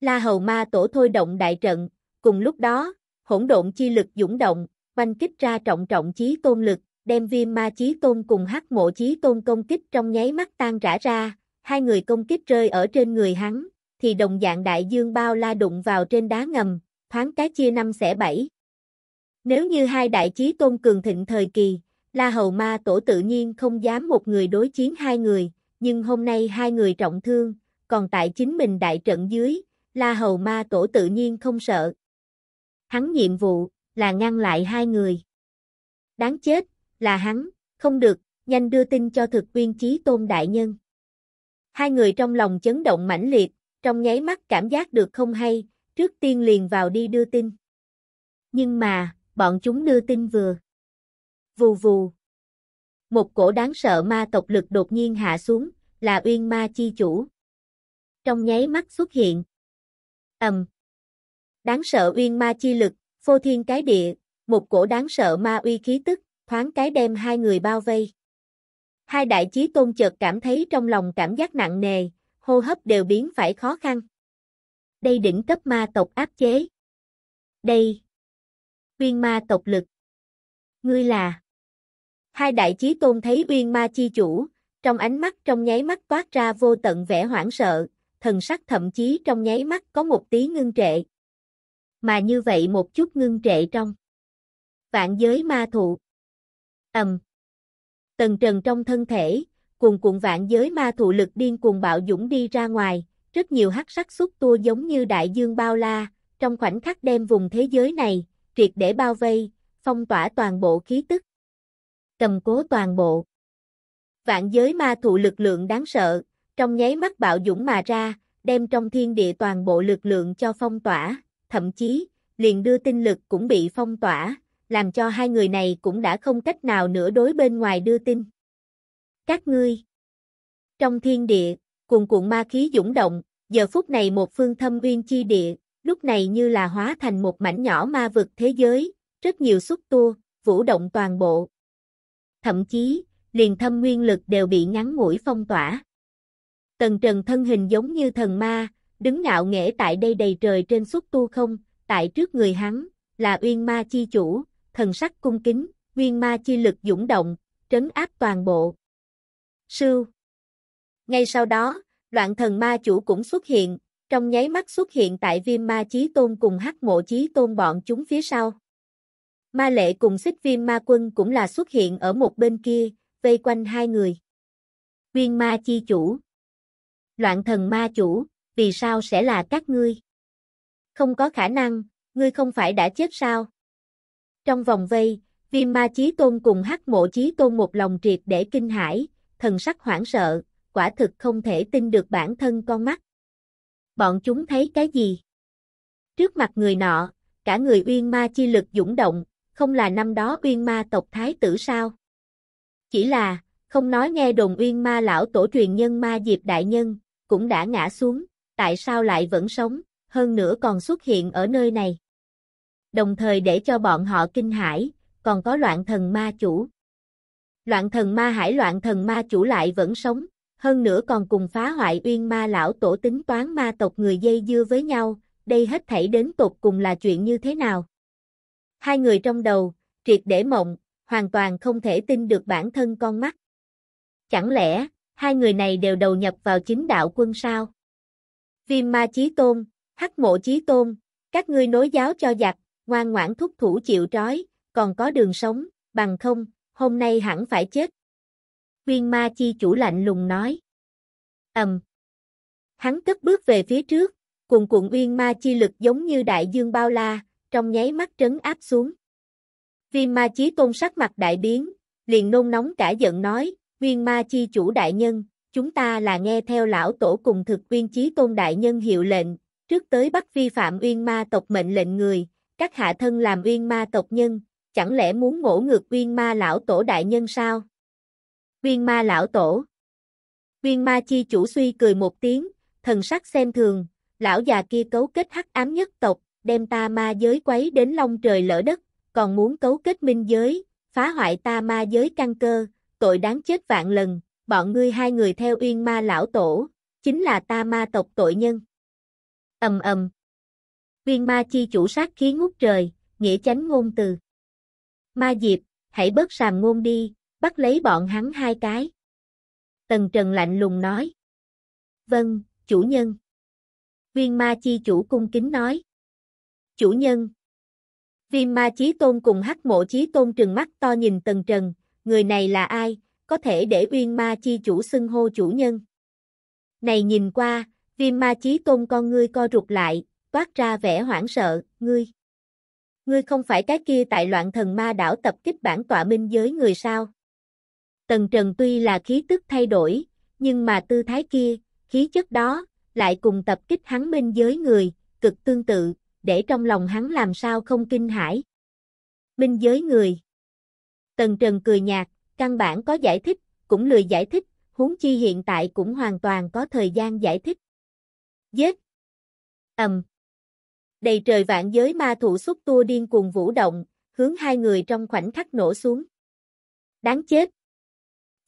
La Hầu Ma Tổ thôi động đại trận, cùng lúc đó, hỗn độn chi lực dũng động, quanh kích ra trọng trọng chí tôn lực, đem viêm ma chí tôn cùng hắc mộ chí tôn công kích trong nháy mắt tan rã ra, hai người công kích rơi ở trên người hắn, thì đồng dạng đại dương bao la đụng vào trên đá ngầm, thoáng cái chia năm xẻ bảy. Nếu như hai đại chí tôn cường thịnh thời kỳ, La Hầu Ma Tổ tự nhiên không dám một người đối chiến hai người, nhưng hôm nay hai người trọng thương, còn tại chính mình đại trận dưới, La Hầu Ma Tổ tự nhiên không sợ. Hắn nhiệm vụ là ngăn lại hai người. Đáng chết, là hắn, không được, nhanh đưa tin cho thực viên chí tôn đại nhân. Hai người trong lòng chấn động mãnh liệt, trong nháy mắt cảm giác được không hay, trước tiên liền vào đi đưa tin. Nhưng mà, bọn chúng đưa tin vừa. Vù vù. Một cổ đáng sợ ma tộc lực đột nhiên hạ xuống, là uyên ma chi chủ. Trong nháy mắt xuất hiện. Ầm. Um. Đáng sợ uyên ma chi lực, phô thiên cái địa, một cổ đáng sợ ma uy khí tức, thoáng cái đem hai người bao vây. Hai đại chí tôn chợt cảm thấy trong lòng cảm giác nặng nề, hô hấp đều biến phải khó khăn. Đây đỉnh cấp ma tộc áp chế. Đây. Uyên ma tộc lực. Ngươi là. Hai đại chí tôn thấy uyên ma chi chủ, trong ánh mắt trong nháy mắt toát ra vô tận vẻ hoảng sợ, thần sắc thậm chí trong nháy mắt có một tí ngưng trệ. Mà như vậy một chút ngưng trệ trong. Vạn giới ma thụ ầm. Tần trần trong thân thể, cuồn cuộn vạn giới ma thụ lực điên cuồng bạo dũng đi ra ngoài, rất nhiều hắc sắc xúc tua giống như đại dương bao la, trong khoảnh khắc đem vùng thế giới này, triệt để bao vây, phong tỏa toàn bộ khí tức. Cầm cố toàn bộ. Vạn giới ma thụ lực lượng đáng sợ, trong nháy mắt bạo dũng mà ra, đem trong thiên địa toàn bộ lực lượng cho phong tỏa, thậm chí, liền đưa tinh lực cũng bị phong tỏa, làm cho hai người này cũng đã không cách nào nữa đối bên ngoài đưa tin. Các ngươi Trong thiên địa, cuồn cuộn ma khí dũng động, giờ phút này một phương thâm uyên chi địa, lúc này như là hóa thành một mảnh nhỏ ma vực thế giới, rất nhiều xúc tu vũ động toàn bộ. Thậm chí, liền thâm nguyên lực đều bị ngắn ngủi phong tỏa. Tần Trần thân hình giống như thần ma, đứng ngạo nghễ tại đây đầy trời trên xúc tu không, tại trước người hắn, là uyên ma chi chủ, thần sắc cung kính, nguyên ma chi lực dũng động, trấn áp toàn bộ. Sư. Ngay sau đó, loạn thần ma chủ cũng xuất hiện, trong nháy mắt xuất hiện tại viêm ma chí tôn cùng hắc mộ chí tôn bọn chúng phía sau. Ma lệ cùng xích viêm ma quân cũng là xuất hiện ở một bên kia, vây quanh hai người. Viên ma chi chủ Loạn thần ma chủ, vì sao sẽ là các ngươi? Không có khả năng, ngươi không phải đã chết sao? Trong vòng vây, viêm ma chí tôn cùng hắc mộ chí tôn một lòng triệt để kinh hãi, thần sắc hoảng sợ, quả thực không thể tin được bản thân con mắt. Bọn chúng thấy cái gì? Trước mặt người nọ, cả người uyên ma chi lực dũng động, không là năm đó uyên ma tộc thái tử sao? Chỉ là, không nói nghe đồn uyên ma lão tổ truyền nhân ma diệp đại nhân, cũng đã ngã xuống, tại sao lại vẫn sống, hơn nữa còn xuất hiện ở nơi này đồng thời để cho bọn họ kinh hãi, còn có loạn thần ma chủ. Loạn thần ma hải loạn thần ma chủ lại vẫn sống, hơn nữa còn cùng phá hoại uyên ma lão tổ tính toán ma tộc người dây dưa với nhau, đây hết thảy đến tột cùng là chuyện như thế nào. Hai người trong đầu, triệt để mộng, hoàn toàn không thể tin được bản thân con mắt. Chẳng lẽ, hai người này đều đầu nhập vào chính đạo quân sao? Viêm ma chí tôn, hắc mộ chí tôn, các ngươi nối giáo cho giặc, ngoan ngoãn thúc thủ chịu trói, còn có đường sống, bằng không, hôm nay hẳn phải chết. Huyên ma chi chủ lạnh lùng nói. ầm Hắn cất bước về phía trước, cuồn cuộn uyên ma chi lực giống như đại dương bao la, trong nháy mắt trấn áp xuống. viên ma chí tôn sắc mặt đại biến, liền nôn nóng cả giận nói, Nguyên ma chi chủ đại nhân, chúng ta là nghe theo lão tổ cùng thực viên chí tôn đại nhân hiệu lệnh, trước tới bắt vi phạm uyên ma tộc mệnh lệnh người, các hạ thân làm uyên ma tộc nhân, chẳng lẽ muốn ngỗ ngược uyên ma lão tổ đại nhân sao? Uyên ma lão tổ Uyên ma chi chủ suy cười một tiếng, thần sắc xem thường, lão già kia cấu kết hắc ám nhất tộc, đem ta ma giới quấy đến long trời lỡ đất, còn muốn cấu kết minh giới, phá hoại ta ma giới căn cơ, tội đáng chết vạn lần, bọn ngươi hai người theo uyên ma lão tổ, chính là ta ma tộc tội nhân. Ầm ầm, viên ma chi chủ sát khí ngút trời, nghĩa chánh ngôn từ. Ma Diệp, hãy bớt sàm ngôn đi, bắt lấy bọn hắn hai cái. Tần Trần lạnh lùng nói. Vâng, chủ nhân. Viên ma chi chủ cung kính nói. Chủ nhân. Viên ma chí tôn cùng hắc mộ chí tôn trừng mắt to nhìn Tần Trần, người này là ai, có thể để viên ma chi chủ xưng hô chủ nhân. Này nhìn qua, viên ma chí tôn con ngươi co rụt lại, toát ra vẻ hoảng sợ, ngươi. Ngươi không phải cái kia tại loạn thần ma đảo tập kích bản tọa minh giới người sao? Tần Trần tuy là khí tức thay đổi, nhưng mà tư thái kia, khí chất đó, lại cùng tập kích hắn minh giới người, cực tương tự, để trong lòng hắn làm sao không kinh hãi. Minh giới người. Tần Trần cười nhạt, căn bản có giải thích, cũng lười giải thích, huống chi hiện tại cũng hoàn toàn có thời gian giải thích. Giết. Ầm. Um đầy trời vạn giới ma thủ xúc tua điên cuồng vũ động, hướng hai người trong khoảnh khắc nổ xuống. Đáng chết!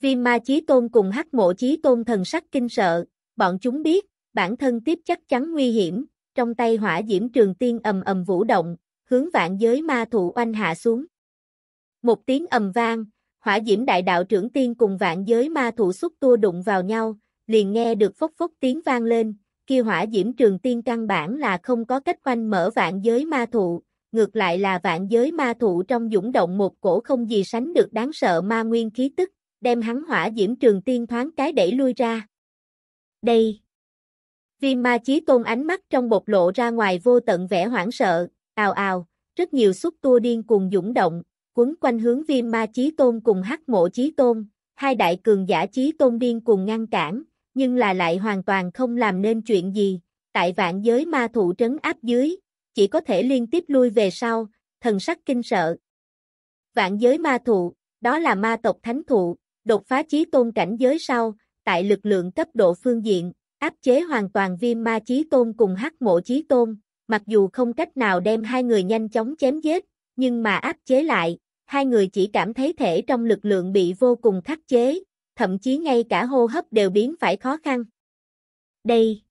Viêm ma chí tôn cùng hắc mộ chí tôn thần sắc kinh sợ, bọn chúng biết, bản thân tiếp chắc chắn nguy hiểm, trong tay hỏa diễm trường tiên ầm ầm vũ động, hướng vạn giới ma thủ oanh hạ xuống. Một tiếng ầm vang, hỏa diễm đại đạo trưởng tiên cùng vạn giới ma thủ xúc tua đụng vào nhau, liền nghe được phốc phốc tiếng vang lên, kia hỏa diễm trường tiên căn bản là không có cách quanh mở vạn giới ma thụ, ngược lại là vạn giới ma thụ trong dũng động một cổ không gì sánh được đáng sợ ma nguyên khí tức, đem hắn hỏa diễm trường tiên thoáng cái đẩy lui ra. Đây! Viêm ma chí tôn ánh mắt trong bột lộ ra ngoài vô tận vẻ hoảng sợ, ào ào, rất nhiều xúc tua điên cùng dũng động, quấn quanh hướng viêm ma chí tôn cùng hắc mộ chí tôn, hai đại cường giả chí tôn điên cùng ngăn cản, nhưng là lại hoàn toàn không làm nên chuyện gì, tại vạn giới ma thủ trấn áp dưới, chỉ có thể liên tiếp lui về sau, thần sắc kinh sợ. Vạn giới ma thủ đó là ma tộc thánh thụ, đột phá chí tôn cảnh giới sau, tại lực lượng cấp độ phương diện, áp chế hoàn toàn viêm ma chí tôn cùng hắc mộ chí tôn, mặc dù không cách nào đem hai người nhanh chóng chém giết, nhưng mà áp chế lại, hai người chỉ cảm thấy thể trong lực lượng bị vô cùng khắc chế, thậm chí ngay cả hô hấp đều biến phải khó khăn. Đây.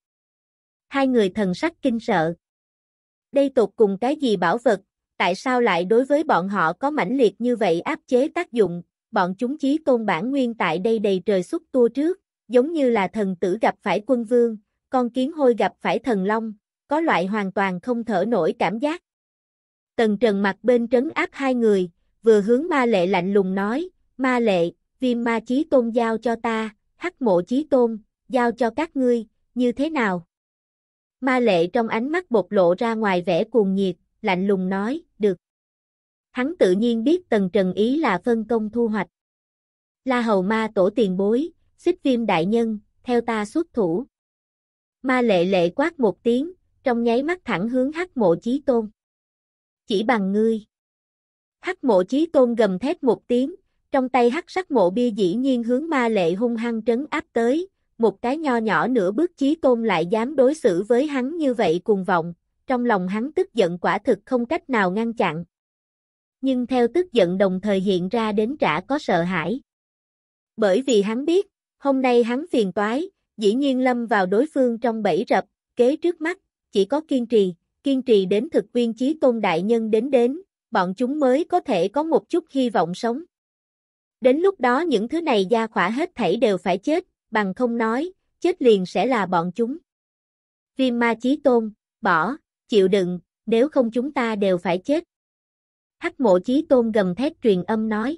Hai người thần sắc kinh sợ. Đây tột cùng cái gì bảo vật, tại sao lại đối với bọn họ có mãnh liệt như vậy áp chế tác dụng, bọn chúng chí tôn bản nguyên tại đây đầy trời xúc tua trước, giống như là thần tử gặp phải quân vương, con kiến hôi gặp phải thần long, có loại hoàn toàn không thở nổi cảm giác. Tần Trần mặt bên trấn áp hai người, vừa hướng ma lệ lạnh lùng nói, ma lệ, viêm ma chí tôn giao cho ta, hắc mộ chí tôn, giao cho các ngươi, như thế nào? Ma lệ trong ánh mắt bộc lộ ra ngoài vẻ cuồng nhiệt, lạnh lùng nói, được. Hắn tự nhiên biết tần trần ý là phân công thu hoạch. La hầu ma tổ tiền bối, xích viêm đại nhân, theo ta xuất thủ. Ma lệ lệ quát một tiếng, trong nháy mắt thẳng hướng hắc mộ chí tôn. Chỉ bằng ngươi. Hắc mộ chí tôn gầm thét một tiếng, trong tay hắc sắc mộ bia dĩ nhiên hướng ma lệ hung hăng trấn áp tới, một cái nho nhỏ nửa bước chí tôn lại dám đối xử với hắn như vậy cuồng vọng, trong lòng hắn tức giận quả thực không cách nào ngăn chặn. Nhưng theo tức giận đồng thời hiện ra đến trả có sợ hãi. Bởi vì hắn biết, hôm nay hắn phiền toái, dĩ nhiên lâm vào đối phương trong bẫy rập, kế trước mắt, chỉ có kiên trì, kiên trì đến thực viên chí tôn đại nhân đến đến, bọn chúng mới có thể có một chút hy vọng sống. Đến lúc đó những thứ này gia khỏa hết thảy đều phải chết, bằng không nói, chết liền sẽ là bọn chúng. Viêm ma chí tôn, bỏ, chịu đựng, nếu không chúng ta đều phải chết. Hắc mộ chí tôn gầm thét truyền âm nói.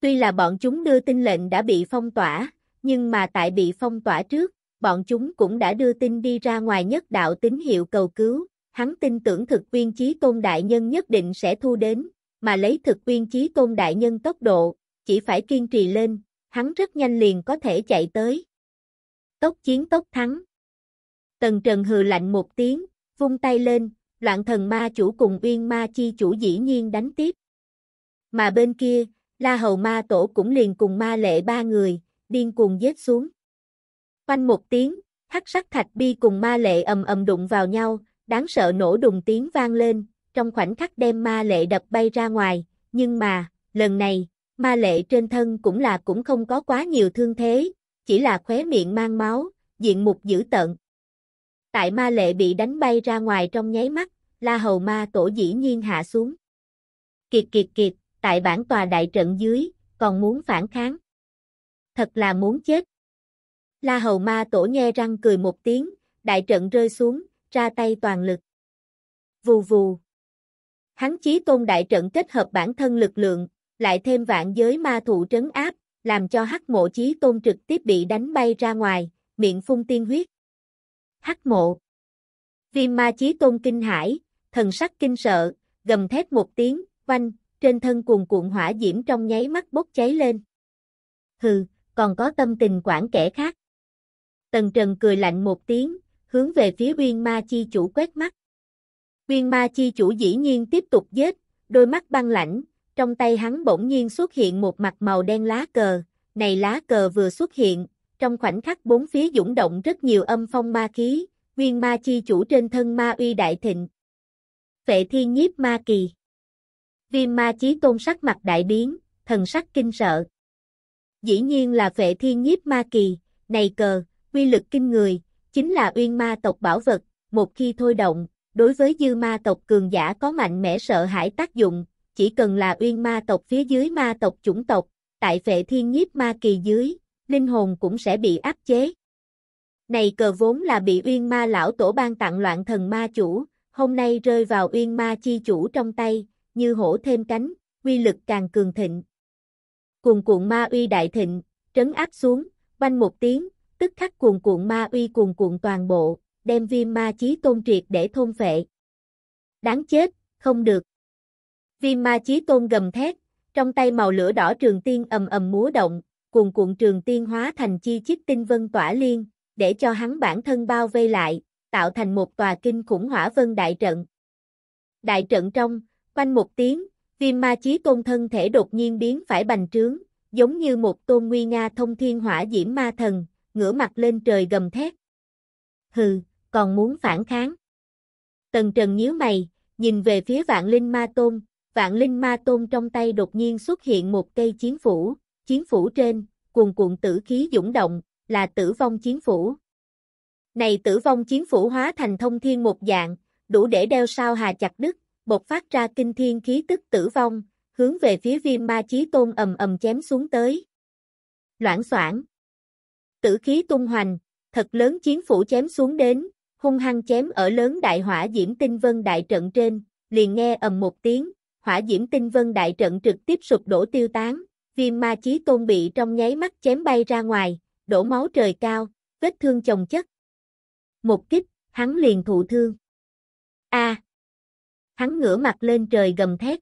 Tuy là bọn chúng đưa tin lệnh đã bị phong tỏa, nhưng mà tại bị phong tỏa trước, bọn chúng cũng đã đưa tin đi ra ngoài nhất đạo tín hiệu cầu cứu, hắn tin tưởng thực viên chí tôn đại nhân nhất định sẽ thu đến, mà lấy thực viên chí tôn đại nhân tốc độ, chỉ phải kiên trì lên, hắn rất nhanh liền có thể chạy tới. Tốc chiến tốc thắng. Tần Trần hừ lạnh một tiếng, vung tay lên, loạn thần ma chủ cùng uyên ma chi chủ dĩ nhiên đánh tiếp. Mà bên kia, La Hầu Ma Tổ cũng liền cùng ma lệ ba người, điên cuồng giết xuống. Quanh một tiếng, hắc sắc thạch bi cùng ma lệ ầm ầm đụng vào nhau, đáng sợ nổ đùng tiếng vang lên, trong khoảnh khắc đem ma lệ đập bay ra ngoài, nhưng mà, lần này, ma lệ trên thân cũng là cũng không có quá nhiều thương thế, chỉ là khóe miệng mang máu, diện mục dữ tận. Tại ma lệ bị đánh bay ra ngoài trong nháy mắt, la hầu ma tổ dĩ nhiên hạ xuống. Kiệt kiệt kiệt, tại bản tòa đại trận dưới, còn muốn phản kháng. Thật là muốn chết. La hầu ma tổ nghe răng cười một tiếng, đại trận rơi xuống, ra tay toàn lực. Vù vù. Hắn chí tôn đại trận kết hợp bản thân lực lượng, lại thêm vạn giới ma thụ trấn áp, làm cho hắc mộ chí tôn trực tiếp bị đánh bay ra ngoài, miệng phun tiên huyết. Hắc mộ Viêm ma chí tôn kinh hải, thần sắc kinh sợ, gầm thét một tiếng, oanh, trên thân cuồn cuộn hỏa diễm trong nháy mắt bốc cháy lên. Hừ, còn có tâm tình quản kẻ khác. Tần Trần cười lạnh một tiếng, hướng về phía Uyên Ma Chi chủ quét mắt. Uyên Ma Chi chủ dĩ nhiên tiếp tục giết, đôi mắt băng lãnh, trong tay hắn bỗng nhiên xuất hiện một mặt màu đen lá cờ, này lá cờ vừa xuất hiện, trong khoảnh khắc bốn phía dũng động rất nhiều âm phong ma khí, nguyên ma chi chủ trên thân ma uy đại thịnh. Vệ thiên nhiếp ma kỳ. Viêm ma chí tôn sắc mặt đại biến, thần sắc kinh sợ. Dĩ nhiên là vệ thiên nhiếp ma kỳ, này cờ, quy lực kinh người, chính là uyên ma tộc bảo vật, một khi thôi động, đối với dư ma tộc cường giả có mạnh mẽ sợ hãi tác dụng, chỉ cần là uyên ma tộc phía dưới ma tộc chủng tộc, tại vệ thiên nhiếp ma kỳ dưới, linh hồn cũng sẽ bị áp chế. Này cờ vốn là bị uyên ma lão tổ ban tặng loạn thần ma chủ, hôm nay rơi vào uyên ma chi chủ trong tay, như hổ thêm cánh, uy lực càng cường thịnh. Cuồn cuộn ma uy đại thịnh, trấn áp xuống, banh một tiếng, tức khắc cuồn cuộn ma uy cuồn cuộn toàn bộ, đem viêm ma chí tôn triệt để thôn phệ. Đáng chết, không được. Viêm ma chí tôn gầm thét, trong tay màu lửa đỏ trường tiên ầm ầm múa động, cuồn cuộn trường tiên hóa thành chi chiếc tinh vân tỏa liên, để cho hắn bản thân bao vây lại, tạo thành một tòa kinh khủng hỏa vân đại trận. Đại trận trong, quanh một tiếng, viêm ma chí tôn thân thể đột nhiên biến phải bành trướng, giống như một tôn nguy nga thông thiên hỏa diễm ma thần, ngửa mặt lên trời gầm thét. Hừ, còn muốn phản kháng. Tần Trần nhíu mày, nhìn về phía vạn linh ma tôn, vạn linh ma tôn trong tay đột nhiên xuất hiện một cây chiến phủ, chiến phủ trên, cuồn cuộn tử khí dũng động, là tử vong chiến phủ. Này tử vong chiến phủ hóa thành thông thiên một dạng, đủ để đeo sao hà chặt đứt, bộc phát ra kinh thiên khí tức tử vong, hướng về phía viêm ma chí tôn ầm ầm chém xuống tới. Loãng soảng. Tử khí tung hoành, thật lớn chiến phủ chém xuống đến, hung hăng chém ở lớn đại hỏa diễm tinh vân đại trận trên, liền nghe ầm một tiếng, hỏa diễm tinh vân đại trận trực tiếp sụp đổ tiêu tán, viêm ma chí tôn bị trong nháy mắt chém bay ra ngoài, đổ máu trời cao, vết thương chồng chất. Một kích, hắn liền thụ thương. A. hắn ngửa mặt lên trời gầm thét.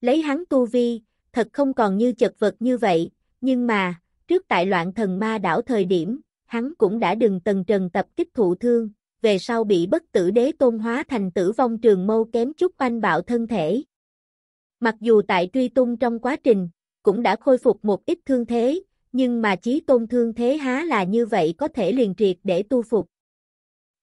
Lấy hắn tu vi, thật không còn như chật vật như vậy, nhưng mà, trước tại loạn thần ma đảo thời điểm, hắn cũng đã đừng tần trần tập kích thụ thương, về sau bị bất tử đế tôn hóa thành tử vong trường mâu kém chút oanh bạo thân thể, Mặc dù tại truy tung trong quá trình, cũng đã khôi phục một ít thương thế, nhưng mà chí tôn thương thế há là như vậy có thể liền triệt để tu phục.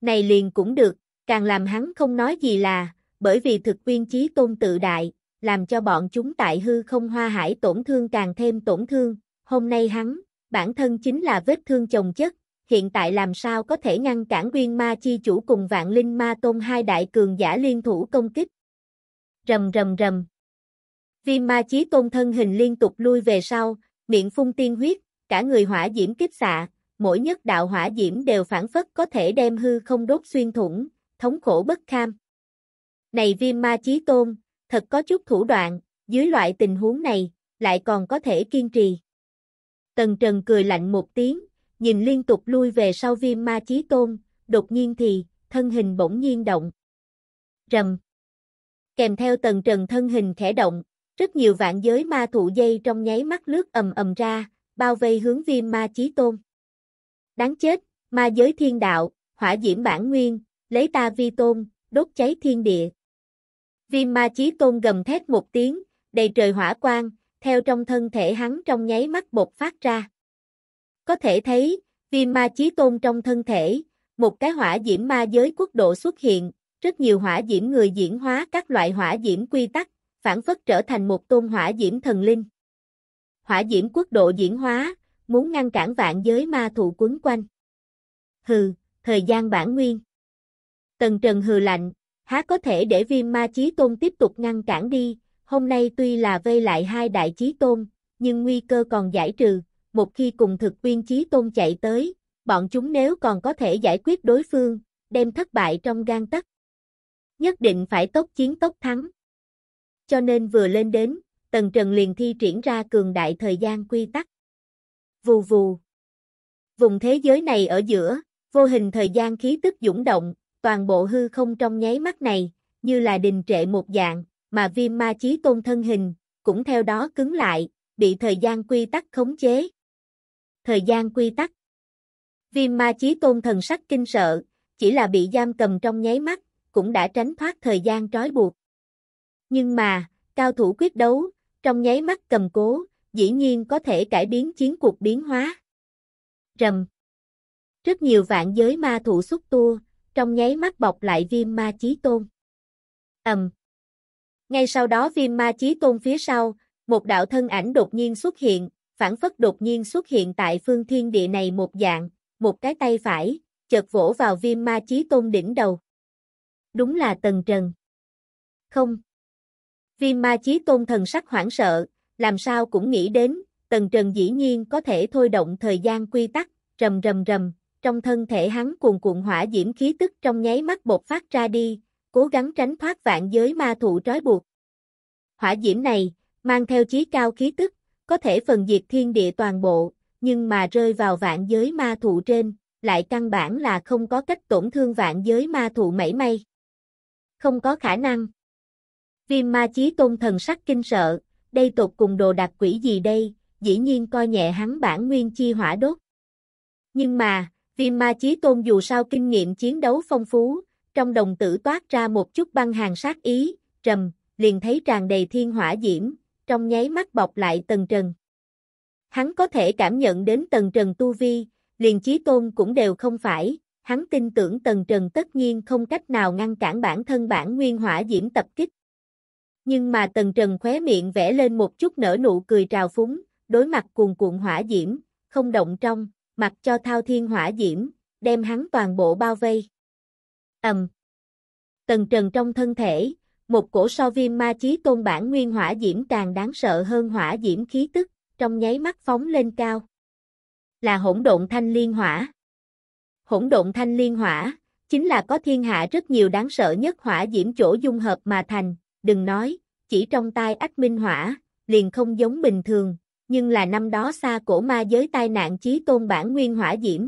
Này liền cũng được, càng làm hắn không nói gì là, bởi vì thực viên chí tôn tự đại, làm cho bọn chúng tại hư không hoa hải tổn thương càng thêm tổn thương, hôm nay hắn, bản thân chính là vết thương chồng chất, hiện tại làm sao có thể ngăn cản quyên ma chi chủ cùng vạn linh ma tôn hai đại cường giả liên thủ công kích. Rầm rầm rầm. Viêm ma chí tôn thân hình liên tục lui về sau, miệng phun tiên huyết, cả người hỏa diễm kích xạ, mỗi nhất đạo hỏa diễm đều phản phất có thể đem hư không đốt xuyên thủng, thống khổ bất kham. Này viêm ma chí tôn, thật có chút thủ đoạn, dưới loại tình huống này, lại còn có thể kiên trì. Tần Trần cười lạnh một tiếng, nhìn liên tục lui về sau viêm ma chí tôn, đột nhiên thì, thân hình bỗng nhiên động. Rầm. Kèm theo Tần Trần thân hình khẽ động, rất nhiều vạn giới ma thụ dây trong nháy mắt lướt ầm ầm ra, bao vây hướng viêm ma chí tôn. Đáng chết, ma giới thiên đạo, hỏa diễm bản nguyên, lấy ta vi tôn, đốt cháy thiên địa. Viêm ma chí tôn gầm thét một tiếng, đầy trời hỏa quang, theo trong thân thể hắn trong nháy mắt bột phát ra. Có thể thấy, viêm ma chí tôn trong thân thể, một cái hỏa diễm ma giới quốc độ xuất hiện, rất nhiều hỏa diễm người diễn hóa các loại hỏa diễm quy tắc, phản phất trở thành một tôn hỏa diễm thần linh. Hỏa diễm quốc độ diễn hóa, muốn ngăn cản vạn giới ma thụ quấn quanh. Hừ, thời gian bản nguyên. Tần Trần hừ lạnh, há có thể để viêm ma chí tôn tiếp tục ngăn cản đi, hôm nay tuy là vây lại hai đại chí tôn, nhưng nguy cơ còn giải trừ, một khi cùng thực viên chí tôn chạy tới, bọn chúng nếu còn có thể giải quyết đối phương, đem thất bại trong gan tất Nhất định phải tốc chiến tốc thắng cho nên vừa lên đến, Tần Trần liền thi triển ra cường đại thời gian quy tắc. Vù vù. Vùng thế giới này ở giữa, vô hình thời gian khí tức dũng động, toàn bộ hư không trong nháy mắt này, như là đình trệ một dạng, mà viêm ma chí tôn thân hình, cũng theo đó cứng lại, bị thời gian quy tắc khống chế. Thời gian quy tắc Viêm ma chí tôn thần sắc kinh sợ, chỉ là bị giam cầm trong nháy mắt, cũng đã tránh thoát thời gian trói buộc. Nhưng mà, cao thủ quyết đấu, trong nháy mắt cầm cố, dĩ nhiên có thể cải biến chiến cuộc biến hóa. Rầm. Rất nhiều vạn giới ma thủ xuất tua, trong nháy mắt bọc lại viêm ma chí tôn. Ầm. Ngay sau đó viêm ma chí tôn phía sau, một đạo thân ảnh đột nhiên xuất hiện, phản phất đột nhiên xuất hiện tại phương thiên địa này một dạng, một cái tay phải, chợt vỗ vào viêm ma chí tôn đỉnh đầu. Đúng là Tần Trần. Không, Viêm ma chí tôn thần sắc hoảng sợ, làm sao cũng nghĩ đến, tần trần dĩ nhiên có thể thôi động thời gian quy tắc, rầm rầm rầm, trong thân thể hắn cuồn cuộn hỏa diễm khí tức trong nháy mắt bột phát ra đi, cố gắng tránh thoát vạn giới ma thụ trói buộc. Hỏa diễm này, mang theo chí cao khí tức, có thể phần diệt thiên địa toàn bộ, nhưng mà rơi vào vạn giới ma thụ trên, lại căn bản là không có cách tổn thương vạn giới ma thụ mảy may. Không có khả năng. Viêm ma chí tôn thần sắc kinh sợ, đây tột cùng đồ đặc quỷ gì đây, dĩ nhiên coi nhẹ hắn bản nguyên chi hỏa đốt. Nhưng mà, viêm ma chí tôn dù sao kinh nghiệm chiến đấu phong phú, trong đồng tử toát ra một chút băng hàng sát ý, trầm, liền thấy tràn đầy thiên hỏa diễm, trong nháy mắt bọc lại tầng trần. Hắn có thể cảm nhận đến tầng trần tu vi, liền chí tôn cũng đều không phải, hắn tin tưởng tầng trần tất nhiên không cách nào ngăn cản bản thân bản nguyên hỏa diễm tập kích. Nhưng mà Tần Trần khóe miệng vẽ lên một chút nở nụ cười trào phúng, đối mặt cuồn cuộn hỏa diễm, không động trong, mặc cho thao thiên hỏa diễm, đem hắn toàn bộ bao vây. Ầm. Tần Trần trong thân thể, một cổ so viêm ma chí tôn bản nguyên hỏa diễm càng đáng sợ hơn hỏa diễm khí tức, trong nháy mắt phóng lên cao. Là hỗn độn thanh liên hỏa. Hỗn độn thanh liên hỏa, chính là có thiên hạ rất nhiều đáng sợ nhất hỏa diễm chỗ dung hợp mà thành, đừng nói, chỉ trong tai ách minh hỏa, liền không giống bình thường, nhưng là năm đó xa cổ ma giới tai nạn chí tôn bản nguyên hỏa diễm.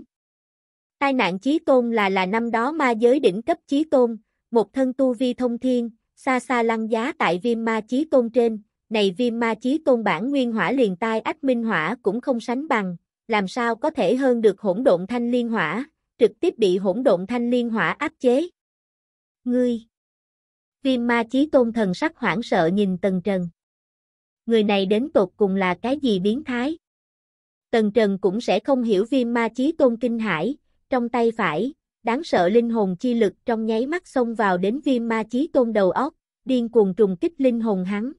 Tai nạn chí tôn là là năm đó ma giới đỉnh cấp chí tôn, một thân tu vi thông thiên, xa xa lăng giá tại viêm ma chí tôn trên, này viêm ma chí tôn bản nguyên hỏa liền tai ách minh hỏa cũng không sánh bằng, làm sao có thể hơn được hỗn độn thanh liên hỏa, trực tiếp bị hỗn độn thanh liên hỏa áp chế. Ngươi Kim ma chí tôn thần sắc hoảng sợ nhìn Tần Trần. Người này đến tột cùng là cái gì biến thái? Tần Trần cũng sẽ không hiểu viêm ma chí tôn kinh hãi, trong tay phải, đáng sợ linh hồn chi lực trong nháy mắt xông vào đến viêm ma chí tôn đầu óc, điên cuồng trùng kích linh hồn hắn.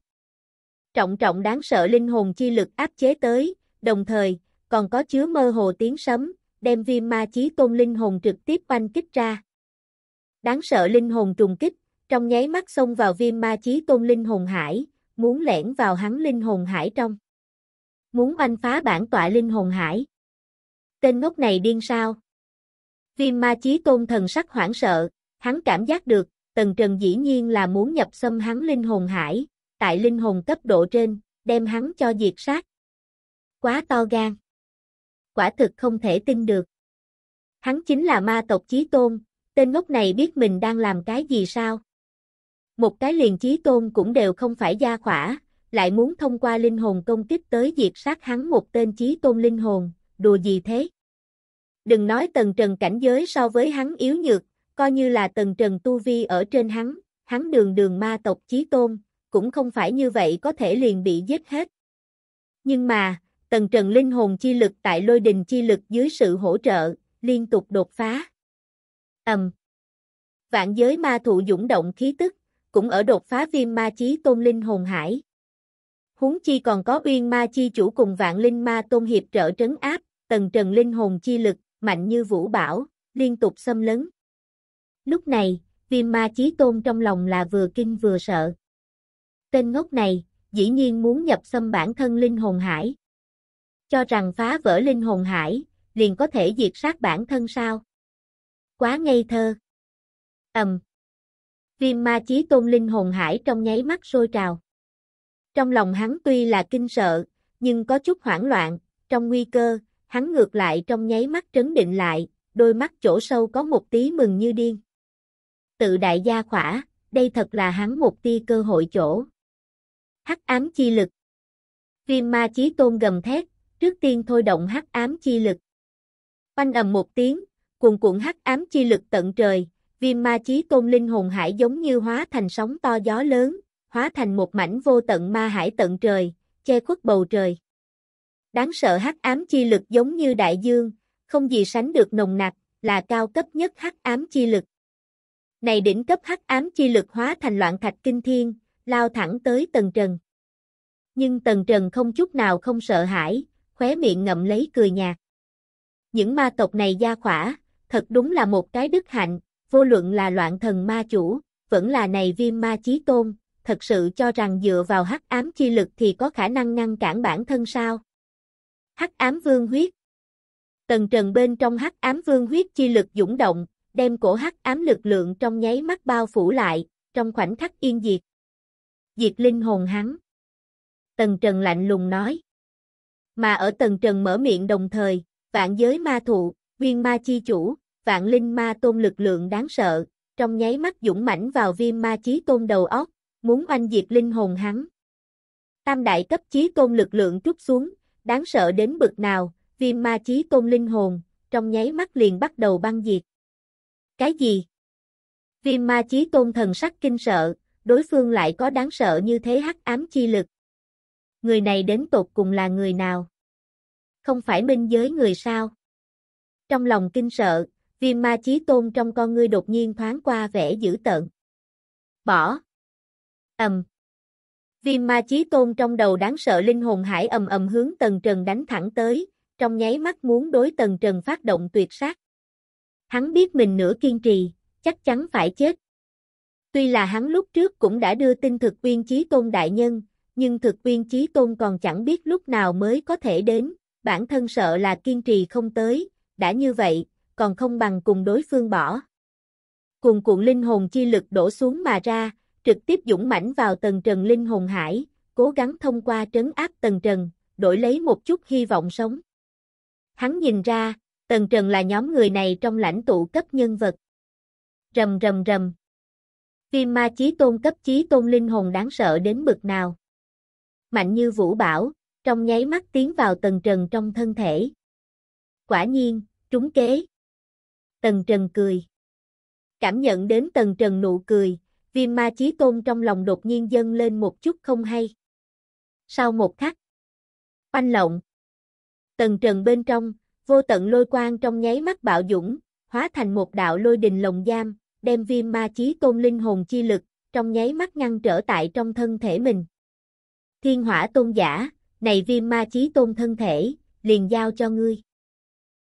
Trọng trọng đáng sợ linh hồn chi lực áp chế tới, đồng thời, còn có chứa mơ hồ tiếng sấm, đem viêm ma chí tôn linh hồn trực tiếp oanh kích ra. Đáng sợ linh hồn trùng kích, trong nháy mắt xông vào viêm ma chí tôn linh hồn hải, muốn lẻn vào hắn linh hồn hải trong. Muốn oanh phá bản tọa linh hồn hải. Tên ngốc này điên sao? Viêm ma chí tôn thần sắc hoảng sợ, hắn cảm giác được, tần trần dĩ nhiên là muốn nhập xâm hắn linh hồn hải, tại linh hồn cấp độ trên, đem hắn cho diệt sát. Quá to gan. Quả thực không thể tin được. Hắn chính là ma tộc chí tôn, tên ngốc này biết mình đang làm cái gì sao? Một cái liền chí tôn cũng đều không phải gia khỏa, lại muốn thông qua linh hồn công kích tới diệt sát hắn một tên chí tôn linh hồn, đùa gì thế? Đừng nói tầng trần cảnh giới so với hắn yếu nhược, coi như là tầng trần tu vi ở trên hắn, hắn đường đường ma tộc chí tôn, cũng không phải như vậy có thể liền bị giết hết. Nhưng mà, tầng trần linh hồn chi lực tại lôi đình chi lực dưới sự hỗ trợ, liên tục đột phá. Ầm. Vạn giới ma thụ dũng động khí tức, cũng ở đột phá viêm ma chí tôn linh hồn hải. húng chi còn có uyên ma chi chủ cùng vạn linh ma tôn hiệp trợ trấn áp, tầng trần linh hồn chi lực, mạnh như vũ bảo, liên tục xâm lấn. Lúc này, viêm ma chí tôn trong lòng là vừa kinh vừa sợ. Tên ngốc này, dĩ nhiên muốn nhập xâm bản thân linh hồn hải. Cho rằng phá vỡ linh hồn hải, liền có thể diệt sát bản thân sao? Quá ngây thơ. Ầm, um, viêm ma chí tôn linh hồn hải trong nháy mắt sôi trào. Trong lòng hắn tuy là kinh sợ, nhưng có chút hoảng loạn, trong nguy cơ, hắn ngược lại trong nháy mắt trấn định lại, đôi mắt chỗ sâu có một tí mừng như điên. Tự đại gia khỏa, đây thật là hắn một tia cơ hội chỗ. Hắc ám chi lực. Viêm ma chí tôn gầm thét, trước tiên thôi động hắc ám chi lực. Oanh ầm một tiếng, cuồn cuộn hắc ám chi lực tận trời, viêm ma chí tôn linh hồn hải giống như hóa thành sóng to gió lớn, hóa thành một mảnh vô tận ma hải tận trời, che khuất bầu trời. Đáng sợ hắc ám chi lực giống như đại dương, không gì sánh được nồng nặc, là cao cấp nhất hắc ám chi lực. Này đỉnh cấp hắc ám chi lực hóa thành loạn thạch kinh thiên, lao thẳng tới Tần Trần. Nhưng Tần Trần không chút nào không sợ hãi, khóe miệng ngậm lấy cười nhạt. Những ma tộc này gia khỏa, thật đúng là một cái đức hạnh, vô luận là loạn thần ma chủ, vẫn là này viêm ma chí tôn, thật sự cho rằng dựa vào hắc ám chi lực thì có khả năng ngăn cản bản thân sao. Hắc ám vương huyết Tần trần bên trong hắc ám vương huyết chi lực dũng động, đem cổ hắc ám lực lượng trong nháy mắt bao phủ lại, trong khoảnh khắc yên diệt. Diệt linh hồn hắn. Tần trần lạnh lùng nói. Mà ở tần trần mở miệng đồng thời, vạn giới ma thụ, viên ma chi chủ, vạn linh ma tôn lực lượng đáng sợ, trong nháy mắt dũng mãnh vào viêm ma chí tôn đầu óc, muốn oanh diệt linh hồn hắn. Tam đại cấp chí tôn lực lượng trút xuống, đáng sợ đến bực nào, viêm ma chí tôn linh hồn, trong nháy mắt liền bắt đầu băng diệt. Cái gì? Viêm ma chí tôn thần sắc kinh sợ, đối phương lại có đáng sợ như thế hắc ám chi lực. Người này đến tột cùng là người nào? Không phải minh giới người sao? Trong lòng kinh sợ, viêm ma chí tôn trong con ngươi đột nhiên thoáng qua vẻ dữ tợn. Bỏ. Ầm. Viêm ma chí tôn trong đầu đáng sợ linh hồn hải ầm ầm hướng tần trần đánh thẳng tới, trong nháy mắt muốn đối tần trần phát động tuyệt sát. Hắn biết mình nửa kiên trì, chắc chắn phải chết. Tuy là hắn lúc trước cũng đã đưa tin thực viên chí tôn đại nhân, nhưng thực viên chí tôn còn chẳng biết lúc nào mới có thể đến, bản thân sợ là kiên trì không tới, đã như vậy, còn không bằng cùng đối phương bỏ. Cuồn cuộn linh hồn chi lực đổ xuống mà ra, trực tiếp dũng mãnh vào tầng trần linh hồn hải, cố gắng thông qua trấn áp tầng trần, đổi lấy một chút hy vọng sống. Hắn nhìn ra, tầng trần là nhóm người này trong lãnh tụ cấp nhân vật. Rầm rầm rầm. Viêm ma chí tôn cấp chí tôn linh hồn đáng sợ đến bực nào. Mạnh như vũ bảo, trong nháy mắt tiến vào tầng trần trong thân thể. Quả nhiên, trúng kế. Tần Trần cười. Cảm nhận đến Tần Trần nụ cười, viêm ma chí tôn trong lòng đột nhiên dâng lên một chút không hay. Sau một khắc, oanh lộng, Tần Trần bên trong, vô tận lôi quang trong nháy mắt bạo dũng, hóa thành một đạo lôi đình lồng giam, đem viêm ma chí tôn linh hồn chi lực, trong nháy mắt ngăn trở tại trong thân thể mình. Thiên hỏa tôn giả, này viêm ma chí tôn thân thể, liền giao cho ngươi.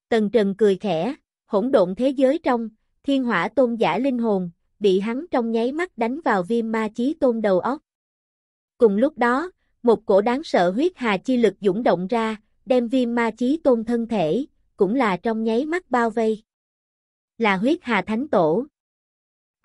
Tần Trần cười khẽ, hỗn độn thế giới trong, thiên hỏa tôn giả linh hồn, bị hắn trong nháy mắt đánh vào viêm ma chí tôn đầu óc. Cùng lúc đó, một cổ đáng sợ huyết hà chi lực dũng động ra, đem viêm ma chí tôn thân thể, cũng là trong nháy mắt bao vây. Là huyết hà thánh tổ.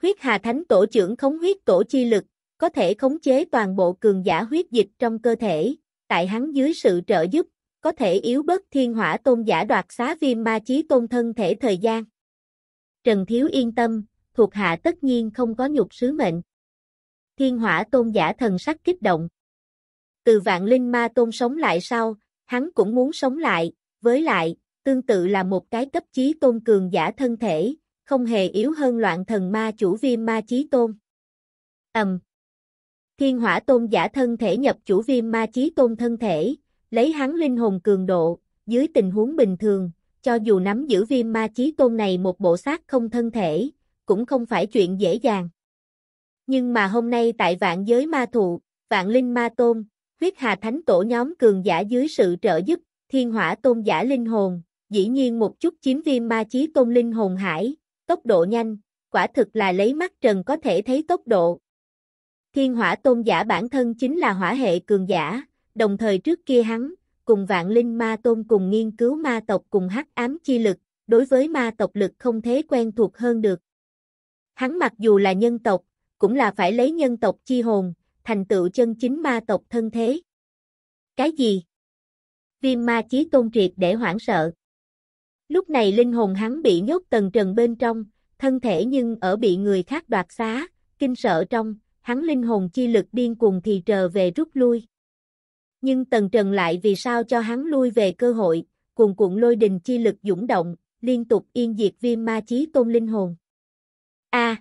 Huyết hà thánh tổ trưởng khống huyết tổ chi lực, có thể khống chế toàn bộ cường giả huyết dịch trong cơ thể, tại hắn dưới sự trợ giúp có thể yếu bất thiên hỏa tôn giả đoạt xá viêm ma chí tôn thân thể thời gian. Trần Thiếu yên tâm, thuộc hạ tất nhiên không có nhục sứ mệnh. Thiên hỏa tôn giả thần sắc kích động. Từ vạn linh ma tôn sống lại sau, hắn cũng muốn sống lại, với lại, tương tự là một cái cấp chí tôn cường giả thân thể, không hề yếu hơn loạn thần ma chủ viêm ma chí tôn. Ầm. Thiên hỏa tôn giả thân thể nhập chủ viêm ma chí tôn thân thể, lấy hắn linh hồn cường độ, dưới tình huống bình thường, cho dù nắm giữ viêm ma chí tôn này một bộ xác không thân thể, cũng không phải chuyện dễ dàng. Nhưng mà hôm nay tại vạn giới ma thụ, vạn linh ma tôn, huyết hà thánh tổ nhóm cường giả dưới sự trợ giúp, thiên hỏa tôn giả linh hồn, dĩ nhiên một chút chiếm viêm ma chí tôn linh hồn hải, tốc độ nhanh, quả thực là lấy mắt trần có thể thấy tốc độ. Thiên hỏa tôn giả bản thân chính là hỏa hệ cường giả, Đồng thời trước kia hắn, cùng vạn linh ma tôn cùng nghiên cứu ma tộc cùng hắc ám chi lực, đối với ma tộc lực không thế quen thuộc hơn được. Hắn mặc dù là nhân tộc, cũng là phải lấy nhân tộc chi hồn, thành tựu chân chính ma tộc thân thế. Cái gì? Viêm ma chí tôn triệt để hoảng sợ. Lúc này linh hồn hắn bị nhốt tầng trần bên trong, thân thể nhưng ở bị người khác đoạt xá, kinh sợ trong, hắn linh hồn chi lực điên cuồng thì trở về rút lui. Nhưng Tần Trần lại vì sao cho hắn lui về cơ hội, cuồn cuộn lôi đình chi lực dũng động, liên tục yên diệt viêm ma chí tôn linh hồn. A.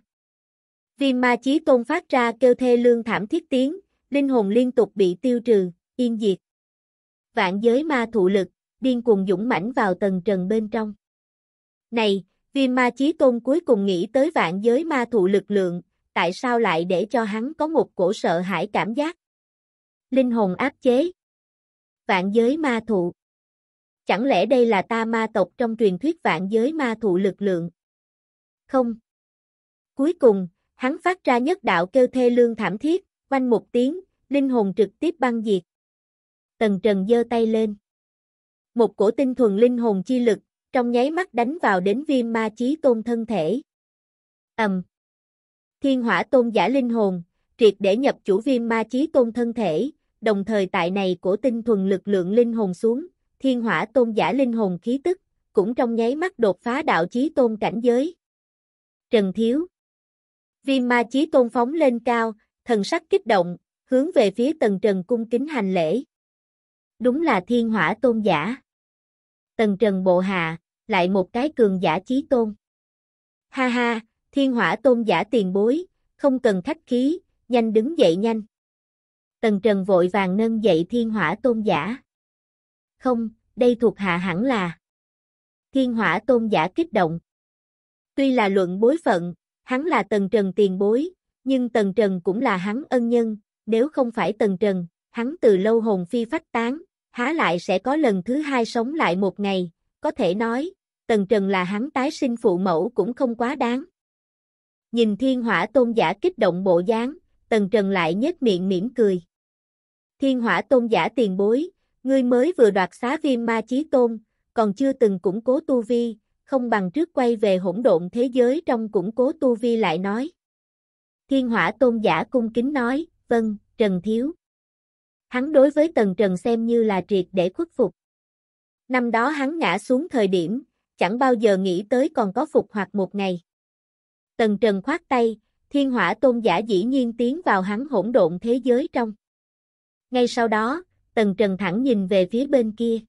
viêm ma chí tôn phát ra kêu thê lương thảm thiết tiếng, linh hồn liên tục bị tiêu trừ, yên diệt. Vạn giới ma thụ lực, điên cuồng dũng mãnh vào Tần Trần bên trong. Này, viêm ma chí tôn cuối cùng nghĩ tới vạn giới ma thụ lực lượng, tại sao lại để cho hắn có một cổ sợ hãi cảm giác? Linh hồn áp chế. Vạn giới ma thụ. Chẳng lẽ đây là ta ma tộc trong truyền thuyết vạn giới ma thụ lực lượng? Không. Cuối cùng, hắn phát ra nhất đạo kêu thê lương thảm thiết, quanh một tiếng, linh hồn trực tiếp băng diệt. Tần Trần giơ tay lên. Một cổ tinh thuần linh hồn chi lực, trong nháy mắt đánh vào đến viêm ma chí tôn thân thể. Ầm. Thiên hỏa tôn giả linh hồn, triệt để nhập chủ viêm ma chí tôn thân thể, đồng thời tại này cổ tinh thuần lực lượng linh hồn xuống, thiên hỏa tôn giả linh hồn khí tức, cũng trong nháy mắt đột phá đạo chí tôn cảnh giới. Trần Thiếu Viêm ma chí tôn phóng lên cao, thần sắc kích động, hướng về phía tần trần cung kính hành lễ. Đúng là thiên hỏa tôn giả. Tần trần bộ hạ, lại một cái cường giả chí tôn. Ha ha, thiên hỏa tôn giả tiền bối, không cần khách khí, nhanh đứng dậy nhanh. Tần Trần vội vàng nâng dậy thiên hỏa tôn giả. Không, đây thuộc hạ hẳn là. Thiên hỏa tôn giả kích động. Tuy là luận bối phận, hắn là Tần Trần tiền bối, nhưng Tần Trần cũng là hắn ân nhân, nếu không phải Tần Trần, hắn từ lâu hồn phi phách tán, há lại sẽ có lần thứ hai sống lại một ngày, có thể nói, Tần Trần là hắn tái sinh phụ mẫu cũng không quá đáng. Nhìn thiên hỏa tôn giả kích động bộ dáng, Tần Trần lại nhếch miệng mỉm cười. Thiên hỏa tôn giả tiền bối, ngươi mới vừa đoạt xá viêm ma chí tôn, còn chưa từng củng cố tu vi, không bằng trước quay về hỗn độn thế giới trong củng cố tu vi lại nói. Thiên hỏa tôn giả cung kính nói, vâng, Trần Thiếu. Hắn đối với Tần Trần xem như là triệt để khuất phục. Năm đó hắn ngã xuống thời điểm, chẳng bao giờ nghĩ tới còn có phục hoặc một ngày. Tần Trần khoát tay, thiên hỏa tôn giả dĩ nhiên tiến vào hắn hỗn độn thế giới trong. Ngay sau đó, Tần Trần thẳng nhìn về phía bên kia.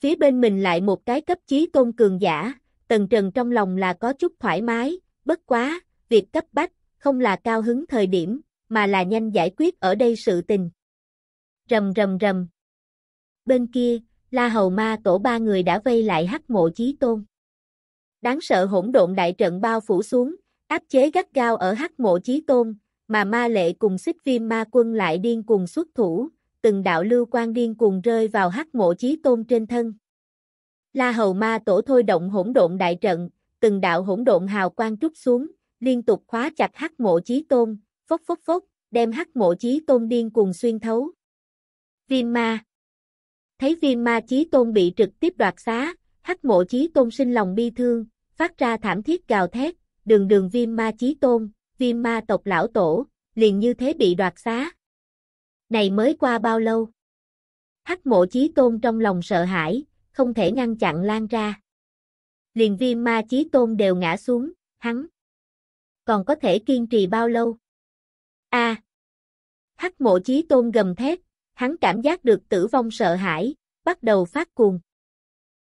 Phía bên mình lại một cái cấp chí tôn cường giả, Tần Trần trong lòng là có chút thoải mái, bất quá, việc cấp bách, không là cao hứng thời điểm, mà là nhanh giải quyết ở đây sự tình. Rầm rầm rầm. Bên kia, La Hầu Ma tổ ba người đã vây lại hắc mộ chí tôn. Đáng sợ hỗn độn đại trận bao phủ xuống, áp chế gắt gao ở hắc mộ chí tôn, mà ma lệ cùng xích viêm ma quân lại điên cùng xuất thủ, từng đạo lưu quan điên cùng rơi vào hắc mộ chí tôn trên thân. La hầu ma tổ thôi động hỗn độn đại trận, từng đạo hỗn độn hào quang trút xuống, liên tục khóa chặt hắc mộ chí tôn, phốc phốc phốc, đem hắc mộ chí tôn điên cùng xuyên thấu. Viêm ma Thấy viêm ma chí tôn bị trực tiếp đoạt xá, hắc mộ chí tôn sinh lòng bi thương, phát ra thảm thiết gào thét, đường đường viêm ma chí tôn, viêm ma tộc lão tổ, liền như thế bị đoạt xá. Này mới qua bao lâu? Hắc mộ chí tôn trong lòng sợ hãi, không thể ngăn chặn lan ra. Liền viêm ma chí tôn đều ngã xuống, hắn. Còn có thể kiên trì bao lâu? a Hắc mộ chí tôn gầm thét, hắn cảm giác được tử vong sợ hãi, bắt đầu phát cuồng.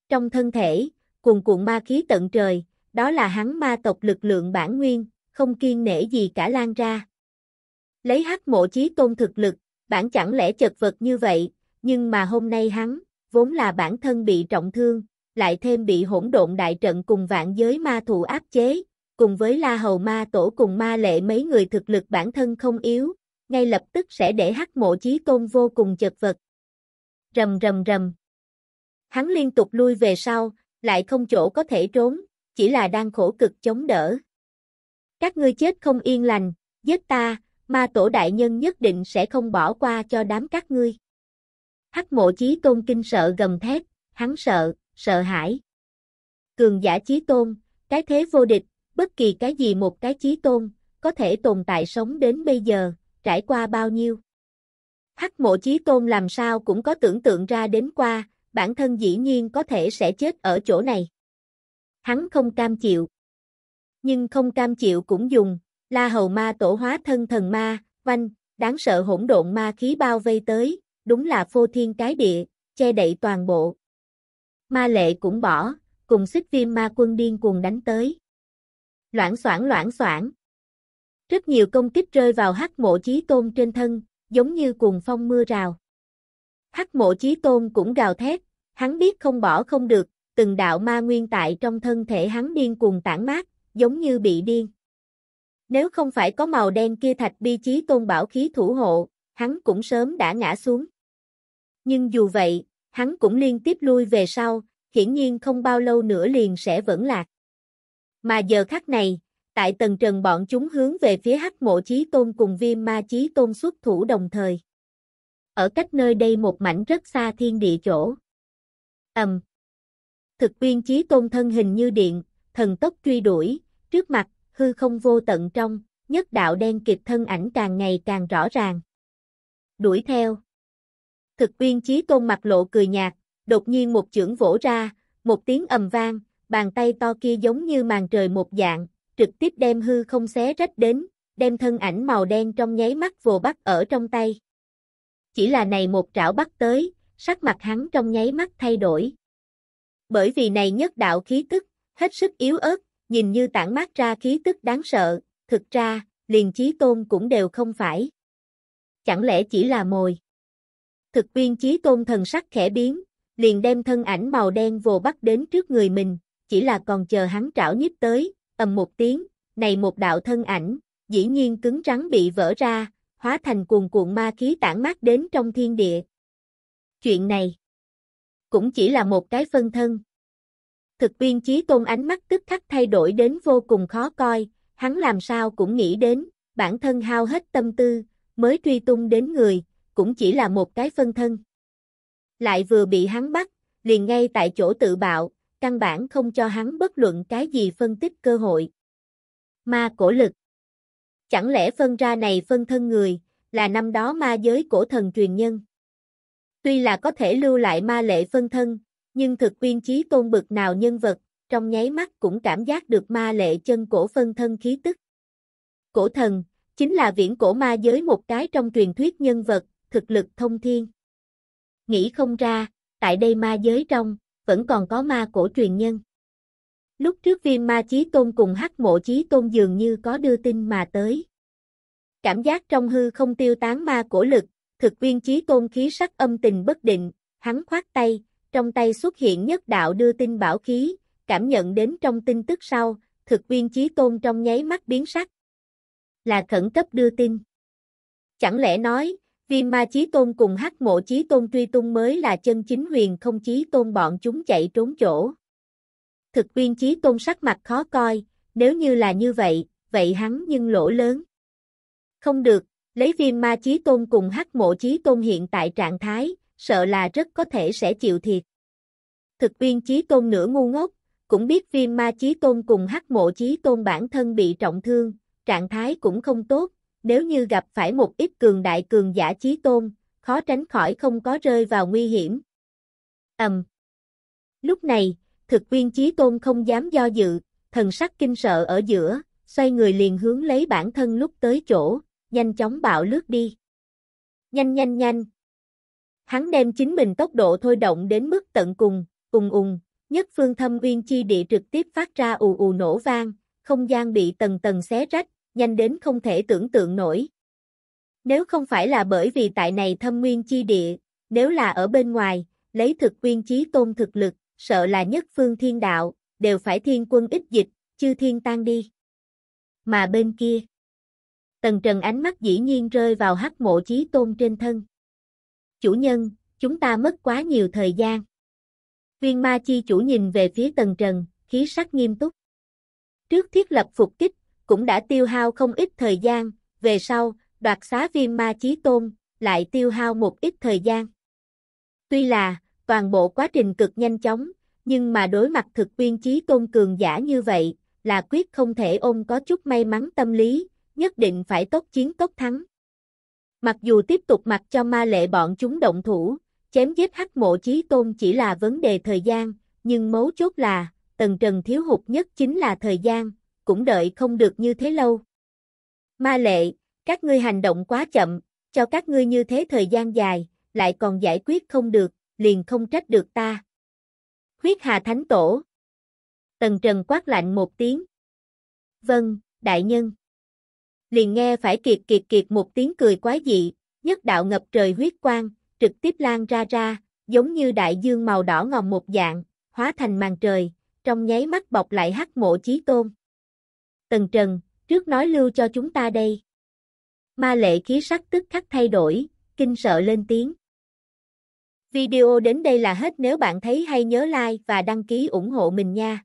Trong thân thể, cuồn cuộn ma khí tận trời, đó là hắn ma tộc lực lượng bản nguyên, không kiên nể gì cả lan ra. Lấy hắc mộ chí tôn thực lực, bản chẳng lẽ chật vật như vậy, nhưng mà hôm nay hắn, vốn là bản thân bị trọng thương, lại thêm bị hỗn độn đại trận cùng vạn giới ma thù áp chế, cùng với la hầu ma tổ cùng ma lệ mấy người thực lực bản thân không yếu, ngay lập tức sẽ để hắc mộ chí tôn vô cùng chật vật. Rầm rầm rầm. Hắn liên tục lui về sau, lại không chỗ có thể trốn, chỉ là đang khổ cực chống đỡ. Các ngươi chết không yên lành, giết ta, ma tổ đại nhân nhất định sẽ không bỏ qua cho đám các ngươi. Hắc mộ chí tôn kinh sợ gầm thét, hắn sợ, sợ hãi. Cường giả chí tôn, cái thế vô địch, bất kỳ cái gì một cái chí tôn, có thể tồn tại sống đến bây giờ, trải qua bao nhiêu. Hắc mộ chí tôn làm sao cũng có tưởng tượng ra đến qua, bản thân dĩ nhiên có thể sẽ chết ở chỗ này. Hắn không cam chịu nhưng không cam chịu cũng dùng, la hầu ma tổ hóa thân thần ma, vanh, đáng sợ hỗn độn ma khí bao vây tới, đúng là phô thiên cái địa, che đậy toàn bộ. Ma lệ cũng bỏ, cùng xích viêm ma quân điên cuồng đánh tới. Loãng xoảng loãng xoảng. Rất nhiều công kích rơi vào hắc mộ chí tôn trên thân, giống như cuồng phong mưa rào. Hắc mộ chí tôn cũng gào thét, hắn biết không bỏ không được, từng đạo ma nguyên tại trong thân thể hắn điên cuồng tản mát, giống như bị điên. Nếu không phải có màu đen kia thạch bi chí tôn bảo khí thủ hộ, hắn cũng sớm đã ngã xuống. Nhưng dù vậy, hắn cũng liên tiếp lui về sau, hiển nhiên không bao lâu nữa liền sẽ vẫn lạc. Mà giờ khắc này, tại tầng trần bọn chúng hướng về phía hắc mộ chí tôn cùng viêm ma chí tôn xuất thủ đồng thời. Ở cách nơi đây một mảnh rất xa thiên địa chỗ. Ầm. Um, thực viên chí tôn thân hình như điện, thần tốc truy đuổi, trước mặt, hư không vô tận trong, nhất đạo đen kịp thân ảnh càng ngày càng rõ ràng. Đuổi theo. Thực uyên chí tôn mặt lộ cười nhạt, đột nhiên một chưởng vỗ ra, một tiếng ầm vang, bàn tay to kia giống như màn trời một dạng, trực tiếp đem hư không xé rách đến, đem thân ảnh màu đen trong nháy mắt vồ bắt ở trong tay. Chỉ là này một trảo bắt tới, sắc mặt hắn trong nháy mắt thay đổi. Bởi vì này nhất đạo khí tức, hết sức yếu ớt, nhìn như tản mát ra khí tức đáng sợ, thực ra, liền chí tôn cũng đều không phải. Chẳng lẽ chỉ là mồi? Thực viên chí tôn thần sắc khẽ biến, liền đem thân ảnh màu đen vồ bắt đến trước người mình, chỉ là còn chờ hắn trảo nhíp tới, ầm một tiếng, này một đạo thân ảnh, dĩ nhiên cứng rắn bị vỡ ra, hóa thành cuồn cuộn ma khí tản mát đến trong thiên địa. Chuyện này cũng chỉ là một cái phân thân thực viên trí tôn ánh mắt tức khắc thay đổi đến vô cùng khó coi, hắn làm sao cũng nghĩ đến, bản thân hao hết tâm tư, mới truy tung đến người, cũng chỉ là một cái phân thân. Lại vừa bị hắn bắt, liền ngay tại chỗ tự bạo, căn bản không cho hắn bất luận cái gì phân tích cơ hội. Ma cổ lực Chẳng lẽ phân ra này phân thân người, là năm đó ma giới cổ thần truyền nhân? Tuy là có thể lưu lại ma lệ phân thân, nhưng thực quyên chí tôn bực nào nhân vật, trong nháy mắt cũng cảm giác được ma lệ chân cổ phân thân khí tức. Cổ thần, chính là viễn cổ ma giới một cái trong truyền thuyết nhân vật, thực lực thông thiên. Nghĩ không ra, tại đây ma giới trong, vẫn còn có ma cổ truyền nhân. Lúc trước viêm ma chí tôn cùng hắc mộ chí tôn dường như có đưa tin mà tới. Cảm giác trong hư không tiêu tán ma cổ lực, thực viên chí tôn khí sắc âm tình bất định, hắn khoát tay, trong tay xuất hiện nhất đạo đưa tin bảo khí, cảm nhận đến trong tin tức sau, thực viên chí tôn trong nháy mắt biến sắc. Là khẩn cấp đưa tin. Chẳng lẽ nói, viêm ma chí tôn cùng hắc mộ chí tôn truy tung mới là chân chính huyền không chí tôn bọn chúng chạy trốn chỗ. Thực viên chí tôn sắc mặt khó coi, nếu như là như vậy, vậy hắn nhưng lỗ lớn. Không được, lấy viêm ma chí tôn cùng hắc mộ chí tôn hiện tại trạng thái, sợ là rất có thể sẽ chịu thiệt. Thực viên Chí Tôn nửa ngu ngốc, cũng biết viêm ma Chí Tôn cùng hắc mộ Chí Tôn bản thân bị trọng thương, trạng thái cũng không tốt, nếu như gặp phải một ít cường đại cường giả Chí Tôn, khó tránh khỏi không có rơi vào nguy hiểm. Ầm. Lúc này, thực viên Chí Tôn không dám do dự, thần sắc kinh sợ ở giữa, xoay người liền hướng lấy bản thân lúc tới chỗ, nhanh chóng bạo lướt đi. Nhanh nhanh nhanh, Hắn đem chính mình tốc độ thôi động đến mức tận cùng, ùng ùng, nhất phương thâm uyên chi địa trực tiếp phát ra ù ù nổ vang, không gian bị tầng tầng xé rách, nhanh đến không thể tưởng tượng nổi. Nếu không phải là bởi vì tại này thâm nguyên chi địa, nếu là ở bên ngoài, lấy thực nguyên chí tôn thực lực, sợ là nhất phương thiên đạo, đều phải thiên quân ít dịch, chư thiên tan đi. Mà bên kia, tần trần ánh mắt dĩ nhiên rơi vào hắc mộ chí tôn trên thân chủ nhân, chúng ta mất quá nhiều thời gian. Viên ma chi chủ nhìn về phía tầng trần, khí sắc nghiêm túc. Trước thiết lập phục kích, cũng đã tiêu hao không ít thời gian, về sau, đoạt xá viên ma chí tôn, lại tiêu hao một ít thời gian. Tuy là, toàn bộ quá trình cực nhanh chóng, nhưng mà đối mặt thực viên chí tôn cường giả như vậy, là quyết không thể ôm có chút may mắn tâm lý, nhất định phải tốt chiến tốt thắng. Mặc dù tiếp tục mặc cho ma lệ bọn chúng động thủ, chém giết hắc mộ chí tôn chỉ là vấn đề thời gian, nhưng mấu chốt là, tần trần thiếu hụt nhất chính là thời gian, cũng đợi không được như thế lâu. Ma lệ, các ngươi hành động quá chậm, cho các ngươi như thế thời gian dài, lại còn giải quyết không được, liền không trách được ta. Huyết Hà Thánh Tổ Tần Trần quát lạnh một tiếng. Vâng, đại nhân liền nghe phải kiệt kiệt kiệt một tiếng cười quái dị, nhất đạo ngập trời huyết quang, trực tiếp lan ra ra, giống như đại dương màu đỏ ngòm một dạng, hóa thành màn trời, trong nháy mắt bọc lại hắc mộ chí tôn. Tần Trần, trước nói lưu cho chúng ta đây. Ma lệ khí sắc tức khắc thay đổi, kinh sợ lên tiếng. Video đến đây là hết nếu bạn thấy hay nhớ like và đăng ký ủng hộ mình nha.